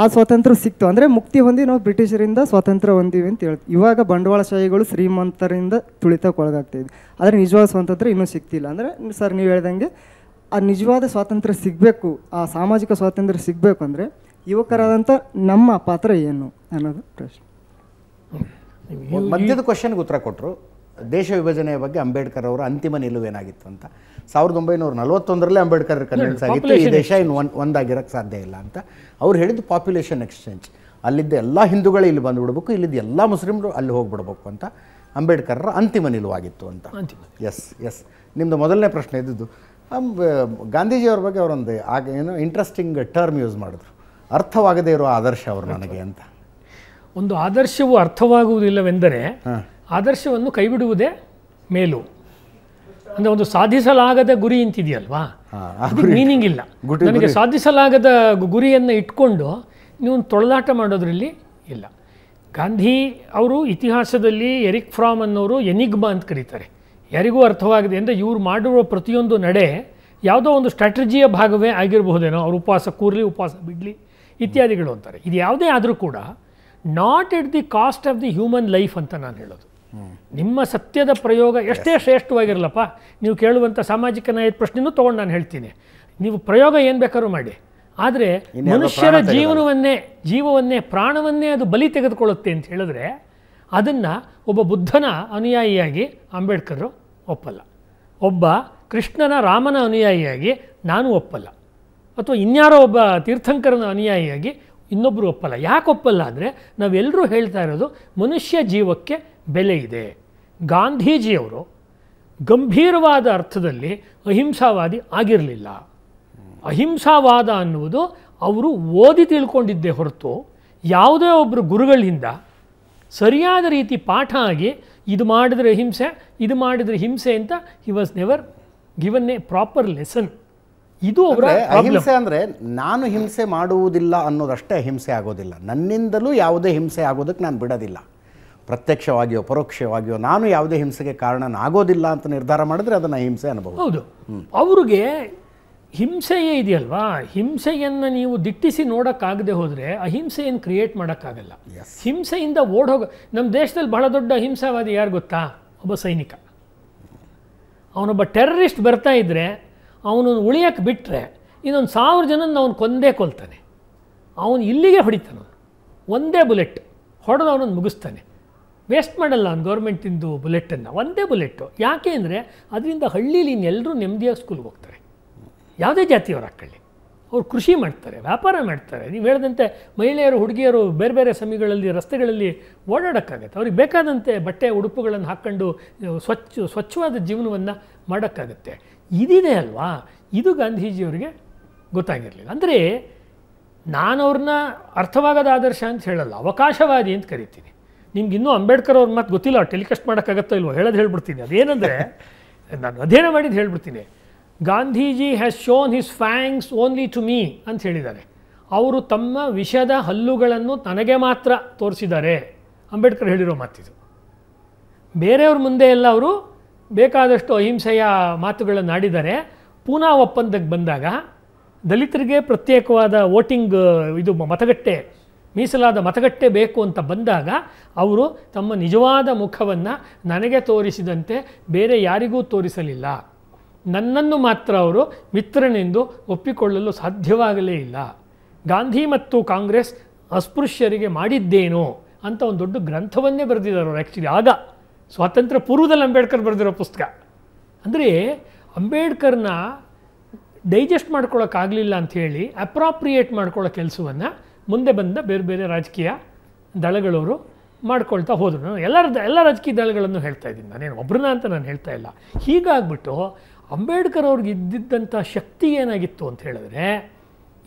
ಆ ಸ್ವಾತಂತ್ರ್ಯ ಸಿಕ್ತು ಅಂದ್ರೆ ಮುಕ್ತಿ ಹೊಂದಿ ನಾವು ಬ್ರಿಟಿಷರಿಂದ ಸ್ವಾತಂತ್ರ್ಯ ಹೊಂದಿವಿ ಅಂತ ಹೇಳ್ತೀವಿ ಇವಾಗ ಬಂಡವಾಳಶಾಹಿಗಳು ಶ್ರೀಮಂತರಿಂದ ಒಳಗಾಗ್ತಾ ಇದೆ ಆದರೆ ನಿಜವಾದ ಸ್ವಾತಂತ್ರ್ಯ ಇನ್ನೂ ಸಿಕ್ತಿಲ್ಲ ಅಂದ್ರೆ ಸರ್ ನೀವು ಹೇಳ್ದಂಗೆ ಆ ನಿಜವಾದ ಸ್ವಾತಂತ್ರ್ಯ ಸಿಗಬೇಕು ಆ ಸಾಮಾಜಿಕ ಸ್ವಾತಂತ್ರ್ಯ ಸಿಗಬೇಕು ಅಂದ್ರೆ ಯುವಕರಾದಂತ ನಮ್ಮ ಪಾತ್ರ ಏನು ಅನ್ನೋದು ಪ್ರಶ್ನೆ ಮಧ್ಯದ ಕ್ವಶನ್ಗೆ ಉತ್ತರ ಕೊಟ್ಟರು ದೇಶ ವಿಭಜನೆಯ ಬಗ್ಗೆ ಅಂಬೇಡ್ಕರ್ ಅವರ ಅಂತಿಮ ನಿಲುವೇನಾಗಿತ್ತು ಅಂತ ಸಾವಿರದ ಒಂಬೈನೂರ ನಲವತ್ತೊಂದರಲ್ಲಿ ಅಂಬೇಡ್ಕರ್ ಕನ್ವಿನ್ಸ್ ಆಗಿತ್ತು ಈ ದೇಶ ಇನ್ನು ಒನ್ ಒಂದಾಗಿರೋಕ್ಕೆ ಸಾಧ್ಯ ಇಲ್ಲ ಅಂತ ಅವ್ರು ಹೇಳಿದ್ದು ಪಾಪ್ಯುಲೇಷನ್ ಎಕ್ಸ್ಚೇಂಜ್ ಅಲ್ಲಿದ್ದ ಎಲ್ಲ ಹಿಂದೂಗಳು ಇಲ್ಲಿ ಬಂದುಬಿಡ್ಬೇಕು ಇಲ್ಲಿದ್ದ ಎಲ್ಲ ಮುಸ್ಲಿಮ್ಗಳು ಅಲ್ಲಿ ಹೋಗ್ಬಿಡ್ಬೇಕು ಅಂತ ಅಂಬೇಡ್ಕರ್ರ ಅಂತಿಮ ನಿಲುವಾಗಿತ್ತು ಅಂತ ಎಸ್ ಎಸ್ ನಿಮ್ಮದು ಮೊದಲನೇ ಪ್ರಶ್ನೆ ಇದ್ದಿದ್ದು ಗಾಂಧೀಜಿಯವ್ರ ಬಗ್ಗೆ ಅವರೊಂದು ಆಗ ಏನು ಇಂಟ್ರೆಸ್ಟಿಂಗ್ ಟರ್ಮ್ ಯೂಸ್ ಮಾಡಿದ್ರು ಅರ್ಥವಾಗದೇ ಇರೋ ಆದರ್ಶ ಅವರು ನನಗೆ ಅಂತ ಒಂದು ಆದರ್ಶವು ಅರ್ಥವಾಗುವುದಿಲ್ಲವೆಂದರೆ ಆದರ್ಶವನ್ನು ಕೈಬಿಡುವುದೇ ಮೇಲು ಅಂದರೆ ಒಂದು ಸಾಧಿಸಲಾಗದ ಗುರಿ ಇಂತಿದೆಯಲ್ವಾ ಮೀನಿಂಗ್ ಇಲ್ಲ ನನಗೆ ಸಾಧಿಸಲಾಗದ ಗುರಿಯನ್ನು ಇಟ್ಕೊಂಡು ನೀವು ತೊಳಲಾಟ ಮಾಡೋದ್ರಲ್ಲಿ ಇಲ್ಲ ಗಾಂಧಿ ಅವರು ಇತಿಹಾಸದಲ್ಲಿ ಎರಿಕ್ ಫ್ರಾಮ್ ಅನ್ನೋರು ಎನಿಗ್ಮಾ ಅಂತ ಕರೀತಾರೆ ಯಾರಿಗೂ ಅರ್ಥವಾಗಿದೆ ಅಂದರೆ ಇವ್ರು ಮಾಡಿರುವ ಪ್ರತಿಯೊಂದು ನಡೆ ಯಾವುದೋ ಒಂದು ಸ್ಟ್ರಾಟಜಿಯ ಭಾಗವೇ ಆಗಿರಬಹುದೇನೋ ಅವ್ರು ಉಪವಾಸ ಕೂರಲಿ ಉಪವಾಸ ಬಿಡಲಿ ಇತ್ಯಾದಿಗಳು ಅಂತಾರೆ ಇದು ಯಾವುದೇ ಆದರೂ ಕೂಡ not at the cost of the human life ಅಂತ ನಾನು ಹೇಳೋದು ನಿಮ್ಮ ಸತ್ಯದ ಪ್ರಯೋಗ ಎಷ್ಟೇ ಶ್ರೇಷ್ಠವಾಗಿರಲಪ್ಪ ನೀವು ಕೇಳುವಂಥ ಸಾಮಾಜಿಕ ನ್ಯಾಯದ ಪ್ರಶ್ನೆನೂ ತೊಗೊಂಡು ನಾನು ಹೇಳ್ತೀನಿ ನೀವು ಪ್ರಯೋಗ ಏನು ಬೇಕಾದ್ರೂ ಮಾಡಿ ಆದರೆ ಮನುಷ್ಯರ ಜೀವನವನ್ನೇ ಜೀವವನ್ನೇ ಪ್ರಾಣವನ್ನೇ ಅದು ಬಲಿ ತೆಗೆದುಕೊಳ್ಳುತ್ತೆ ಅಂತ ಹೇಳಿದ್ರೆ ಅದನ್ನು ಒಬ್ಬ ಬುದ್ಧನ ಅನುಯಾಯಿಯಾಗಿ ಅಂಬೇಡ್ಕರ್ ಒಪ್ಪಲ್ಲ ಒಬ್ಬ ಕೃಷ್ಣನ ರಾಮನ ಅನುಯಾಯಿಯಾಗಿ ನಾನು ಒಪ್ಪಲ್ಲ ಅಥವಾ ಇನ್ಯಾರೋ ಒಬ್ಬ ತೀರ್ಥಂಕರನ ಅನುಯಾಯಿಯಾಗಿ ಇನ್ನೊಬ್ಬರು ಒಪ್ಪಲ್ಲ ಯಾಕೆ ಒಪ್ಪಲ್ಲ ಅಂದರೆ ನಾವೆಲ್ಲರೂ ಹೇಳ್ತಾ ಇರೋದು ಮನುಷ್ಯ ಜೀವಕ್ಕೆ ಬೆಲೆ ಇದೆ ಗಾಂಧೀಜಿಯವರು ಗಂಭೀರವಾದ ಅರ್ಥದಲ್ಲಿ ಅಹಿಂಸಾವಾದಿ ಆಗಿರಲಿಲ್ಲ ಅಹಿಂಸಾವಾದ ಅನ್ನುವುದು ಅವರು ಓದಿ ತಿಳ್ಕೊಂಡಿದ್ದೆ ಹೊರತು ಯಾವುದೇ ಒಬ್ಬರು ಗುರುಗಳಿಂದ ಸರಿಯಾದ ರೀತಿ ಪಾಠ ಆಗಿ ಇದು ಮಾಡಿದರೆ ಅಹಿಂಸೆ ಇದು ಮಾಡಿದರೆ ಹಿಂಸೆ ಅಂತ he was never given a proper lesson ಇದು ಅವರ ಅಹಿಂಸೆ ಅಂದರೆ ನಾನು ಹಿಂಸೆ ಮಾಡುವುದಿಲ್ಲ ಅನ್ನೋದಷ್ಟೇ ಹಿಂಸೆ ಆಗೋದಿಲ್ಲ ನನ್ನಿಂದಲೂ ಯಾವುದೇ ಹಿಂಸೆ ಆಗೋದಕ್ಕೆ ನಾನು ಬಿಡೋದಿಲ್ಲ ಪ್ರತ್ಯಕ್ಷವಾಗಿಯೋ ಪರೋಕ್ಷವಾಗಿಯೋ ನಾನು ಯಾವುದೇ ಹಿಂಸೆಗೆ ಕಾರಣನಾಗೋದಿಲ್ಲ ಅಂತ ನಿರ್ಧಾರ ಮಾಡಿದ್ರೆ ಅದನ್ನು ಹಿಂಸೆ ಅನ್ಬೋದು ಹೌದು ಅವ್ರಿಗೆ ಹಿಂಸೆಯೇ ಇದೆಯಲ್ವಾ ಹಿಂಸೆಯನ್ನು ನೀವು ದಿಟ್ಟಿಸಿ ನೋಡೋಕ್ಕಾಗದೆ ಹೋದರೆ ಅಹಿಂಸೆಯನ್ನು ಕ್ರಿಯೇಟ್ ಮಾಡೋಕ್ಕಾಗಲ್ಲ ಹಿಂಸೆಯಿಂದ ಓಡೋಗ ನಮ್ಮ ದೇಶದಲ್ಲಿ ಬಹಳ ದೊಡ್ಡ ಅಹಿಂಸಾವಾದಿ ಯಾರು ಗೊತ್ತಾ ಒಬ್ಬ ಸೈನಿಕ ಅವನೊಬ್ಬ ಟೆರರಿಸ್ಟ್ ಬರ್ತಾ ಇದ್ದರೆ ಅವನು ಉಳಿಯೋಕ್ಕೆ ಬಿಟ್ಟರೆ ಇನ್ನೊಂದು ಸಾವಿರ ಜನನ ಅವನು ಕೊಂದೇ ಕೊಲ್ತಾನೆ ಅವನು ಇಲ್ಲಿಗೆ ಹೊಡಿತಾನ ಒಂದೇ ಬುಲೆಟ್ ಹೊಡೆದು ಅವನನ್ನು ಮುಗಿಸ್ತಾನೆ ವೇಸ್ಟ್ ಮಾಡಲ್ಲ ನಾನು ಗೌರ್ಮೆಂಟಿಂದು ಬುಲೆಟನ್ನು ಒಂದೇ ಬುಲೆಟ್ಟು ಯಾಕೆ ಅಂದರೆ ಅದರಿಂದ ಹಳ್ಳೀಲಿ ಇನ್ನೆಲ್ಲರೂ ನೆಮ್ಮದಿಯಾಗಿ ಸ್ಕೂಲ್ಗೆ ಹೋಗ್ತಾರೆ ಯಾವುದೇ ಜಾತಿಯವರು ಹಾಕ್ಕಳ್ಳಿ ಅವ್ರು ಕೃಷಿ ಮಾಡ್ತಾರೆ ವ್ಯಾಪಾರ ಮಾಡ್ತಾರೆ ನೀವು ಹೇಳಿದಂತೆ ಮಹಿಳೆಯರು ಹುಡುಗಿಯರು ಬೇರೆ ಬೇರೆ ಸಮಯಗಳಲ್ಲಿ ರಸ್ತೆಗಳಲ್ಲಿ ಓಡಾಡೋಕ್ಕಾಗತ್ತೆ ಅವ್ರಿಗೆ ಬೇಕಾದಂತೆ ಬಟ್ಟೆ ಉಡುಪುಗಳನ್ನು ಹಾಕ್ಕೊಂಡು ಸ್ವಚ್ಛ ಸ್ವಚ್ಛವಾದ ಜೀವನವನ್ನು ಮಾಡೋಕ್ಕಾಗತ್ತೆ ಇದಿದೆ ಅಲ್ವಾ ಇದು ಗಾಂಧೀಜಿಯವರಿಗೆ ಗೊತ್ತಾಗಿರಲಿಲ್ಲ ಅಂದರೆ ನಾನು ಅವ್ರನ್ನ ಅರ್ಥವಾಗದ ಆದರ್ಶ ಅಂತ ಹೇಳಲ್ಲ ಅವಕಾಶವಾದಿ ಅಂತ ಕರಿತೀನಿ ನಿಮ್ಗೆ ಇನ್ನೂ ಅಂಬೇಡ್ಕರ್ ಅವ್ರ ಮಾತು ಗೊತ್ತಿಲ್ಲ ಟೆಲಿಕಾಸ್ಟ್ ಮಾಡೋಕ್ಕಾಗತ್ತೋ ಇಲ್ವೋ ಹೇಳೋದು ಹೇಳ್ಬಿಡ್ತೀನಿ ಅದೇನಂದರೆ ನಾನು ಅಧ್ಯಯನ ಮಾಡಿದ್ದು ಹೇಳ್ಬಿಡ್ತೀನಿ Gandhiji has shown his thanks only to me ಅಂತ ಹೇಳಿದ್ದಾರೆ ಅವರು ತಮ್ಮ ವಿಷದ ಹಲ್ಲುಗಳನ್ನು ನನಗೆ ಮಾತ್ರ ತೋರಿಸಿದ್ದಾರೆ ಅಂಬೇಡ್ಕರ್ ಹೇಳಿರೋ ಮಾತಿದು ಬೇರೆಯವ್ರ ಮುಂದೆ ಎಲ್ಲ ಅವರು ಬೇಕಾದಷ್ಟು ಅಹಿಂಸೆಯ ಮಾತುಗಳನ್ನು ಆಡಿದ್ದಾರೆ ಪೂನಾ ಒಪ್ಪಂದಕ್ಕೆ ಬಂದಾಗ ದಲಿತರಿಗೆ ಪ್ರತ್ಯೇಕವಾದ ವೋಟಿಂಗ್ ಇದು ಮತಗಟ್ಟೆ ಮೀಸಲಾದ ಮತಗಟ್ಟೆ ಬೇಕು ಅಂತ ಬಂದಾಗ ಅವರು ತಮ್ಮ ನಿಜವಾದ ಮುಖವನ್ನು ನನಗೆ ತೋರಿಸಿದಂತೆ ಬೇರೆ ಯಾರಿಗೂ ತೋರಿಸಲಿಲ್ಲ ನನ್ನನ್ನು ಮಾತ್ರ ಅವರು ಮಿತ್ರನೆಂದು ಒಪ್ಪಿಕೊಳ್ಳಲು ಸಾಧ್ಯವಾಗಲೇ ಇಲ್ಲ ಗಾಂಧಿ ಮತ್ತು ಕಾಂಗ್ರೆಸ್ ಅಸ್ಪೃಶ್ಯರಿಗೆ ಮಾಡಿದ್ದೇನು ಅಂತ ಒಂದು ದೊಡ್ಡ ಗ್ರಂಥವನ್ನೇ ಬರೆದಿದ್ದಾರೆ ಅವರು ಆ್ಯಕ್ಚುಲಿ ಆಗ ಸ್ವಾತಂತ್ರ್ಯ ಪೂರ್ವದಲ್ಲಿ ಅಂಬೇಡ್ಕರ್ ಬರೆದಿರೋ ಪುಸ್ತಕ ಅಂದರೆ ಅಂಬೇಡ್ಕರ್ನ ಡೈಜೆಸ್ಟ್ ಮಾಡ್ಕೊಳ್ಳೋಕ್ಕಾಗಲಿಲ್ಲ ಅಂಥೇಳಿ ಅಪ್ರಾಪ್ರಿಯೇಟ್ ಮಾಡ್ಕೊಳ್ಳೋ ಕೆಲಸವನ್ನು ಮುಂದೆ ಬಂದ ಬೇರೆ ಬೇರೆ ರಾಜಕೀಯ ದಳಗಳವರು ಮಾಡ್ಕೊಳ್ತಾ ಹೋದರು ಎಲ್ಲರ ಎಲ್ಲ ರಾಜಕೀಯ ದಳಗಳನ್ನು ಹೇಳ್ತಾ ಇದ್ದೀನಿ ನಾನೇನು ಒಬ್ಬರನ್ನ ಅಂತ ನಾನು ಹೇಳ್ತಾ ಇಲ್ಲ ಹೀಗಾಗ್ಬಿಟ್ಟು ಅಂಬೇಡ್ಕರ್ ಅವ್ರಿಗೆ ಇದ್ದಿದ್ದಂಥ ಶಕ್ತಿ ಏನಾಗಿತ್ತು ಅಂತ ಹೇಳಿದ್ರೆ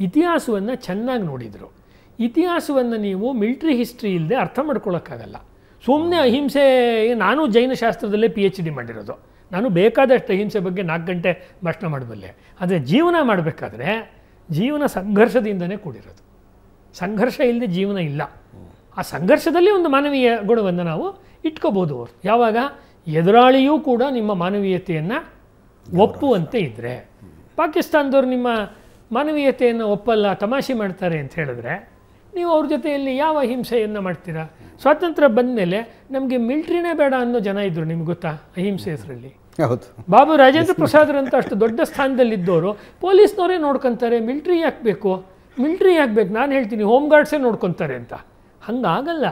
ಇತಿಹಾಸವನ್ನು ಚೆನ್ನಾಗಿ ನೋಡಿದರು ಇತಿಹಾಸವನ್ನು ನೀವು ಮಿಲ್ಟ್ರಿ ಹಿಸ್ಟ್ರಿ ಇಲ್ಲದೆ ಅರ್ಥ ಮಾಡ್ಕೊಳ್ಳೋಕ್ಕಾಗಲ್ಲ ಸುಮ್ಮನೆ ಅಹಿಂಸೆ ನಾನು ಜೈನಶಾಸ್ತ್ರದಲ್ಲೇ ಪಿ ಎಚ್ ಡಿ ಮಾಡಿರೋದು ನಾನು ಬೇಕಾದಷ್ಟು ಅಹಿಂಸೆ ಬಗ್ಗೆ ನಾಲ್ಕು ಗಂಟೆ ಭಾಷಣ ಮಾಡಬಲ್ಲೆ ಆದರೆ ಜೀವನ ಮಾಡಬೇಕಾದ್ರೆ ಜೀವನ ಸಂಘರ್ಷದಿಂದನೇ ಕೂಡಿರೋದು ಸಂಘರ್ಷ ಇಲ್ಲದೆ ಜೀವನ ಇಲ್ಲ ಆ ಸಂಘರ್ಷದಲ್ಲಿ ಒಂದು ಮಾನವೀಯ ಗುಣವನ್ನು ನಾವು ಇಟ್ಕೋಬೋದು ಯಾವಾಗ ಎದುರಾಳಿಯೂ ಕೂಡ ನಿಮ್ಮ ಮಾನವೀಯತೆಯನ್ನು ಒಪ್ಪುವಂತೆ ಇದ್ದರೆ ಪಾಕಿಸ್ತಾನದವರು ನಿಮ್ಮ ಮಾನವೀಯತೆಯನ್ನು ಒಪ್ಪಲ್ಲ ತಮಾಷೆ ಮಾಡ್ತಾರೆ ಅಂತ ಹೇಳಿದ್ರೆ ನೀವು ಅವ್ರ ಜೊತೆಯಲ್ಲಿ ಯಾವ ಹಿಂಸೆಯನ್ನು ಮಾಡ್ತೀರಾ ಸ್ವಾತಂತ್ರ್ಯ ಬಂದ ಮೇಲೆ ನಮಗೆ ಮಿಲ್ಟ್ರಿನೇ ಬೇಡ ಅನ್ನೋ ಜನ ಇದ್ದರು ನಿಮ್ಗೆ ಗೊತ್ತಾ ಅಹಿಂಸೆ ಹೆಸರಲ್ಲಿ ಹೌದು ಬಾಬು ರಾಜೇಂದ್ರ ಪ್ರಸಾದ್ರಂತ ಅಷ್ಟು ದೊಡ್ಡ ಸ್ಥಾನದಲ್ಲಿದ್ದವರು ಪೊಲೀಸ್ನವರೇ ನೋಡ್ಕೊತಾರೆ ಮಿಲ್ಟ್ರಿ ಯಾಕೆ ಬೇಕು ಮಿಲ್ಟ್ರಿ ಆಗಬೇಕು ನಾನು ಹೇಳ್ತೀನಿ ಹೋಮ್ ಗಾರ್ಡ್ಸೇ ನೋಡ್ಕೊತಾರೆ ಅಂತ ಹಂಗಾಗಲ್ಲ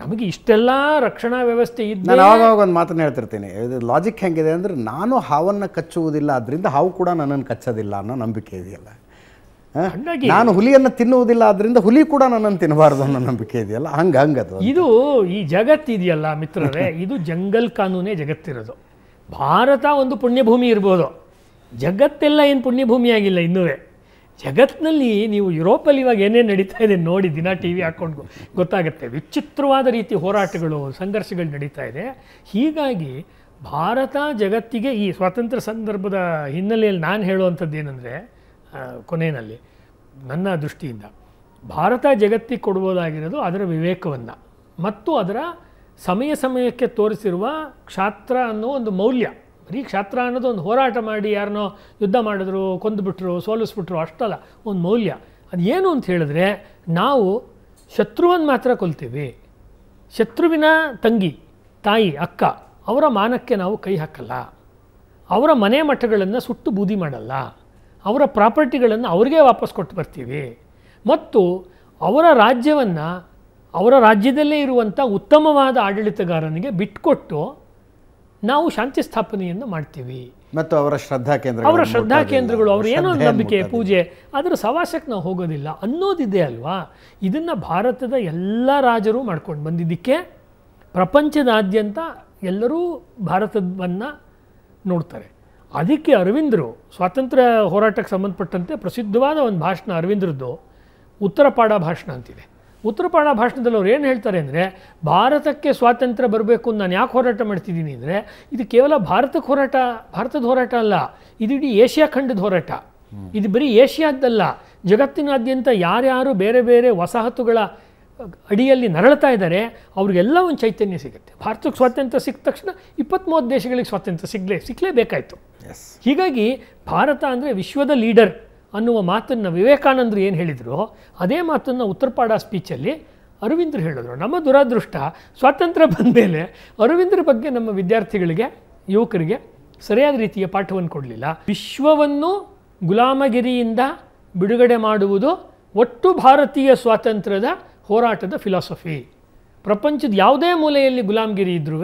ನಮಗೆ ಇಷ್ಟೆಲ್ಲ ರಕ್ಷಣಾ ವ್ಯವಸ್ಥೆ ಇದ್ದು ನಾನು ಒಂದು ಮಾತನ್ನು ಹೇಳ್ತಿರ್ತೀನಿ ಇದು ಲಾಜಿಕ್ ಹೆಂಗಿದೆ ಅಂದರೆ ನಾನು ಹಾವನ್ನು ಕಚ್ಚುವುದಿಲ್ಲ ಅದರಿಂದ ಹಾವು ಕೂಡ ನನ್ನನ್ನು ಕಚ್ಚೋದಿಲ್ಲ ಅನ್ನೋ ನಂಬಿಕೆ ಇದೆಯಲ್ಲ ನಾನು ಹುಲಿಯನ್ನು ತಿನ್ನುವುದಿಲ್ಲ ಅದರಿಂದ ಹುಲಿ ಕೂಡ ನನ್ನನ್ನು ತಿನ್ನಬಾರ್ದು ಅನ್ನೋ ನಂಬಿಕೆ ಇದೆಯಲ್ಲ ಹಂಗೆ ಹಂಗದು ಇದು ಈ ಇದೆಯಲ್ಲ ಮಿತ್ರರೇ ಇದು ಜಂಗಲ್ ಕಾನೂನೇ ಜಗತ್ತಿರೋದು ಭಾರತ ಒಂದು ಪುಣ್ಯಭೂಮಿ ಇರ್ಬೋದು ಜಗತ್ತೆಲ್ಲ ಏನು ಪುಣ್ಯಭೂಮಿಯಾಗಿಲ್ಲ ಇನ್ನೂ ಜಗತ್ತಿನಲ್ಲಿ ನೀವು ಯುರೋಪಲ್ಲಿ ಇವಾಗ ಏನೇನು ನಡೀತಾ ಇದೆ ನೋಡಿ ದಿನ ಟಿ ವಿ ಹಾಕ್ಕೊಂಡು ಗೊತ್ತಾಗುತ್ತೆ ವಿಚಿತ್ರವಾದ ರೀತಿ ಹೋರಾಟಗಳು ಸಂಘರ್ಷಗಳು ನಡೀತಾ ಇದೆ ಹೀಗಾಗಿ ಭಾರತ ಜಗತ್ತಿಗೆ ಈ ಸ್ವಾತಂತ್ರ್ಯ ಸಂದರ್ಭದ ಹಿನ್ನೆಲೆಯಲ್ಲಿ ನಾನು ಹೇಳುವಂಥದ್ದು ಏನಂದರೆ ಕೊನೆಯಲ್ಲಿ ನನ್ನ ದೃಷ್ಟಿಯಿಂದ ಭಾರತ ಜಗತ್ತಿಗೆ ಕೊಡ್ಬೋದಾಗಿರೋದು ಅದರ ವಿವೇಕವನ್ನು ಮತ್ತು ಅದರ ಸಮಯ ಸಮಯಕ್ಕೆ ತೋರಿಸಿರುವ ಕ್ಷಾತ್ರ ಅನ್ನೋ ಒಂದು ಮೌಲ್ಯ ಬರೀ ಕ್ಷಾತ್ರ ಅನ್ನೋದು ಒಂದು ಹೋರಾಟ ಮಾಡಿ ಯಾರನ್ನೋ ಯುದ್ಧ ಮಾಡಿದ್ರು ಕೊಂದುಬಿಟ್ರು ಸೋಲಿಸ್ಬಿಟ್ರು ಅಷ್ಟಲ್ಲ ಒಂದು ಮೌಲ್ಯ ಅದು ಏನು ಅಂತ ಹೇಳಿದ್ರೆ ನಾವು ಶತ್ರುವನ್ನು ಮಾತ್ರ ಕೊಲ್ತೀವಿ ಶತ್ರುವಿನ ತಂಗಿ ತಾಯಿ ಅಕ್ಕ ಅವರ ಮಾನಕ್ಕೆ ನಾವು ಕೈ ಹಾಕಲ್ಲ ಅವರ ಮನೆ ಮಠಗಳನ್ನು ಸುಟ್ಟು ಬೂದಿ ಮಾಡಲ್ಲ ಅವರ ಪ್ರಾಪರ್ಟಿಗಳನ್ನು ಅವ್ರಿಗೆ ವಾಪಸ್ ಕೊಟ್ಟು ಬರ್ತೀವಿ ಮತ್ತು ಅವರ ರಾಜ್ಯವನ್ನು ಅವರ ರಾಜ್ಯದಲ್ಲೇ ಇರುವಂಥ ಉತ್ತಮವಾದ ಆಡಳಿತಗಾರನಿಗೆ ಬಿಟ್ಕೊಟ್ಟು ನಾವು ಶಾಂತಿ ಸ್ಥಾಪನೆಯನ್ನು ಮಾಡ್ತೀವಿ ಮತ್ತು ಅವರ ಶ್ರದ್ಧಾ ಕೇಂದ್ರ ಅವರ ಶ್ರದ್ಧಾ ಕೇಂದ್ರಗಳು ಅವ್ರ ಏನೋ ನಂಬಿಕೆ ಪೂಜೆ ಅದರ ಸವಾಸಕ್ಕೆ ನಾವು ಹೋಗೋದಿಲ್ಲ ಅನ್ನೋದಿದೆ ಅಲ್ವಾ ಇದನ್ನು ಭಾರತದ ಎಲ್ಲ ರಾಜರು ಮಾಡ್ಕೊಂಡು ಬಂದಿದ್ದಕ್ಕೆ ಪ್ರಪಂಚದಾದ್ಯಂತ ಎಲ್ಲರೂ ಭಾರತವನ್ನು ನೋಡ್ತಾರೆ ಅದಕ್ಕೆ ಅರವಿಂದರು ಸ್ವಾತಂತ್ರ್ಯ ಹೋರಾಟಕ್ಕೆ ಸಂಬಂಧಪಟ್ಟಂತೆ ಪ್ರಸಿದ್ಧವಾದ ಒಂದು ಭಾಷಣ ಅರವಿಂದ್ರದ್ದು ಉತ್ತರಪಾಡ ಭಾಷಣ ಅಂತಿದೆ ಉತ್ತರಪಾಣ ಭಾಷಣದಲ್ಲಿ ಅವ್ರು ಏನು ಹೇಳ್ತಾರೆ ಅಂದರೆ ಭಾರತಕ್ಕೆ ಸ್ವಾತಂತ್ರ್ಯ ಬರಬೇಕು ನಾನು ಯಾಕೆ ಹೋರಾಟ ಮಾಡ್ತಿದ್ದೀನಿ ಅಂದರೆ ಇದು ಕೇವಲ ಭಾರತಕ್ಕೆ ಹೋರಾಟ ಭಾರತದ ಹೋರಾಟ ಅಲ್ಲ ಇಡೀ ಏಷ್ಯಾ ಖಂಡದ ಹೋರಾಟ ಇದು ಬರೀ ಏಷ್ಯಾದ್ದಲ್ಲ ಜಗತ್ತಿನಾದ್ಯಂತ ಯಾರ್ಯಾರು ಬೇರೆ ಬೇರೆ ವಸಾಹತುಗಳ ಅಡಿಯಲ್ಲಿ ನರಳತಾ ಇದ್ದಾರೆ ಅವ್ರಿಗೆಲ್ಲ ಒಂದು ಚೈತನ್ಯ ಸಿಗುತ್ತೆ ಭಾರತಕ್ಕೆ ಸ್ವಾತಂತ್ರ್ಯ ಸಿಕ್ಕ ತಕ್ಷಣ ಇಪ್ಪತ್ತ್ಮೂವತ್ತು ದೇಶಗಳಿಗೆ ಸ್ವಾತಂತ್ರ್ಯ ಸಿಗಲೇ ಸಿಕ್ಕಲೇಬೇಕಾಯಿತು ಹೀಗಾಗಿ ಭಾರತ ಅಂದರೆ ವಿಶ್ವದ ಲೀಡರ್ ಅನ್ನುವ ಮಾತನ್ನು ವಿವೇಕಾನಂದರು ಏನು ಹೇಳಿದರು ಅದೇ ಮಾತನ್ನು ಉತ್ತರಪಾಡ ಸ್ಪೀಚಲ್ಲಿ ಅರವಿಂದರು ಹೇಳಿದ್ರು ನಮ್ಮ ದುರಾದೃಷ್ಟ ಸ್ವಾತಂತ್ರ್ಯ ಬಂದ ಮೇಲೆ ಅರವಿಂದ್ರ ಬಗ್ಗೆ ನಮ್ಮ ವಿದ್ಯಾರ್ಥಿಗಳಿಗೆ ಯುವಕರಿಗೆ ಸರಿಯಾದ ರೀತಿಯ ಪಾಠವನ್ನು ಕೊಡಲಿಲ್ಲ ವಿಶ್ವವನ್ನು ಗುಲಾಮಗಿರಿಯಿಂದ ಬಿಡುಗಡೆ ಮಾಡುವುದು ಒಟ್ಟು ಭಾರತೀಯ ಸ್ವಾತಂತ್ರ್ಯದ ಹೋರಾಟದ ಫಿಲಾಸಫಿ ಪ್ರಪಂಚದ ಯಾವುದೇ ಮೂಲೆಯಲ್ಲಿ ಗುಲಾಮಗಿರಿ ಇದ್ರೂ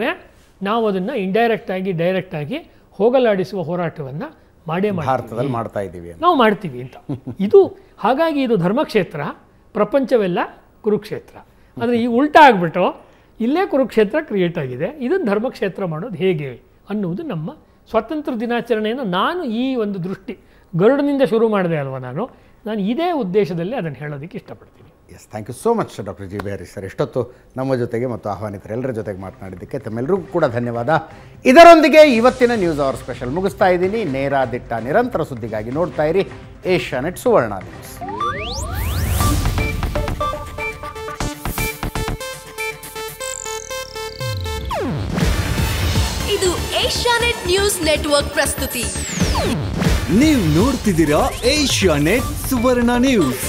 ನಾವು ಅದನ್ನು ಇಂಡೈರೆಕ್ಟಾಗಿ ಡೈರೆಕ್ಟಾಗಿ ಹೋಗಲಾಡಿಸುವ ಹೋರಾಟವನ್ನು ಮಾಡೇ ಭಾರತದಲ್ಲಿ ಮಾಡ್ತಾ ಇದ್ದೀವಿ ನಾವು ಮಾಡ್ತೀವಿ ಅಂತ ಇದು ಹಾಗಾಗಿ ಇದು ಧರ್ಮಕ್ಷೇತ್ರ ಪ್ರಪಂಚವೆಲ್ಲ ಕುರುಕ್ಷೇತ್ರ ಅಂದರೆ ಈ ಉಲ್ಟಾ ಆಗ್ಬಿಟ್ಟು ಇಲ್ಲೇ ಕುರುಕ್ಷೇತ್ರ ಕ್ರಿಯೇಟ್ ಆಗಿದೆ ಇದನ್ನು ಧರ್ಮಕ್ಷೇತ್ರ ಮಾಡೋದು ಹೇಗೆ ಅನ್ನುವುದು ನಮ್ಮ ಸ್ವಾತಂತ್ರ್ಯ ದಿನಾಚರಣೆಯನ್ನು ನಾನು ಈ ಒಂದು ದೃಷ್ಟಿ ಗರುಡನಿಂದ ಶುರು ಮಾಡಿದೆ ಅಲ್ವಾ ನಾನು ನಾನು ಇದೇ ಉದ್ದೇಶದಲ್ಲಿ ಅದನ್ನು ಹೇಳೋದಕ್ಕೆ ಇಷ್ಟಪಡ್ತೀನಿ thank you so much doctor G B Harish sir ಇಷ್ಟೊತ್ತು ನಮ್ಮ ಜೊತೆಗೆ ಮತ್ತು ಆಹ್ವಾನಿತರೆಲ್ಲರ ಜೊತೆಗೆ ಮಾತನಾಡಿದ್ದಕ್ಕೆ ತಮ್ಮೆಲ್ಲರಿಗೂ ಕೂಡ ಧನ್ಯವಾದ ಇದರೊಂದಿಗೆ ಇವತ್ತಿನ ನ್ಯೂಸ್ ಅವರ್ ಸ್ಪೆಷಲ್ ಮುಗಿಸ್ತಾ ಇದ್ದೀನಿ ನೇರ ದಿಟ್ಟ ನಿರಂತರ ಸುದ್ದಿಗಾಗಿ ನೋಡ್ತಾ ಇರಿ ಏಷ್ಯಾನೆಟ್ ಸುವರ್ಣ ನ್ಯೂಸ್ ಇದು ನ್ಯೂಸ್ ನೆಟ್ವರ್ಕ್ ಪ್ರಸ್ತುತಿ ನೀವು ನೋಡ್ತಿದ್ದೀರಾ ಏಷ್ಯಾನೆಟ್ ಸುವರ್ಣ ನ್ಯೂಸ್